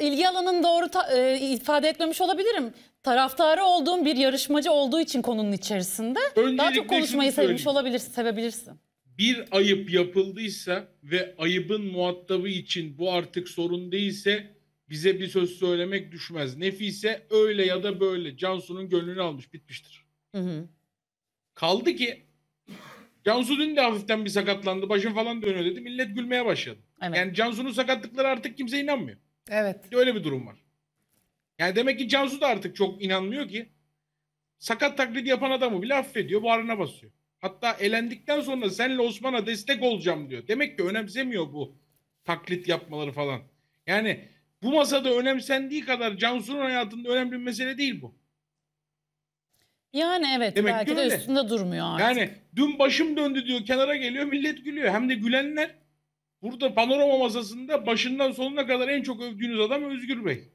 ilgi S- alanını doğru ta- e, ifade etmemiş olabilirim taraftarı olduğun bir yarışmacı olduğu için konunun içerisinde Öncelikle daha çok konuşmayı sevmiş olabilirsin, sevebilirsin. Bir ayıp yapıldıysa ve ayıbın muhatabı için bu artık sorun değilse bize bir söz söylemek düşmez. Nefise öyle ya da böyle Cansu'nun gönlünü almış bitmiştir. Hı hı. Kaldı ki Cansu dün de hafiften bir sakatlandı. Başım falan dönüyor dedi. Millet gülmeye başladı. Evet. Yani Cansu'nun sakatlıkları artık kimse inanmıyor. Evet. Öyle bir durum var. Yani demek ki Cansu da artık çok inanmıyor ki. Sakat taklit yapan adamı bile affediyor, bağrına basıyor. Hatta elendikten sonra senle Osman'a destek olacağım diyor. Demek ki önemsemiyor bu taklit yapmaları falan. Yani bu masada önemsendiği kadar Cansu'nun hayatında önemli bir mesele değil bu. Yani evet Demek belki de üstünde durmuyor artık. Yani dün başım döndü diyor kenara geliyor millet gülüyor. Hem de gülenler burada panorama masasında başından sonuna kadar en çok övdüğünüz adam Özgür Bey.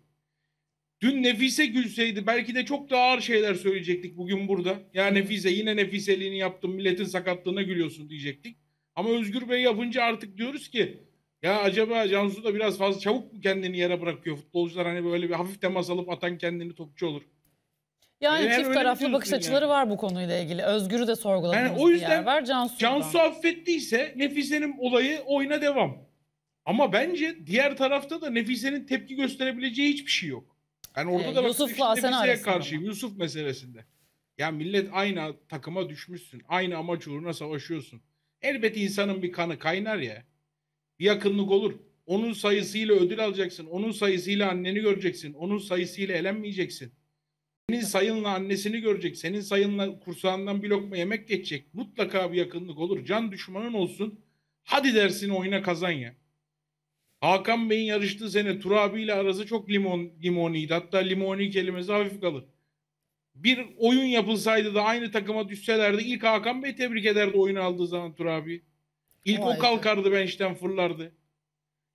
Dün Nefise gülseydi belki de çok daha ağır şeyler söyleyecektik bugün burada. Ya Nefise yine nefiseliğini yaptın milletin sakatlığına gülüyorsun diyecektik. Ama Özgür Bey yapınca artık diyoruz ki ya acaba Cansu da biraz fazla çabuk mu kendini yere bırakıyor? Futbolcular hani böyle bir hafif temas alıp atan kendini topçu olur. Yani Eğer çift taraflı bakış yani. açıları var bu konuyla ilgili. Özgür'ü de sorguladığımız yani o yüzden, bir yer var. Cansu'da. Cansu affettiyse Nefise'nin olayı oyuna devam. Ama bence diğer tarafta da Nefise'nin tepki gösterebileceği hiçbir şey yok. Yani ee, orada ee, da Yusuf'la Asena arasında. ama. Yusuf meselesinde. Ya millet aynı takıma düşmüşsün. Aynı amaç uğruna savaşıyorsun. Elbet insanın bir kanı kaynar ya. Bir yakınlık olur. Onun sayısıyla ödül alacaksın. Onun sayısıyla anneni göreceksin. Onun sayısıyla elenmeyeceksin. Senin sayınla annesini görecek. Senin sayınla kursağından bir lokma yemek geçecek. Mutlaka bir yakınlık olur. Can düşmanın olsun. Hadi dersin oyuna kazan ya. Hakan Bey'in yarıştığı sene Tur abiyle arası çok limon limoniydi. Hatta limoni kelimesi hafif kalır. Bir oyun yapılsaydı da aynı takıma düşselerdi ilk Hakan Bey tebrik ederdi oyunu aldığı zaman Tur abi. İlk o, o kalkardı bench'ten fırlardı.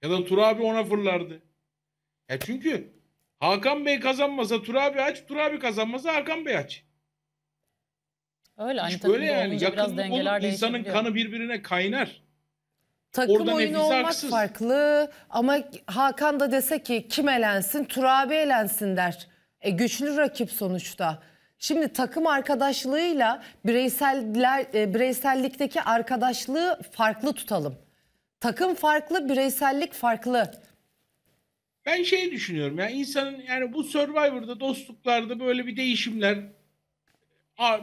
Ya da Tur abi ona fırlardı. Ya çünkü Hakan Bey kazanmasa Tur abi aç, Tur abi kazanmasa Hakan Bey aç. Öyle aynı Hiç böyle yani yakın biraz dengeler olur, insanın kanı birbirine kaynar. Takım Orada oyunu Nefise olmak haksız. farklı ama Hakan da dese ki kim elensin Turabi elensin der. E güçlü rakip sonuçta. Şimdi takım arkadaşlığıyla bireyseller, e, bireysellikteki arkadaşlığı farklı tutalım. Takım farklı, bireysellik farklı. Ben şey düşünüyorum ya insanın yani bu Survivor'da dostluklarda böyle bir değişimler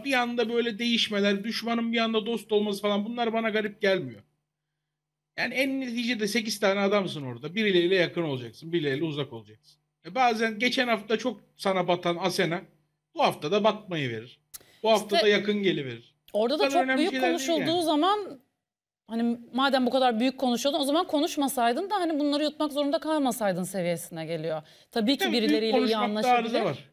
bir anda böyle değişmeler, düşmanın bir anda dost olması falan bunlar bana garip gelmiyor. Yani en neticede 8 tane adamsın orada. Birileriyle yakın olacaksın. Birileriyle uzak olacaksın. E bazen geçen hafta çok sana batan Asena bu hafta da batmayı verir. Bu hafta işte, da yakın geliverir. Orada da çok büyük konuşulduğu yani. zaman hani madem bu kadar büyük konuşuyordun o zaman konuşmasaydın da hani bunları yutmak zorunda kalmasaydın seviyesine geliyor. Tabii ki Tabii, birileriyle iyi anlaşabilir. Var.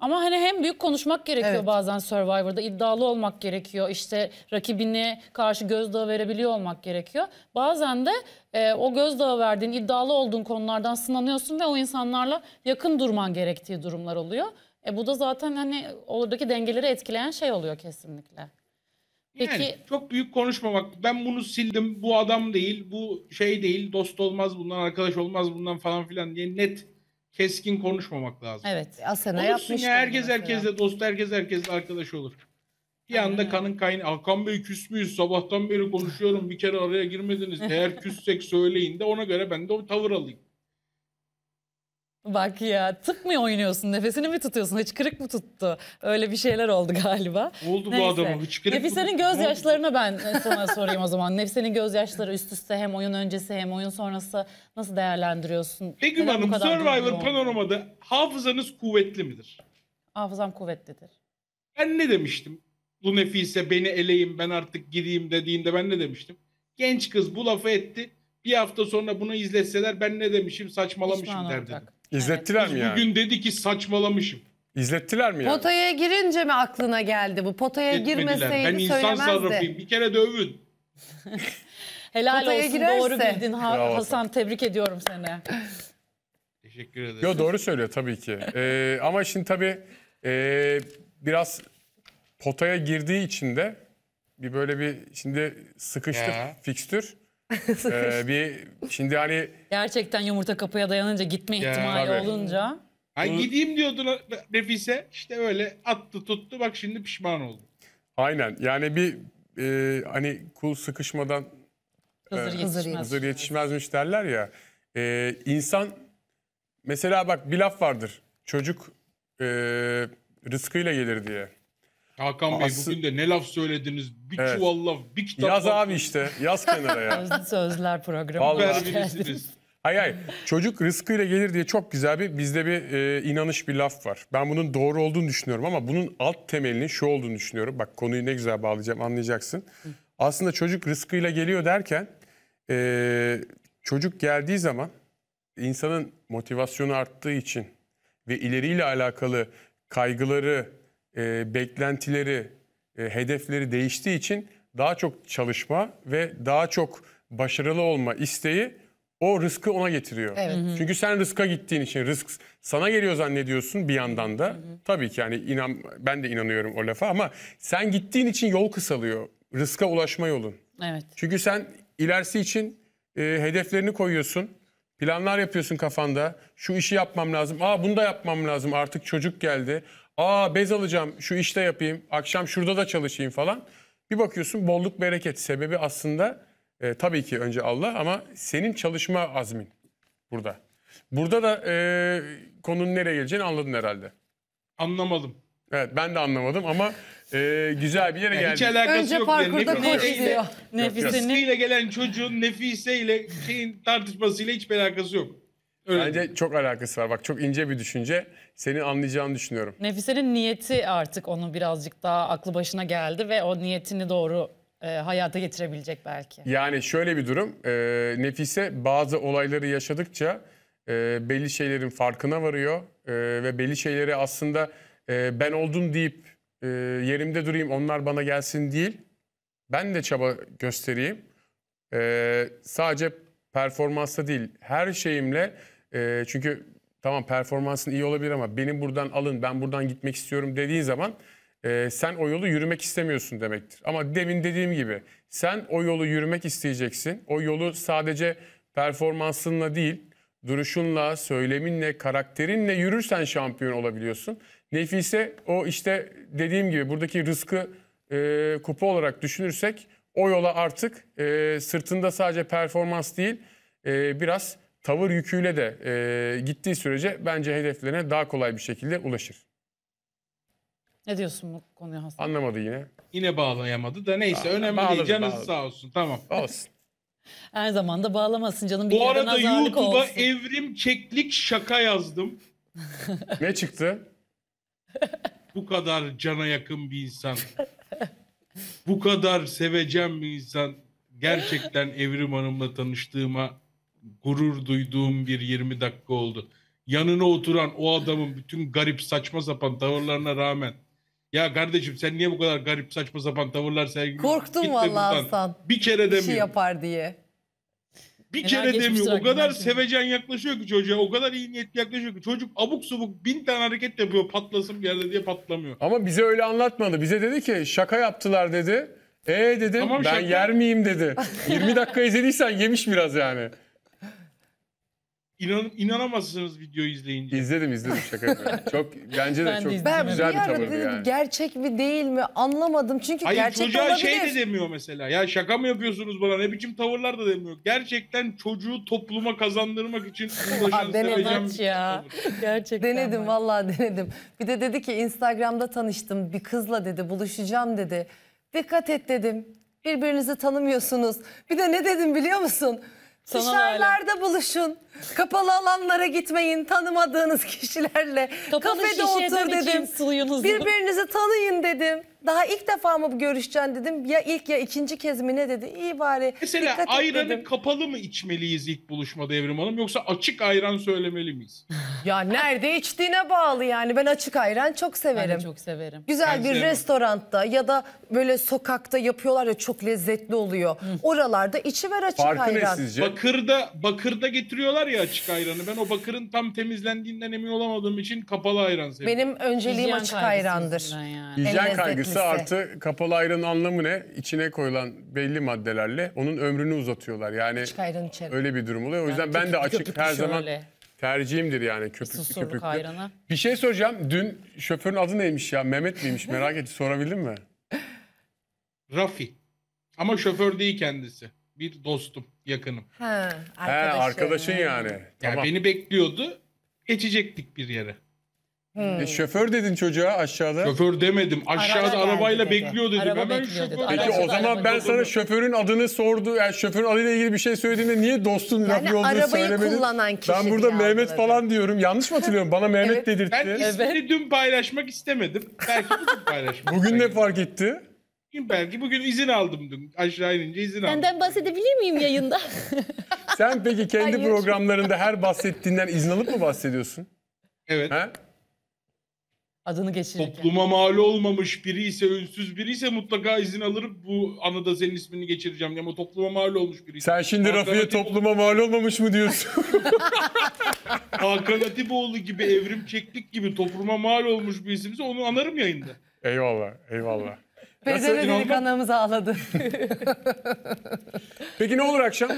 Ama hani hem büyük konuşmak gerekiyor evet. bazen Survivor'da iddialı olmak gerekiyor işte rakibine karşı gözdağı verebiliyor olmak gerekiyor. Bazen de e, o gözdağı verdiğin iddialı olduğun konulardan sınanıyorsun ve o insanlarla yakın durman gerektiği durumlar oluyor. E, bu da zaten hani oradaki dengeleri etkileyen şey oluyor kesinlikle. Peki... Yani çok büyük konuşma bak ben bunu sildim bu adam değil bu şey değil dost olmaz bundan arkadaş olmaz bundan falan filan diye net keskin konuşmamak lazım. Evet. asana Olursun yapmıştı. ya herkes mesela. herkesle dost, herkes herkesle arkadaş olur. Bir anda kanın kaynağı. Hakan Bey küs müyüz? Sabahtan beri konuşuyorum. Bir kere araya girmediniz. Eğer küssek söyleyin de ona göre ben de o tavır alayım. Bak ya tıp mı oynuyorsun nefesini mi tutuyorsun hıçkırık mı tuttu? Öyle bir şeyler oldu galiba. Oldu Neyse. bu adamın hıçkırık Nefise'nin gözyaşlarını ben sana sorayım o zaman. Nefise'nin gözyaşları üst üste hem oyun öncesi hem oyun sonrası nasıl değerlendiriyorsun? Peki Neden Hanım Survivor panoramada hafızanız kuvvetli midir? Hafızam kuvvetlidir. Ben ne demiştim? Bu nefise beni eleyin ben artık gideyim dediğinde ben ne demiştim? Genç kız bu lafı etti. Bir hafta sonra bunu izletseler ben ne demişim saçmalamışım Pişman İzlettiler mi yani? Bugün dedi ki saçmalamışım. İzlettiler mi yani? Potaya girince mi aklına geldi bu? Potaya Etmediler. girmeseydi Ben insan sarrafıyım. Bir kere dövün. Helal Potaya olsun girerse. doğru bildin Ha- Bravo. Hasan tebrik ediyorum seni. Teşekkür ederim. Yo doğru söylüyor tabii ki. Ee, ama şimdi tabii ee, biraz potaya girdiği için de bir böyle bir şimdi sıkıştı Ya. Ee? fikstür. Ee, bir şimdi hani Gerçekten yumurta kapıya dayanınca gitme ihtimali tabii. olunca. Ay gideyim diyordu Nefise. işte öyle attı tuttu. Bak şimdi pişman oldu. aynen yani bir e, hani kul sıkışmadan e, Hızır Evet. yetişmez. Hızır yetişmezmiş derler ya. Ee, insan mesela bak bir laf vardır. Çocuk ee, rızkıyla gelir diye. Hakan Bey Aslı... bugün de ne laf söylediniz? Bir evet. çuval laf, bir kitap Yaz laf. abi işte. Yaz kenara ya. Sözler programı. Vallahi. Hay hay. Çocuk rızkıyla gelir diye çok güzel bir bizde bir e, inanış bir laf var. Ben bunun doğru olduğunu düşünüyorum ama bunun alt temelinin şu olduğunu düşünüyorum. Bak konuyu ne güzel bağlayacağım anlayacaksın. Aslında çocuk rızkıyla geliyor derken e, çocuk geldiği zaman insanın motivasyonu arttığı için ve ileriyle alakalı kaygıları, e, beklentileri, e, hedefleri değiştiği için daha çok çalışma ve daha çok başarılı olma isteği o rızkı ona getiriyor. Evet. Çünkü sen rızka gittiğin için rızk sana geliyor zannediyorsun bir yandan da. Hı hı. Tabii ki yani inan ben de inanıyorum o lafa ama sen gittiğin için yol kısalıyor. Rızka ulaşma yolun. Evet. Çünkü sen ilerisi için e, hedeflerini koyuyorsun. Planlar yapıyorsun kafanda. Şu işi yapmam lazım. Aa bunu da yapmam lazım. Artık çocuk geldi. Aa bez alacağım şu işte yapayım akşam şurada da çalışayım falan. Bir bakıyorsun bolluk bereket sebebi aslında e, tabii ki önce Allah ama senin çalışma azmin burada. Burada da e, konunun nereye geleceğini anladın herhalde. Anlamadım. Evet ben de anlamadım ama e, güzel bir yere Yani hiç alakası Önce yok. yani. parkurda Nefise koş ile- diyor. Nefisini. Rızkıyla gelen çocuğun nefiseyle şeyin tartışmasıyla hiçbir alakası yok. Öyle. Bence çok alakası var. Bak çok ince bir düşünce senin anlayacağını düşünüyorum. Nefise'nin niyeti artık onu birazcık daha aklı başına geldi ve o niyetini doğru e, hayata getirebilecek belki. Yani şöyle bir durum. E, Nefise bazı olayları yaşadıkça e, belli şeylerin farkına varıyor e, ve belli şeyleri aslında e, ben oldum deyip e, yerimde durayım onlar bana gelsin değil. Ben de çaba göstereyim. E, sadece performansta değil her şeyimle e, çünkü tamam performansın iyi olabilir ama benim buradan alın ben buradan gitmek istiyorum dediğin zaman e, sen o yolu yürümek istemiyorsun demektir. Ama demin dediğim gibi sen o yolu yürümek isteyeceksin. O yolu sadece performansınla değil duruşunla, söyleminle, karakterinle yürürsen şampiyon olabiliyorsun. Nefise o işte dediğim gibi buradaki rızkı e, kupa olarak düşünürsek o yola artık e, sırtında sadece performans değil e, biraz tavır yüküyle de e, gittiği sürece bence hedeflerine daha kolay bir şekilde ulaşır. Ne diyorsun bu konuya Hasan? Anlamadı yine. Yine bağlayamadı da neyse Aa, önemli bağladı, değil. Canınız bağladı. sağ olsun tamam. Olsun. Her zaman da bağlamasın canım. Bir bu arada YouTube'a evrim çeklik şaka yazdım. ne çıktı? bu kadar cana yakın bir insan. bu kadar seveceğim bir insan. Gerçekten Evrim Hanım'la tanıştığıma gurur duyduğum bir 20 dakika oldu. Yanına oturan o adamın bütün garip saçma sapan tavırlarına rağmen ya kardeşim sen niye bu kadar garip saçma sapan tavırlar sergiliyorsun? Korktum Git vallahi buradan. Hasan. Bir kere Bir demiyor. şey yapar diye. Bir Helal kere demiyor. O kadar sevecen yaklaşıyor ki çocuğa. O kadar iyi niyetli yaklaşıyor ki. Çocuk abuk subuk bin tane hareket yapıyor. Patlasın bir yerde diye patlamıyor. Ama bize öyle anlatmadı. Bize dedi ki şaka yaptılar dedi. E dedim Tamam, ben şaka. yer miyim dedi. 20 dakika izlediysen yemiş biraz yani. İnan, inanamazsınız video izleyince. İzledim izledim şaka çok bence de Ben çok izledim. güzel bir bir ara tavırdı dedim yani. gerçek mi değil mi anlamadım. Çünkü Hayır gerçek çocuğa olabilir. şey de demiyor mesela. Ya şaka mı yapıyorsunuz bana? Ne biçim tavırlar da demiyor. Gerçekten çocuğu topluma kazandırmak için uğraşan seveceğim ya. tavır. Gerçekten. Denedim valla denedim. Bir de dedi ki Instagram'da tanıştım bir kızla dedi buluşacağım dedi. Dikkat et dedim. Birbirinizi tanımıyorsunuz. Bir de ne dedim biliyor musun? Sana Dışarılarda buluşun. Kapalı alanlara gitmeyin. Tanımadığınız kişilerle. Kapalı Kafede otur dedim. Suyunuzu. Birbirinizi tanıyın dedim. Daha ilk defa mı görüşeceksin dedim. Ya ilk ya ikinci kez mi ne dedi. İyi bari Mesela dikkat et ayranı dedim. kapalı mı içmeliyiz ilk buluşmada Evrim Hanım yoksa açık ayran söylemeli miyiz? Ya nerede içtiğine bağlı yani. Ben açık ayran çok severim. Ben de çok severim. Güzel Ben bir sevmem. restoranda ya da böyle sokakta yapıyorlar ya çok lezzetli oluyor. Oralarda içi ver açık Farkı ne ayran. sizce? Bakırda bakırda getiriyorlar ya açık ayranı. Ben o bakırın tam temizlendiğinden emin olamadığım için kapalı ayran seviyorum. Benim önceliğim açık ayrandır. yüzünden yani. Hijyen kaygısı Artı artı kapalı ayrı'nın anlamı ne? İçine koyulan belli maddelerle onun ömrünü uzatıyorlar. Yani Açık ayran içerim. öyle bir durum oluyor. O yüzden ben de açık her şey zaman şöyle. tercihimdir yani köpüklü Susurluk köpüklü. ayranı. Bir şey soracağım. Dün şoförün adı neymiş ya? Mehmet miymiş? Merak et. Sorabildin mi? Rafi. Ama şoför değil kendisi. Bir dostum, yakınım. Ha, He arkadaşın yani. Yani Tamam. beni bekliyordu. Geçecektik bir yere. E, hmm. E, şoför dedin çocuğa aşağıda. Şoför demedim. Aşağıda Araba arabayla dedi. bekliyor dedim. Araba Hemen bekliyor dedi. Peki Araba o zaman ben sana şoförün adını sordu. Yani şoförün adıyla ilgili bir şey söylediğinde niye dostun yani lafı olduğunu arabayı söylemedin? kullanan kişi Ben burada Mehmet anladım. falan diyorum. Yanlış mı hatırlıyorum? Bana Mehmet Evet. dedirtti. Ben ismini dün paylaşmak istemedim. Belki bugün paylaşmak Bugün ne fark etti? Bugün belki bugün izin aldım dün. Aşağı inince izin aldım. Benden bahsedebilir miyim yayında? Sen peki kendi Hayır. programlarında her bahsettiğinden izin alıp mı bahsediyorsun? Evet. Ha? Adını geçirirken. Topluma mal olmamış biri ise, ünsüz biri ise mutlaka izin alırım. Bu anıda senin ismini geçireceğim. Ama topluma mal olmuş biri Sen şimdi Rafi'ye topluma mal olmamış mı diyorsun? Hakan Atiboğlu gibi, Evrim Çeklik gibi topluma mal olmuş bir isimse onu anarım yayında. eyvallah, eyvallah. Pezeve dedik anamız ağladı. Peki ne olur akşam?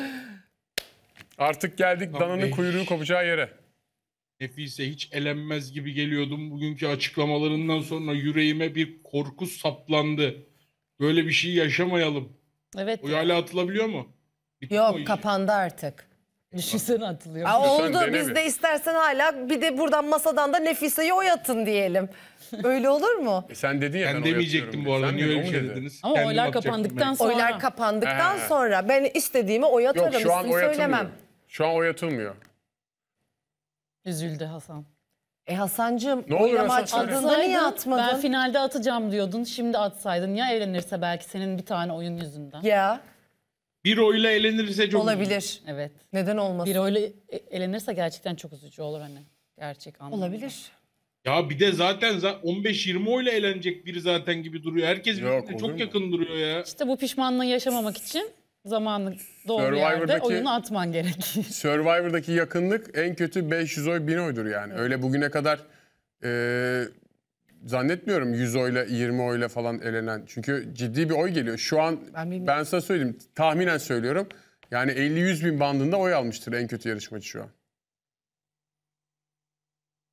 Artık geldik Lan dananın beş. kuyruğu kopacağı yere. Nefise hiç elenmez gibi geliyordum. Bugünkü açıklamalarından sonra yüreğime bir korku saplandı. Böyle bir şey yaşamayalım. Evet. O hala atılabiliyor mu? Bitti Yok işi? kapandı artık. Düşünsene atılıyor. Aa, oldu biz de istersen hala bir de buradan masadan da Nefise'yi oyatın diyelim. Öyle olur mu? E sen dedin ya ben, Ben demeyecektim bu arada. Sen Niye öyle şey dediniz? Ama Kendim oylar kapandıktan sonra. Oylar kapandıktan He. sonra ben istediğimi oyatarım. Yok şu an oy atılmıyor. söylemem. Şu an oy atılmıyor. Üzüldü Hasan. E Hasancığım Ne oluyor oylama Hasan? açıldığında Atsaydın, niye atmadın? Ben finalde atacağım diyordun. Şimdi atsaydın ya evlenirse belki senin bir tane oyun yüzünden. Ya Bir oyla eğlenirse çok olabilir. Evet. Neden olmasın? Bir oyla e- elenirse gerçekten çok üzücü olur hani. Gerçek anlamda. Olabilir. Ya bir de zaten 15-20 oyla elenecek biri zaten gibi duruyor. Herkes Yok, birbirine çok mu? yakın duruyor ya. İşte bu pişmanlığı yaşamamak için zamanlı doğru yerde oyunu atman gerek. Survivor'daki yakınlık en kötü 500 oy 1000 oydur yani. Evet. Öyle bugüne kadar e, zannetmiyorum 100 oyla 20 oyla falan elenen. Çünkü ciddi bir oy geliyor. Şu an ben, ben sana söyleyeyim tahminen söylüyorum. Yani 50-100 bin bandında oy almıştır en kötü yarışmacı şu an.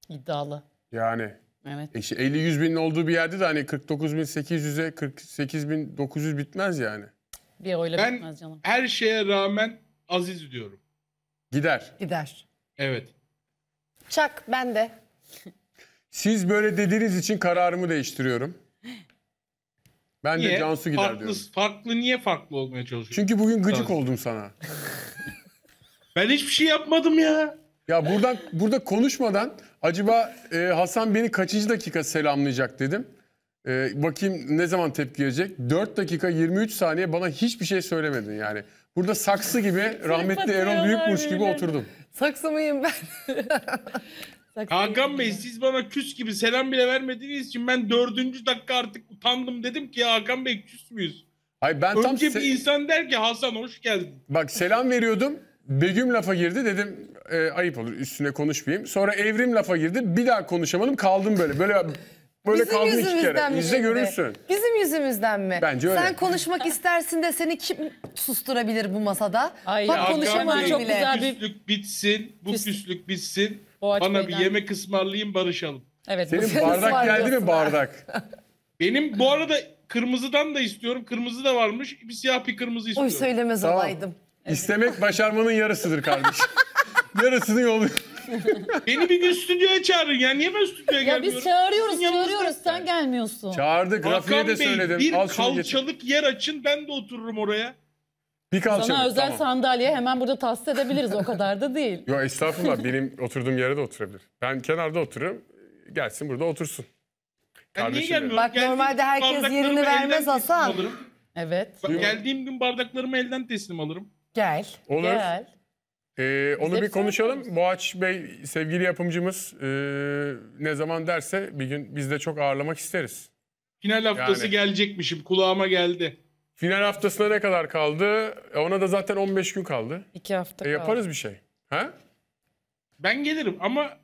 İddialı. Yani. Evet. E işte 50-100 binin olduğu bir yerde de hani 49.800'e 48.900 bitmez yani. Bir oyla ben bitmez canım. her şeye rağmen Aziz diyorum. Gider. Gider. Evet. Çak ben de. Siz böyle dediğiniz için kararımı değiştiriyorum. Ben niye? de Cansu gider farklı, diyorum. Farklı niye farklı olmaya çalışıyorsun? Çünkü bugün gıcık Tabii. oldum sana. ben hiçbir şey yapmadım ya. Ya buradan burada konuşmadan acaba e, Hasan beni kaçıncı dakika selamlayacak dedim. Ee, bakayım ne zaman tepki verecek? 4 dakika 23 saniye bana hiçbir şey söylemedin yani. Burada saksı gibi rahmetli Erol Büyükmuş gibi oturdum. Saksı mıyım ben? Hakan Bey siz bana küs gibi selam bile vermediğiniz için ben dördüncü dakika artık utandım dedim ki ya Hakan Bey küs müyüz? Hayır ben Önce se- bir insan der ki Hasan hoş geldin. Bak selam veriyordum. Begüm lafa girdi dedim e, ayıp olur üstüne konuşmayayım. Sonra Evrim lafa girdi bir daha konuşamadım kaldım böyle. Böyle Böyle Bizim kaldın iki yüzümüzden kere. mi İzle şimdi? görürsün. Bizim yüzümüzden mi? Bence öyle. Sen konuşmak istersin de seni kim susturabilir bu masada? Ay Bak konuşamam çok güzel bir- Küslük bitsin, bu Küs- küslük bitsin. Boğaç Bana bir Meydan. yemek ısmarlayayım barışalım. Evet. Senin bardak geldi mi bardak? Benim bu arada kırmızıdan da istiyorum. Kırmızı da varmış. Bir siyah bir kırmızı istiyorum. Oy söylemez Tamam. olaydım. İstemek başarmanın yarısıdır kardeşim. Yarısını yolluyor. Beni bir gün stüdyoya çağırın ya. Niye ben stüdyoya ya gelmiyorum? biz çağırıyoruz, Sizin çağırıyoruz. Sen gelmiyorsun. Çağırdık. Rafi'ye de Bey söyledim. bir Al kalçalık yer açın ben de otururum oraya. Bir Sana özel tamam. sandalye hemen burada tahsis edebiliriz. O kadar da değil. Yo estağfurullah benim oturduğum yere de oturabilir. Ben kenarda otururum. Gelsin burada otursun. Kardeşim Bak, Geldiğim normalde herkes bardaklarımı yerini vermez Hasan. Evet. Bak, geldiğim gün bardaklarımı elden teslim alırım. Gel. Olur. Gel. Ee, onu bir şey konuşalım. Boğaç Bey sevgili yapımcımız e, ne zaman derse bir gün biz de çok ağırlamak isteriz. Final haftası Yani. gelecekmişim. Kulağıma geldi. Final haftasına ne kadar kaldı? E, ona da zaten 15 gün kaldı. İki hafta E, kaldı. yaparız bir şey. Ha? Ben gelirim ama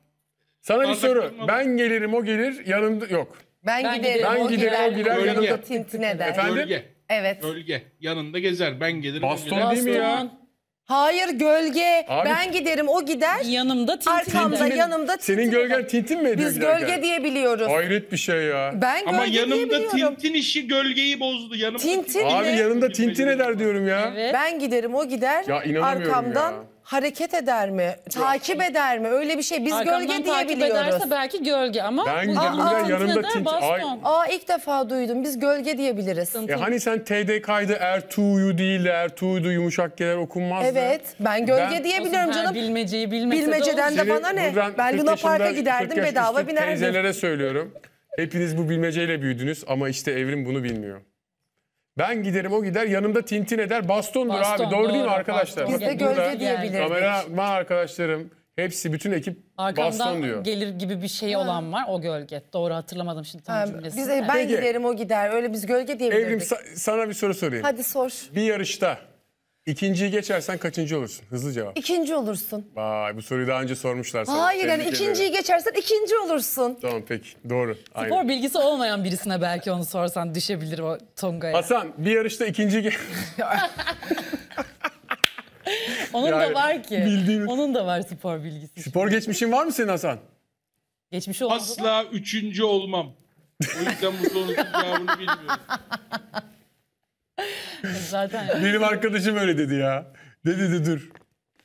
Sana bir soru. kalmadı. Ben gelirim o gelir yanımda yok. Ben, giderim. Ben giderim, o gider, o gider, yanında- tintine der. Efendim? bölge. Evet. Bölge. Yanında gezer. Ben gelirim. o Baston değil mi ya? Baston. Hayır gölge. Abi- ben giderim o gider. Yanımda Tintin. Arkamda yanımda Tintin Senin gölgen tintin mi ediyor Biz gölge diye biliyoruz. Hayret bir şey ya. Ben Ama gölge diye yanımda Tintin işi gölgeyi bozdu. Yanımda Tintin Abi yanımda tintin eder diyorum ya. Evet. Ben giderim o gider. Ya inanamıyorum arkamdan ya hareket eder mi? Şey, takip şey- eder mi? Öyle bir şey. Biz Arkamdan gölge diye takip ederse belki gölge ama Ben gölge yanımda- altında yanımda Aa ilk defa duydum. Biz gölge diyebiliriz. E hani sen TDK'ydı Ertuğ'yu değil de Ertuğ'ydu yumuşak gelir okunmaz Evet. Ben gölge Ben- diyebiliyorum Olsun, her canım. Bilmeceyi bilmese Bilmeceden de olur. bana ne? buradan Ben Luna Park'a giderdim, bedava binerdim. Teyzelere söylüyorum. Hepiniz bu bilmeceyle büyüdünüz ama işte Evrim bunu bilmiyor. Ben giderim o gider yanımda tintin eder bastondur Baston, abi doğru, doğru değil mi arkadaşlar? Biz de gölge burada Kameraman arkadaşlarım hepsi bütün ekip baston diyor. gelir gibi bir şey olan var o gölge. Doğru hatırlamadım şimdi tam cümlesini. Biz, ben Peki. giderim o gider. Öyle biz gölge diyebilirdik. Evrim sa- sana bir soru sorayım. Hadi sor. Bir yarışta İkinciyi geçersen kaçıncı olursun? Hızlı cevap. İkinci olursun. Vay bu soruyu daha önce sormuşlar sana. Hayır yani ikinciyi ederim. geçersen ikinci olursun. Tamam peki doğru. Spor bilgisi olmayan birisine belki onu sorsan düşebilir o Tonga'ya. Hasan bir yarışta ikinci... ge- Onun da var ki. bildiğim- Onun da var spor bilgisi. Spor geçmişin var mı senin Hasan? Geçmiş oldu. Asla üçüncü olmam. O yüzden bu sorunun cevabını bilmiyorum. Zaten. Benim arkadaşım öyle dedi ya. Dedi dedi dur.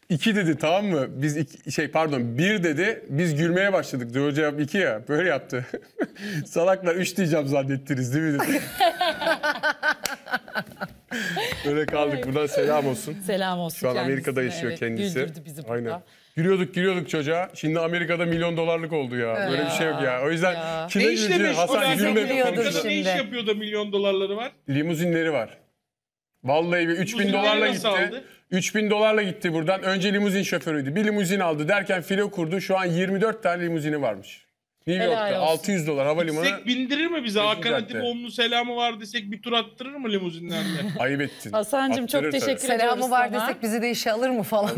İki dedi tamam mı? Biz iki, şey pardon bir dedi. Biz gülmeye başladık. Doğru cevap iki ya. Böyle yaptı. Salaklar üç diyeceğim zannettiniz değil mi dedi. Öyle kaldık. Buradan selam olsun. Selam olsun. Şu an Amerika'da yaşıyor evet, kendisi. Güldürdü bizi burada. Aynen. Gülüyorduk gülüyorduk çocuğa. Şimdi Amerika'da milyon dolarlık oldu ya. Öyle Böyle ya. bir şey yok ya. O yüzden ya. kime güldü Hasan gülme. Amerika'da ne iş yapıyor da milyon dolarları var? Limuzinleri var. Vallahi bir 3000 dolarla gitti. Aldı? 3000 dolarla gitti buradan. Önce limuzin şoförüydü. Bir limuzin aldı derken filo kurdu. Şu an 24 tane limuzini varmış. New Helal York'ta olsun. 600 dolar havalimanı. Gitsek bindirir mi bize? Bizim Hakan Hatip cadde. selamı var desek bir tur attırır mı limuzinlerle? Ayıp ettin. Hasan'cım çok teşekkür ediyoruz Selamı var sana. desek bizi de işe alır mı falan.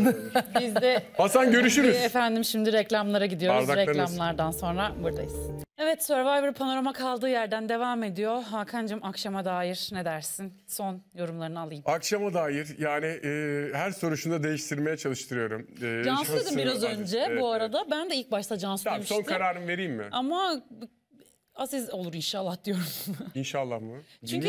Biz de Hasan görüşürüz. efendim şimdi reklamlara gidiyoruz. Reklamlardan sonra buradayız. Evet Survivor panorama kaldığı yerden devam ediyor. Hakan'cığım akşama dair ne dersin? Son yorumlarını alayım. Akşama dair yani e, her soruşunda değiştirmeye çalıştırıyorum. E, Cansu dedim biraz önce Evet, bu evet. arada. Ben de ilk başta Cansu Tamam, son kararımı vereyim mi? mi? Ama Aziz olur inşallah diyorum. İnşallah mı? Çünkü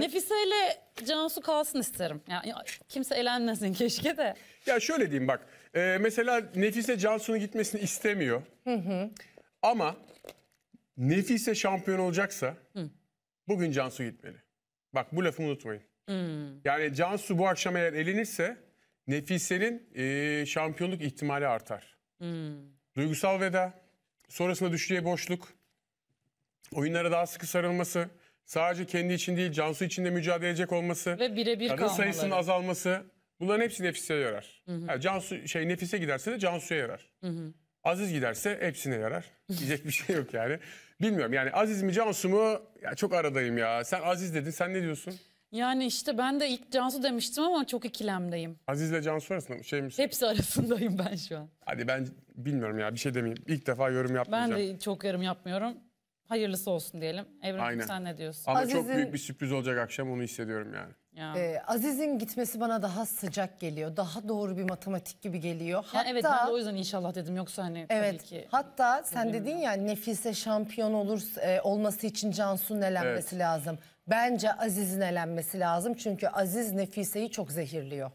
Nefise ile Cansu kalsın isterim. Yani kimse elenmesin keşke de. Ya şöyle diyeyim bak. E, mesela Nefise Cansu'nun gitmesini istemiyor. Hı hı. Ama Nefise şampiyon olacaksa hı. bugün Cansu gitmeli. Bak bu lafı unutmayın. Hı. Yani Cansu bu akşam eğer elenirse Nefise'nin e, şampiyonluk ihtimali artar. Hı. Duygusal veda Sonrasında düşeceği boşluk, oyunlara daha sıkı sarılması, sadece kendi için değil Cansu için de mücadele edecek olması ve birebir kadın kalmaları. sayısının azalması bunların hepsi nefise yarar. Hı hı. Yani Cansu şey nefise giderse de Cansu'ya yarar. Hı hı. Aziz giderse hepsine yarar. Diyecek bir şey yok yani. Bilmiyorum yani Aziz mi Cansu mu? Ya çok aradayım ya. Sen Aziz dedin. Sen ne diyorsun? Yani işte ben de ilk Cansu demiştim ama çok ikilemdeyim. ile Cansu arasında Şey mi? Hepsi arasındayım ben şu an. Hadi ben bilmiyorum ya bir şey demeyeyim. İlk defa yorum yapmayacağım. Ben de çok yorum yapmıyorum. Hayırlısı olsun diyelim. Evrim Aynen. sen ne diyorsun? Ama çok büyük bir sürpriz olacak akşam onu hissediyorum yani. Ya. Ee, Aziz'in gitmesi bana daha sıcak geliyor. Daha doğru bir matematik gibi geliyor. Ya Hatta evet ben de o yüzden inşallah dedim yoksa hani evet, tabii ki. hatta sen dedin ya Nefise şampiyon olur e, olması için Cansu'nun elenmesi lazım. Bence Aziz'in elenmesi lazım. Çünkü Aziz Nefise'yi çok zehirliyor.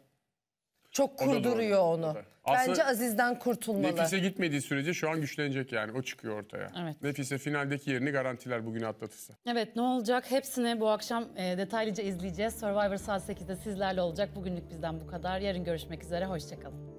Çok kurduruyor onu. Aslında Bence Aziz'den kurtulmalı. Nefise gitmediği sürece şu an güçlenecek yani. O çıkıyor ortaya. Evet. Nefise finaldeki yerini garantiler bugün atlatırsa. Evet ne olacak hepsini bu akşam e, detaylıca izleyeceğiz. Survivor saat 8'de sizlerle olacak. Bugünlük bizden bu kadar. Yarın görüşmek üzere. Hoşçakalın.